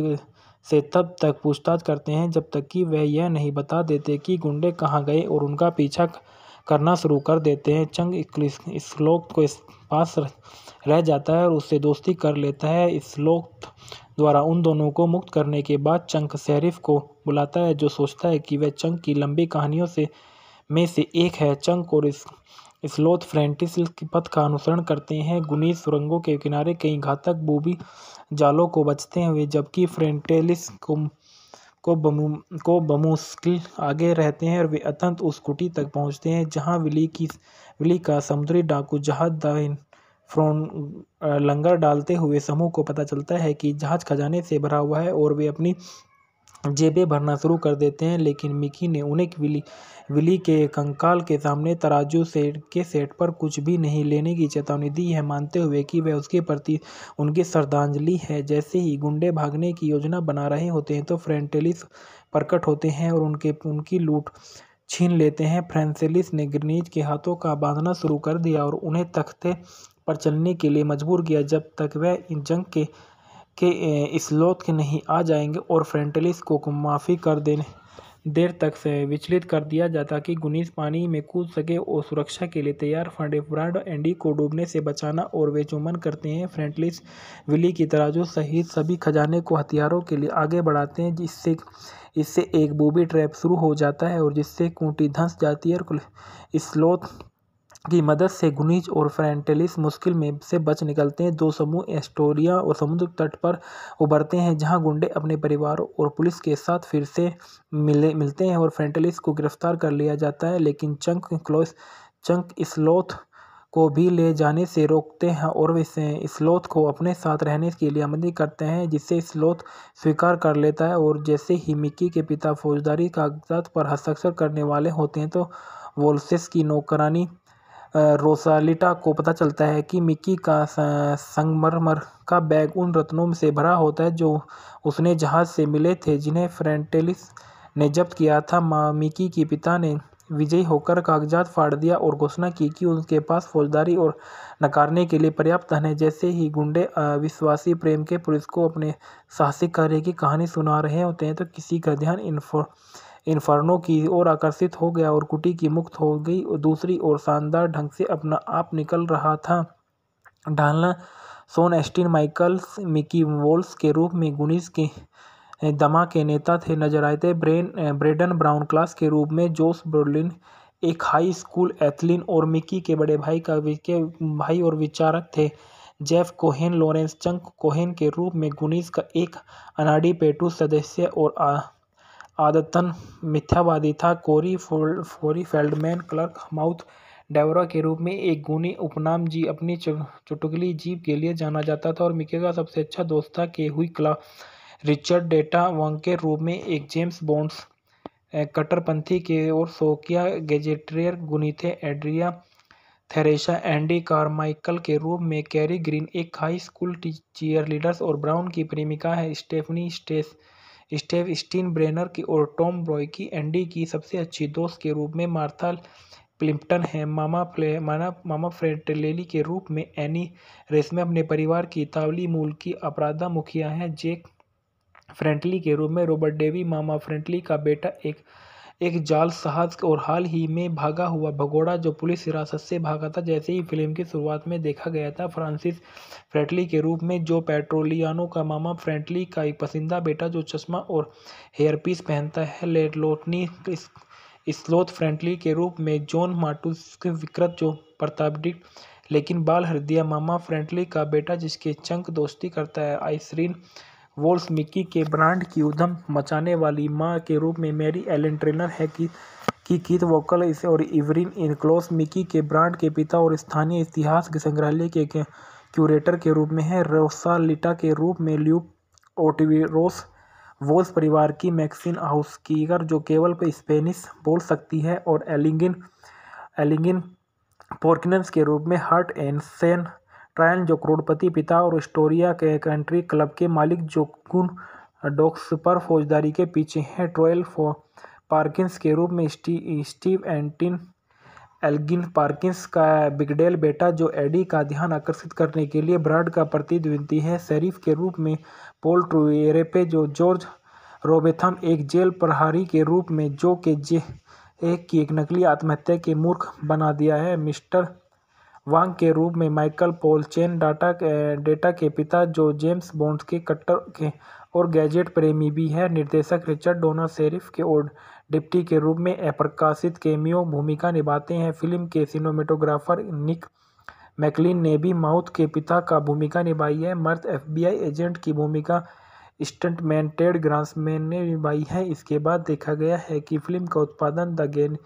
से तब तक पूछताछ करते हैं जब तक कि वह यह नहीं बता देते कि गुंडे कहाँ गए और उनका पीछा करना शुरू कर देते हैं चंग श्लोक को इस पास रह जाता है और उससे दोस्ती कर लेता है इस श्लोक द्वारा उन दोनों को मुक्त करने के बाद चंक शरीफ को बुलाता है जो सोचता है कि वह चंक की लंबी कहानियों से में से एक है चंक और इस इस्लोथ फ्रेंटिस की पथ का अनुसरण करते हैं गुनी सुरंगों के किनारे कई घातक बूबी जालों को बचते हुए जबकि फ्रेंटेलिस को को बमू को बमुश्किल आगे रहते हैं और वे अत्यंत उस कुटी तक पहुंचते हैं जहां विली की विली का समुद्री डाकू जहाज दाइन फ्रोन लंगर डालते हुए समूह को पता चलता है कि जहाज खजाने से भरा हुआ है और वे अपनी जेबें भरना शुरू कर देते हैं लेकिन मिकी ने उन्हें विली विली के कंकाल के सामने तराजू सेट के सेट पर कुछ भी नहीं लेने की चेतावनी दी है मानते हुए कि वह उसके प्रति उनकी श्रद्धांजलि है जैसे ही गुंडे भागने की योजना बना रहे होते हैं तो फ्रेंटेलिस प्रकट होते हैं और उनके उनकी लूट छीन लेते हैं फ्रेंसेलिस ने ग्रनीज के हाथों का बांधना शुरू कर दिया और उन्हें तख्ते पर चलने के लिए मजबूर किया जब तक वह इन जंग के के स्लोथ के नहीं आ जाएंगे और फ्रेंटलिस को, माफ़ी कर देने देर तक से विचलित कर दिया जाता कि गुनीज पानी में कूद सके और सुरक्षा के लिए तैयार फंडे ब्रांड एंडी को डूबने से बचाना और वे चुमन करते हैं फ्रेंटलिस विली की जो सहित सभी खजाने को हथियारों के लिए आगे बढ़ाते हैं जिससे इससे एक बूबी ट्रैप शुरू हो जाता है और जिससे कूटी धंस जाती है और स्लोथ की मदद से गुनीज और फ्रेंटेलिस मुश्किल में से बच निकलते हैं दो समूह एस्टोरिया और समुद्र तट पर उभरते हैं जहां गुंडे अपने परिवार और पुलिस के साथ फिर से मिले मिलते हैं और फ्रेंटेलिस को गिरफ्तार कर लिया जाता है लेकिन चंक क्लोस चंक स्लोथ को भी ले जाने से रोकते हैं और वैसे स्लोथ को अपने साथ रहने के लिए आमदनी करते हैं जिससे स्लोथ स्वीकार कर लेता है और जैसे ही मिक्की के पिता फौजदारी कागजात पर हस्ताक्षर करने वाले होते हैं तो वोल्सेस की नौकरानी रोसालिटा को पता चलता है कि मिकी का संगमरमर का बैग उन रत्नों से भरा होता है जो उसने जहाज से मिले थे जिन्हें फ्रेंटेलिस ने जब्त किया था मिकी के पिता ने विजयी होकर कागजात फाड़ दिया और घोषणा की कि उनके पास फौजदारी और नकारने के लिए पर्याप्त धन है जैसे ही गुंडे अविश्वासी प्रेम के पुलिस को अपने साहसिक कार्य की कहानी सुना रहे होते हैं तो किसी का ध्यान इन्फो इन्फर्नो की ओर आकर्षित हो गया और कुटी की मुक्त हो गई और दूसरी ओर शानदार ढंग से अपना आप निकल रहा था ढालना सोन एस्टिन माइकल्स मिकी वोल्स के रूप में गुनिस के दमा के नेता थे नजर आए थे ब्रेन ब्रेडन ब्राउन क्लास के रूप में जोस बर्लिन एक हाई स्कूल एथलिन और मिकी के बड़े भाई का के भाई और विचारक थे Jeff Cohen Lawrence Chunk Cohen के रूप में गुनीस का एक अनाडी पेटू सदस्य और आदतन मिथ्यावादी था कोरी फोल्ड फेल्डमैन क्लर्क माउथ डेवरा के रूप में एक गुनी उपनाम जी अपनी चुटकली जीप के लिए जाना जाता था और मिके का सबसे अच्छा दोस्त था के हुई क्ला रिचर्ड डेटा वंग के रूप में एक जेम्स बॉन्ड्स कट्टरपंथी के और सोकिया गेजेट्रियर गुनी थे एड्रिया थेरेसा एंडी कारमाइकल के रूप में कैरी ग्रीन एक हाई स्कूल चीयर लीडर्स और ब्राउन की प्रेमिका है स्टेफनी स्टेस स्टेव स्टीन ब्रेनर की और टॉम ब्रॉय की एंडी की सबसे अच्छी दोस्त के रूप में मार्था क्लिम्पटन है मामा फ्ले माना मामा फ्रेंटलेली के रूप में एनी रेस में अपने परिवार की इतावली मूल की अपराधा मुखिया हैं जेक फ्रेंटली के रूप में रॉबर्ट डेवी मामा फ्रेंटली का बेटा एक एक जाल साहस और हाल ही में भागा हुआ भगोड़ा जो पुलिस हिरासत से भागा था जैसे ही फिल्म की शुरुआत में देखा गया था फ्रांसिस फ्रेटली के रूप में जो पेट्रोलियानो का मामा फ्रेंटली का एक पसंदीदा बेटा जो चश्मा और हेयर पीस पहनता है लेटलोटनी स्लोथ फ्रेंटली के रूप में जॉन मार्टूस विकृत जो प्रतापडिक लेकिन बाल हृदय मामा फ्रेंटली का बेटा जिसके चंक दोस्ती करता है आइसरीन वोल्फ मिक्की के ब्रांड की उधम मचाने वाली मां के रूप में मैरी एलन ट्रेनर है कि की कीथ वोकल इसे और इवरिन इनक्लोस मिकी के ब्रांड के पिता और स्थानीय इतिहास के संग्रहालय के क्यूरेटर के रूप में है रोसा लिटा के रूप में ल्यूप ओटिविरोस वोल्स परिवार की मैक्सिन हाउसकीगर जो केवल स्पेनिश बोल सकती है और एलिंगिन एलिंगिन पोर्किनस के रूप में हर्ट एंड सेन ट्रायन जो करोड़पति पिता और स्टोरिया के कंट्री क्लब के मालिक जोकुन डॉक्स पर फौजदारी के पीछे हैं ट्रोयल पार्किंस के रूप में स्टी, स्टीव एंटिन एल्गिन पार्किंस का बिगडेल बेटा जो एडी का ध्यान आकर्षित करने के लिए ब्रांड का प्रतिद्वंदी है शरीफ के रूप में पोल ट्रेपे जो जॉर्ज रोबेथम एक जेल प्रहारी के रूप में जो के जे एक की एक नकली आत्महत्या के मूर्ख बना दिया है मिस्टर वांग के रूप में माइकल पोल चेन डेटा के पिता जो जेम्स बॉन्ड के कट्टर के और गैजेट प्रेमी भी हैं निर्देशक रिचर्ड डोनर शेरिफ के और डिप्टी के रूप में अप्रकाशित केमियो भूमिका निभाते हैं फिल्म के सिनेमेटोग्राफर निक मैकलिन ने भी माउथ के पिता का भूमिका निभाई है मर्द एफबीआई एजेंट की भूमिका स्टंटमैन टेड ग्रांसमैन ने निभाई है इसके बाद देखा गया है कि फिल्म का उत्पादन द गेन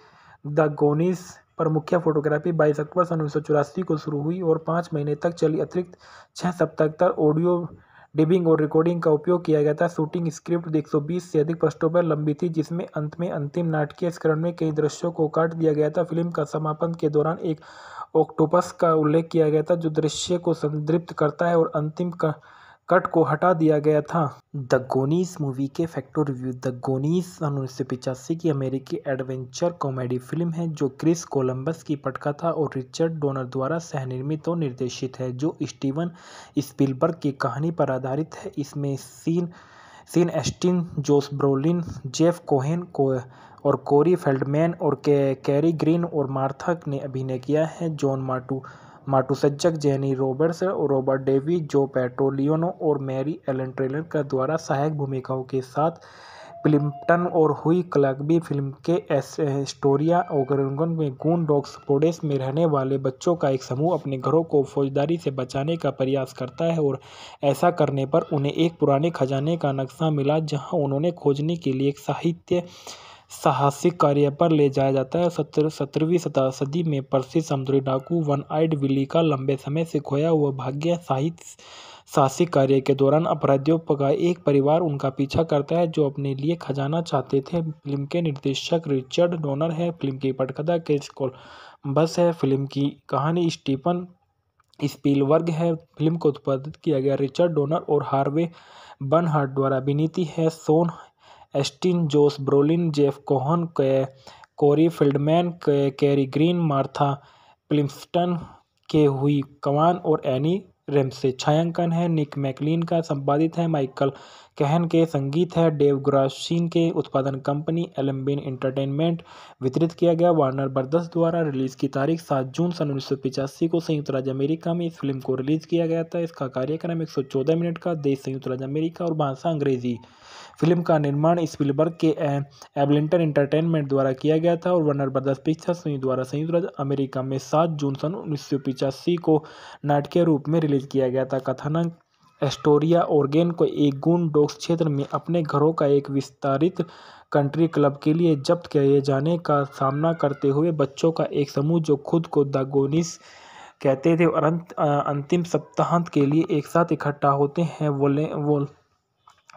द गोनिस पर मुख्य फोटोग्राफी 22 अक्टूबर सन उन्नीस को शुरू हुई और पाँच महीने तक चली अतिरिक्त छः सप्ताह तक ऑडियो डिबिंग और रिकॉर्डिंग का उपयोग किया गया था शूटिंग स्क्रिप्ट 120 से अधिक पृष्ठों पर लंबी थी जिसमें अंत में अंतिम नाटकीय स्करण में कई दृश्यों को काट दिया गया था फिल्म का समापन के दौरान एक ऑक्टोपस का उल्लेख किया गया था जो दृश्य को संदृप्त करता है और अंतिम का कट को हटा दिया गया था द गोनीस मूवी के फैक्टो रिव्यू द गोनीस सन उन्नीस सौ पिचासी की अमेरिकी एडवेंचर कॉमेडी फिल्म है जो क्रिस कोलंबस की पटका था और रिचर्ड डोनर द्वारा सहनिर्मित और निर्देशित है जो स्टीवन स्पिलबर्ग की कहानी पर आधारित है इसमें Sean Sean Astin Josh Brolin Jeff Cohen को और कोरी फेल्डमैन और के, कैरी ग्रीन और मार्थक ने अभिनय किया है जॉन मार्टू Matuszak Jenny Roberts Robert Davi Joe Pantoliano और मैरी एलन ट्रेलर का द्वारा सहायक भूमिकाओं के साथ क्लिम्पटन और हुई क्लगबी फिल्म के एस्टोरिया ओगरगन में गून डॉक्स पोडेस में रहने वाले बच्चों का एक समूह अपने घरों को फौजदारी से बचाने का प्रयास करता है और ऐसा करने पर उन्हें एक पुराने खजाने का नक्शा मिला जहां उन्होंने खोजने के लिए एक साहित्य साहसिक कार्य पर ले जाया जाता है सत्र सत्रहवीं सदी में प्रसिद्ध समुद्री डाकू वन आइड विली का लंबे समय से खोया हुआ भाग्य साहित्य साहसिक कार्य के दौरान अपराधियों का एक परिवार उनका पीछा करता है जो अपने लिए खजाना चाहते थे फिल्म के निर्देशक रिचर्ड डोनर है फिल्म की पटकथा के बस है फिल्म की कहानी स्टीफन स्पीलवर्ग है फिल्म को उत्पादित किया गया रिचर्ड डोनर और हार्वे बर्नहार्ट द्वारा अभिनीति है Sean Astin Josh Brolin Jeff Cohen Corey Feldman Kerri Green Martha Plimpton Ke Huy कवान और एनी रेमसे छायांकन है निक मैकलिन का संपादित है माइकल कहन के संगीत है डेव ग्रासिन के उत्पादन कंपनी एलम्बिन एंटरटेनमेंट वितरित किया गया वार्नर बर्दस द्वारा रिलीज की तारीख सात जून सन उन्नीस को संयुक्त राज्य अमेरिका में इस फिल्म को रिलीज किया गया था इसका कार्यक्रम एक मिनट का देश संयुक्त राज्य अमेरिका और भाषा अंग्रेजी फिल्म का निर्माण स्पिलबर्ग के एबलिंटन इंटरटेनमेंट द्वारा किया गया था और वर्नर ब्रदर्स पिक्चर्स द्वारा संयुक्त राज्य अमेरिका में सात जून सन उन्नीस को नाटकीय रूप में रिलीज किया गया था कथानक एस्टोरिया ओरगेन को एक गुण डॉक्स क्षेत्र में अपने घरों का एक विस्तारित कंट्री क्लब के लिए जब्त किए जाने का सामना करते हुए बच्चों का एक समूह जो खुद को दागोनिस कहते थे और अंतिम सप्ताहांत के लिए एक साथ इकट्ठा होते हैं वो ले वो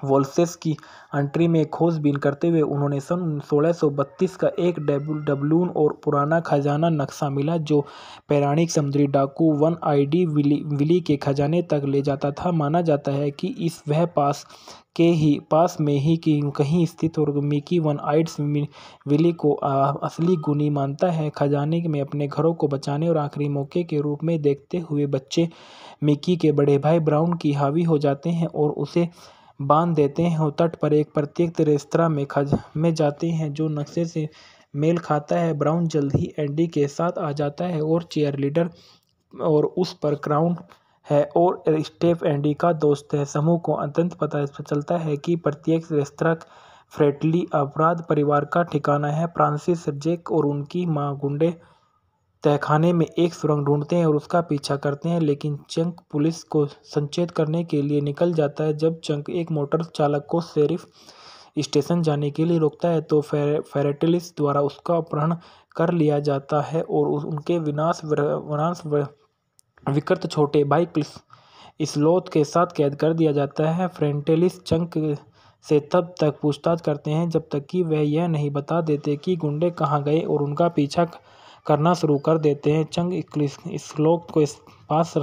वोल्सेस की एंट्री में खोजबीन करते हुए उन्होंने सन सोलह का एक डबलून और पुराना खजाना नक्शा मिला जो पैराणिक समुद्री डाकू वन आईडी विली विली के खजाने तक ले जाता था माना जाता है कि इस वह पास के ही पास में ही कि कहीं स्थित और मिकी वन आइड्स विली को आ, असली गुनी मानता है खजाने में अपने घरों को बचाने और आखिरी मौके के रूप में देखते हुए बच्चे मिकी के बड़े भाई ब्राउन की हावी हो जाते हैं और उसे बांध देते हैं और तट पर एक प्रत्येक रेस्तरा में खज में जाते हैं जो नक्शे से मेल खाता है ब्राउन जल्द ही एंडी के साथ आ जाता है और चेयर लीडर और उस पर क्राउन है और स्टेफ एंडी का दोस्त है समूह को अंतंत पता चलता है कि प्रत्येक रेस्तरा फ्रेटली अपराध परिवार का ठिकाना है फ्रांसिस जेक और उनकी माँ गुंडे तहखाने में एक सुरंग ढूंढते हैं और उसका पीछा करते हैं लेकिन चंक पुलिस को संचेत करने के लिए निकल जाता है जब चंक एक मोटर चालक को सेरिफ स्टेशन जाने के लिए रोकता है तो फेरे, द्वारा उसका अपहरण कर लिया जाता है और उनके विनाश वनाश विकृत छोटे भाई क्लिस इसलोथ के साथ कैद कर दिया जाता है फ्रेंटेलिस चंक से तब तक पूछताछ करते हैं जब तक कि वह यह नहीं बता देते कि गुंडे कहाँ गए और उनका पीछा करना शुरू कर देते हैं चंग इस्लोक श्लोक को इस पास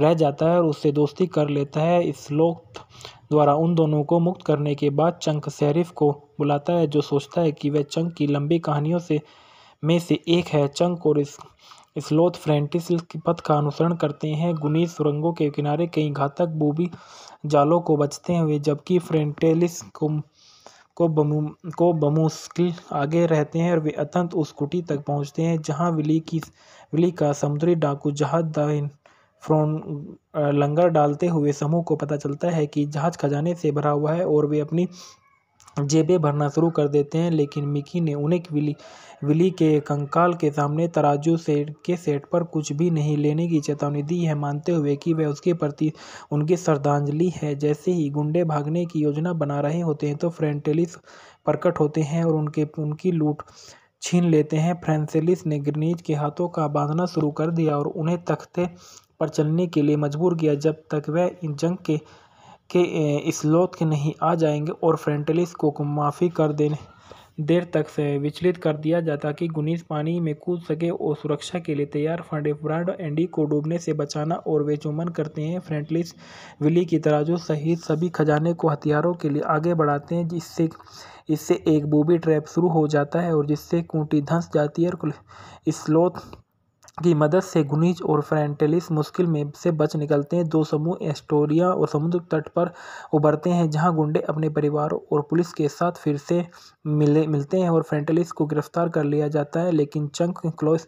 रह जाता है और उससे दोस्ती कर लेता है श्लोक द्वारा उन दोनों को मुक्त करने के बाद चंक शरीफ को बुलाता है जो सोचता है कि वह चंक की लंबी कहानियों से में से एक है चंक और इस स्लोथ फ्रेंटिस की पथ का अनुसरण करते हैं गुनी सुरंगों के किनारे कई घातक बूबी जालों को बचते हुए जबकि फ्रेंटेलिस को को बमु को बमुश्किल आगे रहते हैं और वे अत्यंत उस कुटी तक पहुंचते हैं जहां विली की विली का समुद्री डाकू जहाज दाइन फ्रोन लंगर डालते हुए समूह को पता चलता है कि जहाज खजाने से भरा हुआ है और वे अपनी जेबें भरना शुरू कर देते हैं लेकिन मिकी ने उन्हें विली विली के कंकाल के सामने तराजू सेट के सेट पर कुछ भी नहीं लेने की चेतावनी दी है मानते हुए कि वह उसके प्रति उनकी श्रद्धांजलि है जैसे ही गुंडे भागने की योजना बना रहे होते हैं तो फ्रेंटेलिस प्रकट होते हैं और उनके उनकी लूट छीन लेते हैं फ्रेंसेलिस ने ग्रनीज के हाथों का बांधना शुरू कर दिया और उन्हें तख्ते पर चलने के लिए मजबूर किया जब तक वह इन जंग के के इस लोथ के नहीं आ जाएंगे और फ्रेंटलिस को, माफ़ी कर देने देर तक से विचलित कर दिया जाता कि गुनीज पानी में कूद सके और सुरक्षा के लिए तैयार फंडे ब्रांड एंडी को डूबने से बचाना और वे चुमन करते हैं फ्रेंटलिस विली की जो सहित सभी खजाने को हथियारों के लिए आगे बढ़ाते हैं जिससे इससे एक बूबी ट्रैप शुरू हो जाता है और जिससे कूटी धंस जाती है और स्लोथ की मदद से गुनीज और फ्रेंटेलिस मुश्किल में से बच निकलते हैं दो समूह एस्टोरिया और समुद्र तट पर उभरते हैं जहां गुंडे अपने परिवार और पुलिस के साथ फिर से मिले मिलते हैं और फ्रेंटेलिस को गिरफ्तार कर लिया जाता है लेकिन चंक क्लोस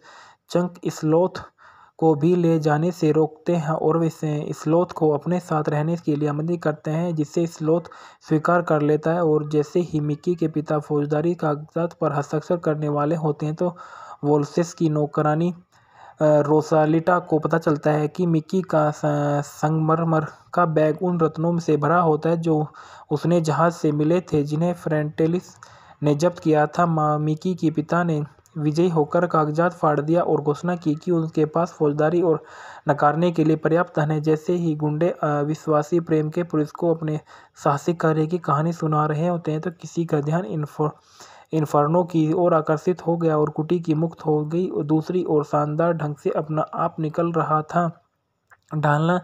चंक स्लोथ को भी ले जाने से रोकते हैं और वैसे स्लोथ को अपने साथ रहने के लिए आमंत्री करते हैं जिससे स्लोथ स्वीकार कर लेता है और जैसे ही मिक्की के पिता फौजदारी कागजात पर हस्ताक्षर करने वाले होते हैं तो वोल्सेस की नौकरानी रोसालिटा को पता चलता है कि मिकी का संगमरमर का बैग उन रत्नों से भरा होता है जो उसने जहाज से मिले थे जिन्हें फ्रेंटेलिस ने जब्त किया था मिकी के पिता ने विजयी होकर कागजात फाड़ दिया और घोषणा की कि उनके पास फौजदारी और नकारने के लिए पर्याप्त धन है जैसे ही गुंडे अविश्वासी प्रेम के पुरुष को अपने साहसिक कार्य की कहानी सुना रहे होते हैं तो किसी का ध्यान इन्फो इन्फर्नो की ओर आकर्षित हो गया और कुटी की मुक्त हो गई और दूसरी ओर शानदार ढंग से अपना आप निकल रहा था ढालना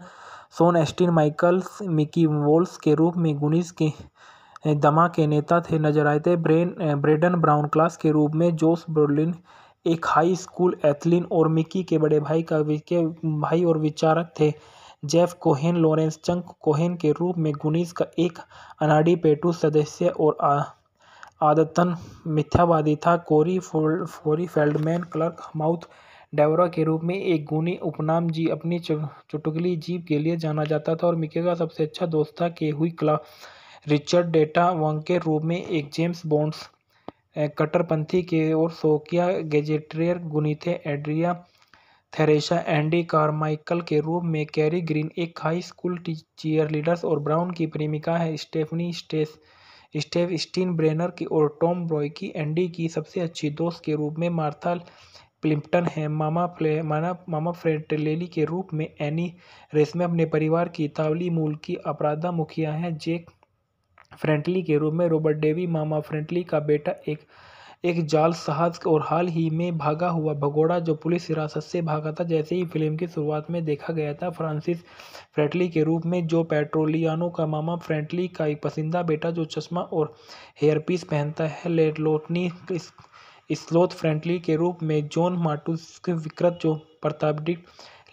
सोन एस्टिन माइकल्स मिकी वोल्स के रूप में गुनिस के दमा के नेता थे नजर आए थे ब्रेन ब्रेडन ब्राउन क्लास के रूप में जोस बर्लिन एक हाई स्कूल एथलिन और मिकी के बड़े भाई का के भाई और विचारक थे Jeff Cohen Lawrence Chunk Cohen के रूप में गुनीस का एक अनाडी पेटू सदस्य और आदतन मिथ्यावादी था कोरी फोल्ड फेल्डमैन क्लर्क माउथ डेवरा के रूप में एक गुनी उपनाम जी अपनी चुटकली जीप के लिए जाना जाता था और मिके का सबसे अच्छा दोस्त था के हुई क्ला रिचर्ड डेटा वंग के रूप में एक जेम्स बॉन्ड्स कट्टरपंथी के और सोकिया गेजेट्रियर गुनी थे एड्रिया थेरेसा एंडी कारमाइकल के रूप में कैरी ग्रीन एक हाई स्कूल चीयर लीडर्स और ब्राउन की प्रेमिका है स्टेफनी स्टेस स्टेव स्टीन ब्रेनर की और टॉम ब्रॉय की एंडी की सबसे अच्छी दोस्त के रूप में मार्था प्लिप्टन है मामा फ्ले माना मामा फ्रेंटलेली के रूप में एनी रेसमे अपने परिवार की तावली मूल की अपराधा मुखिया हैं जेक फ्रेंटली के रूप में रॉबर्ट डेवी मामा फ्रेंटली का बेटा एक एक साहस और हाल ही में भागा हुआ भगोड़ा जो पुलिस हिरासत से भागा था जैसे ही फिल्म की शुरुआत में देखा गया था फ्रांसिस फ्रेटली के रूप में जो पेट्रोलियानो का मामा फ्रेंटली का एक पसंदीदा बेटा जो चश्मा और हेयरपीस पहनता है लेटलोटनी स्लोथ फ्रेंटली के रूप में जॉन मार्टूस के विकृत जो प्रतापडिक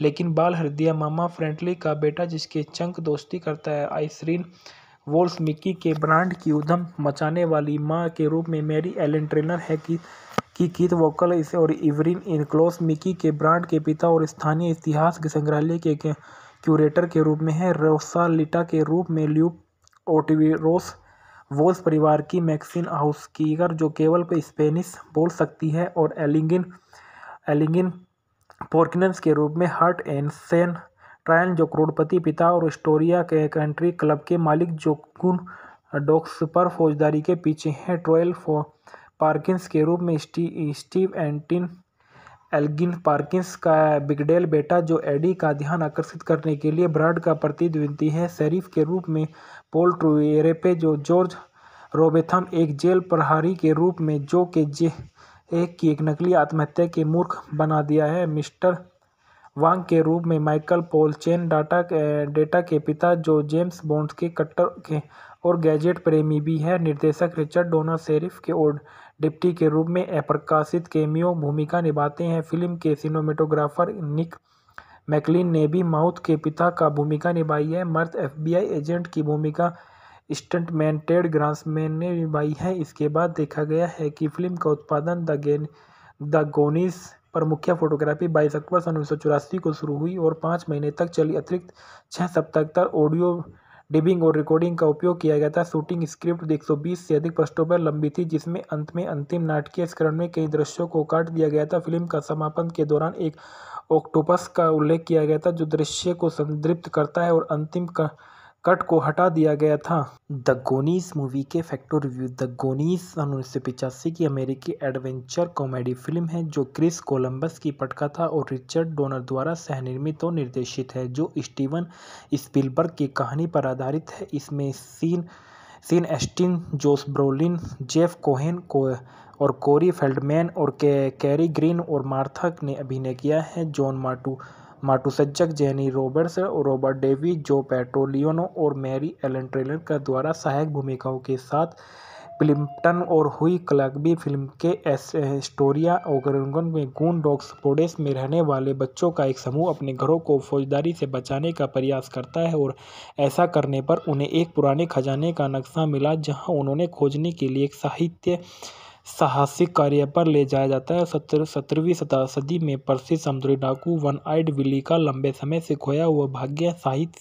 लेकिन बाल हृदय मामा फ्रेंटली का बेटा जिसके चंक दोस्ती करता है आइसरीन वोल्स मिक्की के ब्रांड की उधम मचाने वाली मां के रूप में मैरी एलन ट्रेनर है कि की गीत वोकल और इवरिन इनक्लोस मिकी के ब्रांड के पिता और स्थानीय इतिहास के संग्रहालय के क्यूरेटर के रूप में है रोसा लिटा के रूप में ल्यूप ओटिविरोस वोल्स परिवार की मैक्सिन हाउसकीगर जो केवल स्पेनिश बोल सकती है और एलिंगिन एलिंगिन पोर्किनस के रूप में हर्ट एंड सेन ट्रायन जो करोड़पति पिता और स्टोरिया के कंट्री क्लब के मालिक गुन डॉक्स पर फौजदारी के पीछे हैं ट्रोयल पार्किंस के रूप में स्टी, स्टीव एंटिन एल्गिन पार्किंस का बिगडेल बेटा जो एडी का ध्यान आकर्षित करने के लिए ब्रांड का प्रतिद्वंदी है शरीफ के रूप में पोल ट्रूरेपे जो जॉर्ज रोबेथम एक जेल प्रहारी के रूप में जो के जे एक की एक नकली आत्महत्या के मूर्ख बना दिया है मिस्टर वांग के रूप में माइकल पोल चेन डेटा के पिता जो जेम्स बॉन्ड के कट्टर के और गैजेट प्रेमी भी हैं निर्देशक रिचर्ड डोना शेरिफ के और डिप्टी के रूप में अप्रकाशित केमियो भूमिका निभाते हैं फिल्म के सिनेमेटोग्राफर निक मैकलिन ने भी माउथ के पिता का भूमिका निभाई है मर्द एफबीआई एजेंट की भूमिका स्टंटमैन टेड ग्रांसमैन ने निभाई है इसके बाद देखा गया है कि फिल्म का उत्पादन द गेन द गोनीस पर मुख्य फोटोग्राफी बाईस अक्टूबर सन उन्नीस को शुरू हुई और पाँच महीने तक चली अतिरिक्त छः सप्ताह तक ऑडियो डिबिंग और रिकॉर्डिंग का उपयोग किया गया था शूटिंग स्क्रिप्ट 120 से अधिक पृष्ठों पर लंबी थी जिसमें अंत में अंतिम नाटकीय स्करण में कई दृश्यों को काट दिया गया था फिल्म का समापन के दौरान एक ऑक्टोपस का उल्लेख किया गया था जो दृश्य को संदृप्त करता है और अंतिम का कट को हटा दिया गया था द गोनीस मूवी के फैक्टो रिव्यू द गोनीस सन उन्नीस सौ पिचासी की अमेरिकी एडवेंचर कॉमेडी फिल्म है जो क्रिस कोलंबस की पटका था और रिचर्ड डोनर द्वारा सहनिर्मित और निर्देशित है जो स्टीवन स्पिलबर्ग की कहानी पर आधारित है इसमें Sean Sean Astin Josh Brolin Jeff Cohen को और कोरी फेल्डमैन और के, कैरी ग्रीन और मार्थक ने अभिनय किया है जॉन मार्टू Matuszak Jenny Roberts Robert Davi Joe Pantoliano और मैरी एलन ट्रेलर का द्वारा सहायक भूमिकाओं के साथ प्लिम्पटन और हुई क्लगबी फिल्म के एस्टोरिया ओगरगन में गून डॉक्स पोडेस में रहने वाले बच्चों का एक समूह अपने घरों को फौजदारी से बचाने का प्रयास करता है और ऐसा करने पर उन्हें एक पुराने खजाने का नक्शा मिला जहां उन्होंने खोजने के लिए एक साहित्य साहसिक कार्य पर ले जाया जाता है सत्र सत्रहवीं सदी में प्रसिद्ध समुद्री डाकू वन आइड विली का लंबे समय से खोया हुआ भाग्य साहित्य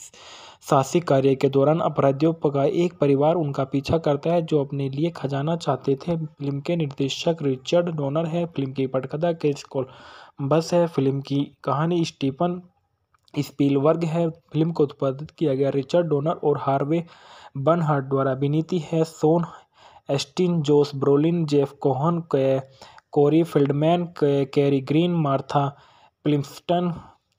साहसिक कार्य के दौरान अपराधियों का एक परिवार उनका पीछा करता है जो अपने लिए खजाना चाहते थे फिल्म के निर्देशक रिचर्ड डोनर है फिल्म की पटकथा के बस है फिल्म की कहानी स्टीफन स्पीलवर्ग है फिल्म को उत्पादित किया गया रिचर्ड डोनर और हार्वे बर्नहार्ट द्वारा अभिनीति है Sean Astin Josh Brolin Jeff Cohen के कोरी फील्डमैन के Kerri Green Martha Plimpton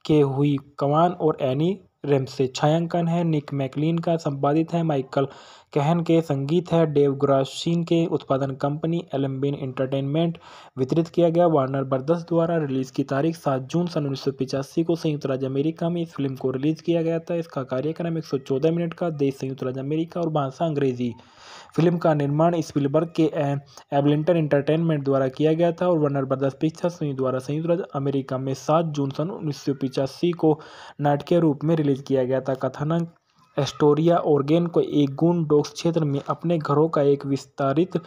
Ke Huy कवान और एनी रेमसे छायांकन है निक मैकलिन का संपादित है माइकल कहन के संगीत है डेव ग्रासिन के उत्पादन कंपनी एलम्बिन एंटरटेनमेंट वितरित किया गया वार्नर बर्दस द्वारा रिलीज की तारीख सात जून सन उन्नीस को संयुक्त राज्य अमेरिका में इस फिल्म को रिलीज किया गया था इसका कार्यक्रम 114 मिनट का देश संयुक्त राज्य अमेरिका और भाषा अंग्रेजी फिल्म का निर्माण स्पिलबर्ग के एबलिंटन एंटरटेनमेंट द्वारा किया गया था और वनर ब्रदर्स पिक्चर्स द्वारा संयुक्त राज्य अमेरिका में सात जून सन उन्नीस को नाटकीय रूप में रिलीज किया गया था कथानक एस्टोरिया ओरगेन को एक गुण डॉक्स क्षेत्र में अपने घरों का एक विस्तारित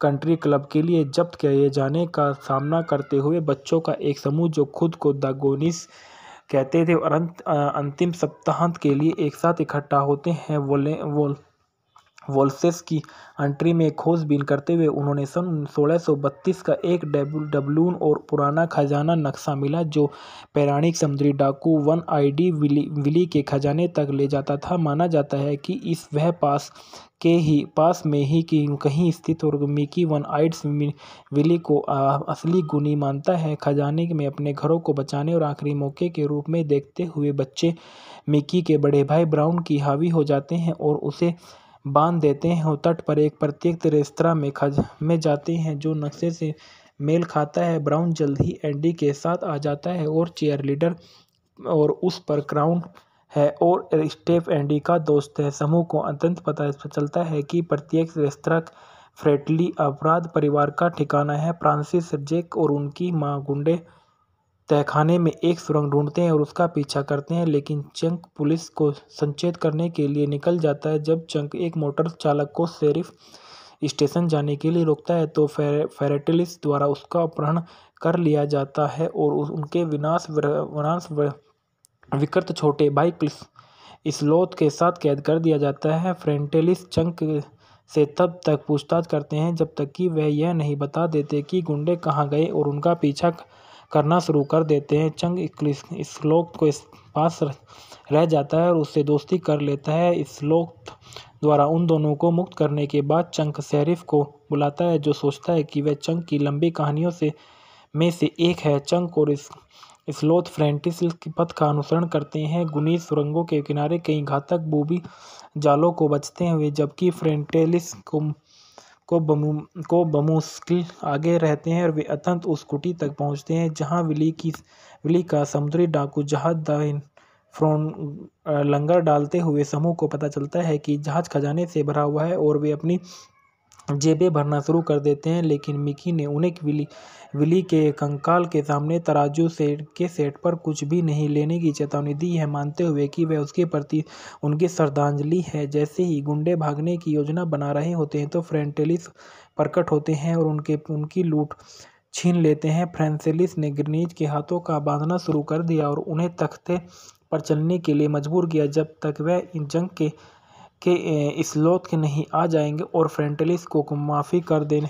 कंट्री क्लब के लिए जब्त किए जाने का सामना करते हुए बच्चों का एक समूह जो खुद को दागोनिस कहते थे और अंतिम सप्ताहांत के लिए एक साथ इकट्ठा होते हैं वोले वो वोल्सेस की एंट्री में खोजबीन करते हुए उन्होंने सन सोलह का एक डबलून और पुराना खजाना नक्शा मिला जो पैराणिक समुद्री डाकू वन आईडी विली विली के खजाने तक ले जाता था माना जाता है कि इस वह पास के ही पास में ही कि कहीं स्थित और मिकी वन आइड्स विली को आ, असली गुनी मानता है खजाने में अपने घरों को बचाने और आखिरी मौके के रूप में देखते हुए बच्चे मिकी के बड़े भाई ब्राउन की हावी हो जाते हैं और उसे बांध देते हैं और तट पर एक प्रत्येक रेस्तरा में खज में जाते हैं जो नक्शे से मेल खाता है ब्राउन जल्द ही एंडी के साथ आ जाता है और चेयर लीडर और उस पर क्राउन है और स्टेफ एंडी का दोस्त है समूह को अत्यंत पता चलता है कि प्रत्येक रेस्तरा फ्रेटली अपराध परिवार का ठिकाना है फ्रांसिस जेक और उनकी माँ गुंडे तहखाने में एक सुरंग ढूंढते हैं और उसका पीछा करते हैं लेकिन चंक पुलिस को संचेत करने के लिए निकल जाता है जब चंक एक मोटर चालक को शेरिफ स्टेशन जाने के लिए रोकता है तो फेर, फेरेटिलिस द्वारा उसका अपहरण कर लिया जाता है और उनके विनाश वनाश विकृत छोटे भाई क्लिस के साथ कैद कर दिया जाता है फ्रेंटेलिस चंक से तब तक पूछताछ करते हैं जब तक कि वह यह नहीं बता देते कि गुंडे कहाँ गए और उनका पीछा करना शुरू कर देते हैं चंग इक्लिस श्लोक को इस पास रह जाता है और उससे दोस्ती कर लेता है इस श्लोक द्वारा उन दोनों को मुक्त करने के बाद चंक शरीफ को बुलाता है जो सोचता है कि वह चंक की लंबी कहानियों से में से एक है चंक और इस स्लोथ फ्रेंटिस के पथ का अनुसरण करते हैं गुनी सुरंगों के किनारे कई घातक बूबी जालों को बचते हुए जबकि फ्रेंटेलिस को को बमु को बमुश्किल आगे रहते हैं और वे अत्यंत उस कुटी तक पहुंचते हैं जहां विली की विली का समुद्री डाकू जहाज दाइन फ्रोन लंगर डालते हुए समूह को पता चलता है कि जहाज खजाने से भरा हुआ है और वे अपनी जेबें भरना शुरू कर देते हैं लेकिन मिकी ने उन्हें विली विली के कंकाल के सामने तराजू सेट के सेट पर कुछ भी नहीं लेने की चेतावनी दी है मानते हुए कि वह उसके प्रति उनकी श्रद्धांजलि है जैसे ही गुंडे भागने की योजना बना रहे होते हैं तो फ्रेंटेलिस प्रकट होते हैं और उनके उनकी लूट छीन लेते हैं फ्रेंसेलिस ने ग्रनीज के हाथों का बांधना शुरू कर दिया और उन्हें तख्ते पर चलने के लिए मजबूर किया जब तक वह इन जंग के के इस लोथ के नहीं आ जाएंगे और फ्रेंटलिस को माफ़ी कर देने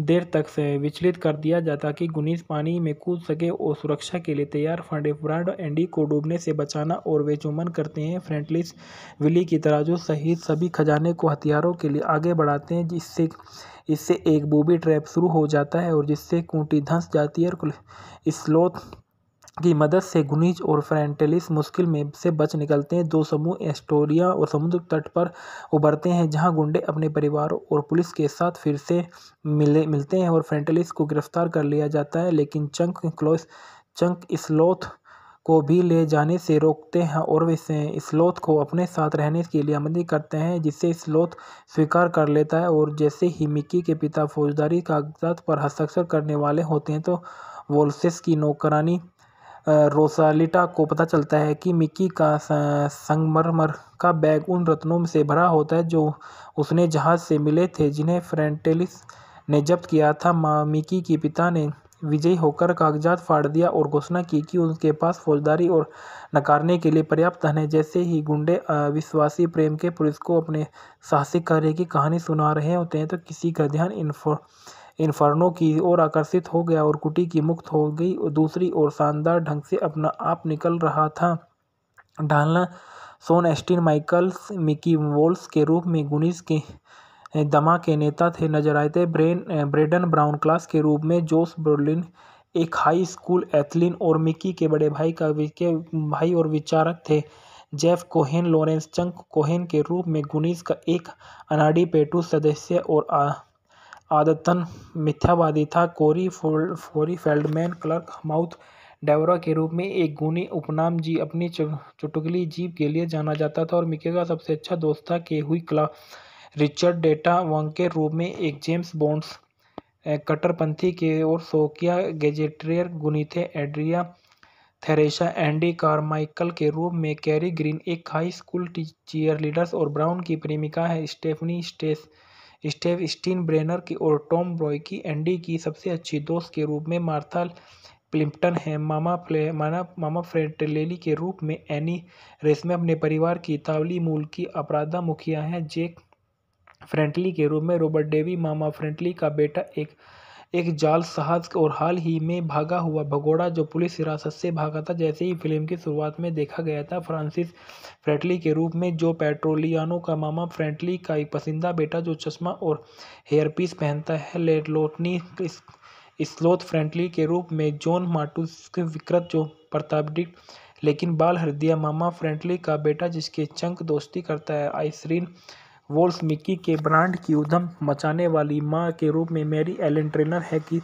देर तक से विचलित कर दिया जाता कि गुनीज पानी में कूद सके और सुरक्षा के लिए तैयार फंडे ब्रांड एंडी को डूबने से बचाना और वे चुमन करते हैं फ्रेंटलिस विली की जो सहित सभी खजाने को हथियारों के लिए आगे बढ़ाते हैं जिससे इससे एक बूबी ट्रैप शुरू हो जाता है और जिससे कूटी धंस जाती है और स्लोथ की मदद से गुनीज और फ्रेंटेलिस मुश्किल में से बच निकलते हैं दो समूह एस्टोरिया और समुद्र तट पर उभरते हैं जहां गुंडे अपने परिवारों और पुलिस के साथ फिर से मिले मिलते हैं और फ्रेंटेलिस को गिरफ्तार कर लिया जाता है लेकिन चंक क्लोस चंक स्लोथ को भी ले जाने से रोकते हैं और वे स्लोथ को अपने साथ रहने के लिए आमंत्रित करते हैं जिससे स्लोथ स्वीकार कर लेता है और जैसे ही मिक्की के पिता फौजदारी कागजात पर हस्ताक्षर करने वाले होते हैं तो वोल्सेस की नौकरानी रोसालिटा को पता चलता है कि मिकी का संगमरमर का बैग उन रत्नों से भरा होता है जो उसने जहाज से मिले थे जिन्हें फ्रेंटेलिस ने जब्त किया था मिकी के पिता ने विजयी होकर कागजात फाड़ दिया और घोषणा की कि उनके पास फौजदारी और नकारने के लिए पर्याप्त धन है जैसे ही गुंडे अविश्वासी प्रेम के पुरुष को अपने साहसिक कार्य की कहानी सुना रहे होते हैं तो किसी का ध्यान इन्फो इन्फर्नो की ओर आकर्षित हो गया और कुटी की मुक्त हो गई दूसरी ओर शानदार ढंग से अपना आप निकल रहा था ढालना सोन एस्टिन माइकल्स मिकी वोल्स के रूप में गुनिस के दमा के नेता थे नजर आए थे ब्रेन ब्रेडन ब्राउन क्लास के रूप में जोस ब्रोलिन एक हाई स्कूल एथलिन और मिकी के बड़े भाई का के भाई और विचारक थे Jeff Cohen Lawrence Chunk Cohen के रूप में गुनीस का एक अनाडी पेटू सदस्य और आदतन मिथ्यावादी था कोरी फोरी फेल्डमैन क्लर्क माउथ डेवरा के रूप में एक गुणी उपनाम जी अपनी चुटकली जीप के लिए जाना जाता था और मिके का सबसे अच्छा दोस्त था के हुई क्ला रिचर्ड डेटा वंग के रूप में एक जेम्स बॉन्ड्स कट्टरपंथी के और सोकिया गेजेट्रियर गुनी थे एड्रिया थेरेसा एंडी कारमाइकल के रूप में कैरी ग्रीन एक हाई स्कूल चीयर लीडर्स और ब्राउन की प्रेमिका है स्टेफनी स्टेस स्टेव स्टीन ब्रेनर की और टॉम रॉय की एंडी की सबसे अच्छी दोस्त के रूप में मार्था प्लिम्पटन है मामा प्ले माना मामा फ्रेंटलेली के रूप में एनी रेसमे अपने परिवार की तावली मूल की अपराधा मुखिया हैं जेक फ्रेंटली के रूप में रॉबर्ट डेवी मामा फ्रेंटली का बेटा एक एक जाल साहस और हाल ही में भागा हुआ भगोड़ा जो पुलिस हिरासत से भागा था जैसे ही फिल्म की शुरुआत में देखा गया था फ्रांसिस फ्रेटली के रूप में जो पेट्रोलियानो का मामा फ्रेंटली का एक पसंदीदा बेटा जो चश्मा और हेयर पीस पहनता है लेटलोटनी स्लोथ फ्रेंटली के रूप में जॉन मार्टूस के विकृत जो प्रतापडिक लेकिन बाल हृदय मामा फ्रेंटली का बेटा जिसके चंक दोस्ती करता है आइसरीन वोल्फ मिक्की के ब्रांड की उधम मचाने वाली मां के रूप में मैरी एलन ट्रेनर है कि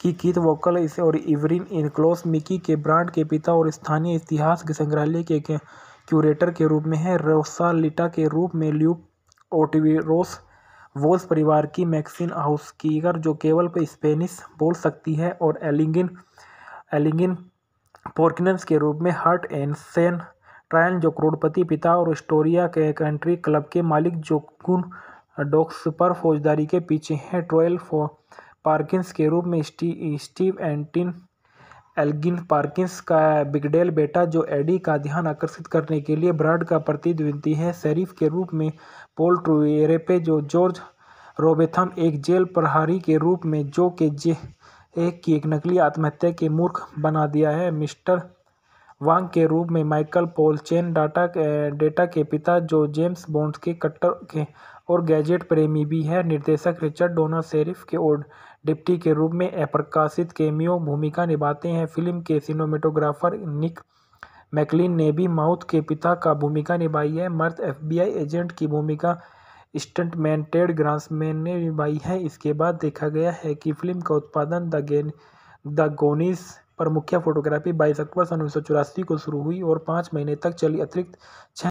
की कीथ वोकल और इवरिन इनक्लोस मिकी के ब्रांड के पिता और स्थानीय इतिहास के संग्रहालय के क्यूरेटर के रूप में है रोसालिटा के रूप में ल्यूप ओटिविरोस वोल्स परिवार की मैक्सिन हाउसकीगर जो केवल स्पेनिश बोल सकती है और एलिंगिन एलिंगिन पोर्किनस के रूप में हर्ट एंड सेन ट्रायल जो करोड़पति पिता और स्टोरिया के कंट्री क्लब के मालिक गुन डॉक्स पर फौजदारी के पीछे हैं ट्रोयल पार्किंस के रूप में स्टी, स्टीव एंटिन एल्गिन पार्किंस का बिगडेल बेटा जो एडी का ध्यान आकर्षित करने के लिए ब्रांड का प्रतिद्वंदी है शरीफ के रूप में पोल ट्रूरेपे जो जॉर्ज रोबेथम एक जेल प्रहारी के रूप में जो के जे एक की एक नकली आत्महत्या के मूर्ख बना दिया है मिस्टर वांग के रूप में Michael Paul Chan Data Data के पिता जो जेम्स बॉन्ड के कट्टर के और गैजेट प्रेमी भी हैं निर्देशक रिचर्ड डोना शेरिफ के और डिप्टी के रूप में अप्रकाशित केमियो भूमिका निभाते हैं फिल्म के सिनेमेटोग्राफर निक मैकलिन ने भी माउथ के पिता का भूमिका निभाई है मर्द एफबीआई एजेंट की भूमिका स्टंटमैन टेड ग्रांसमैन ने निभाई है इसके बाद देखा गया है कि फिल्म का उत्पादन द गेन द गोनिस पर मुख्य फोटोग्राफी बाईस अक्टूबर सन उन्नीस को शुरू हुई और पाँच महीने तक चली अतिरिक्त छः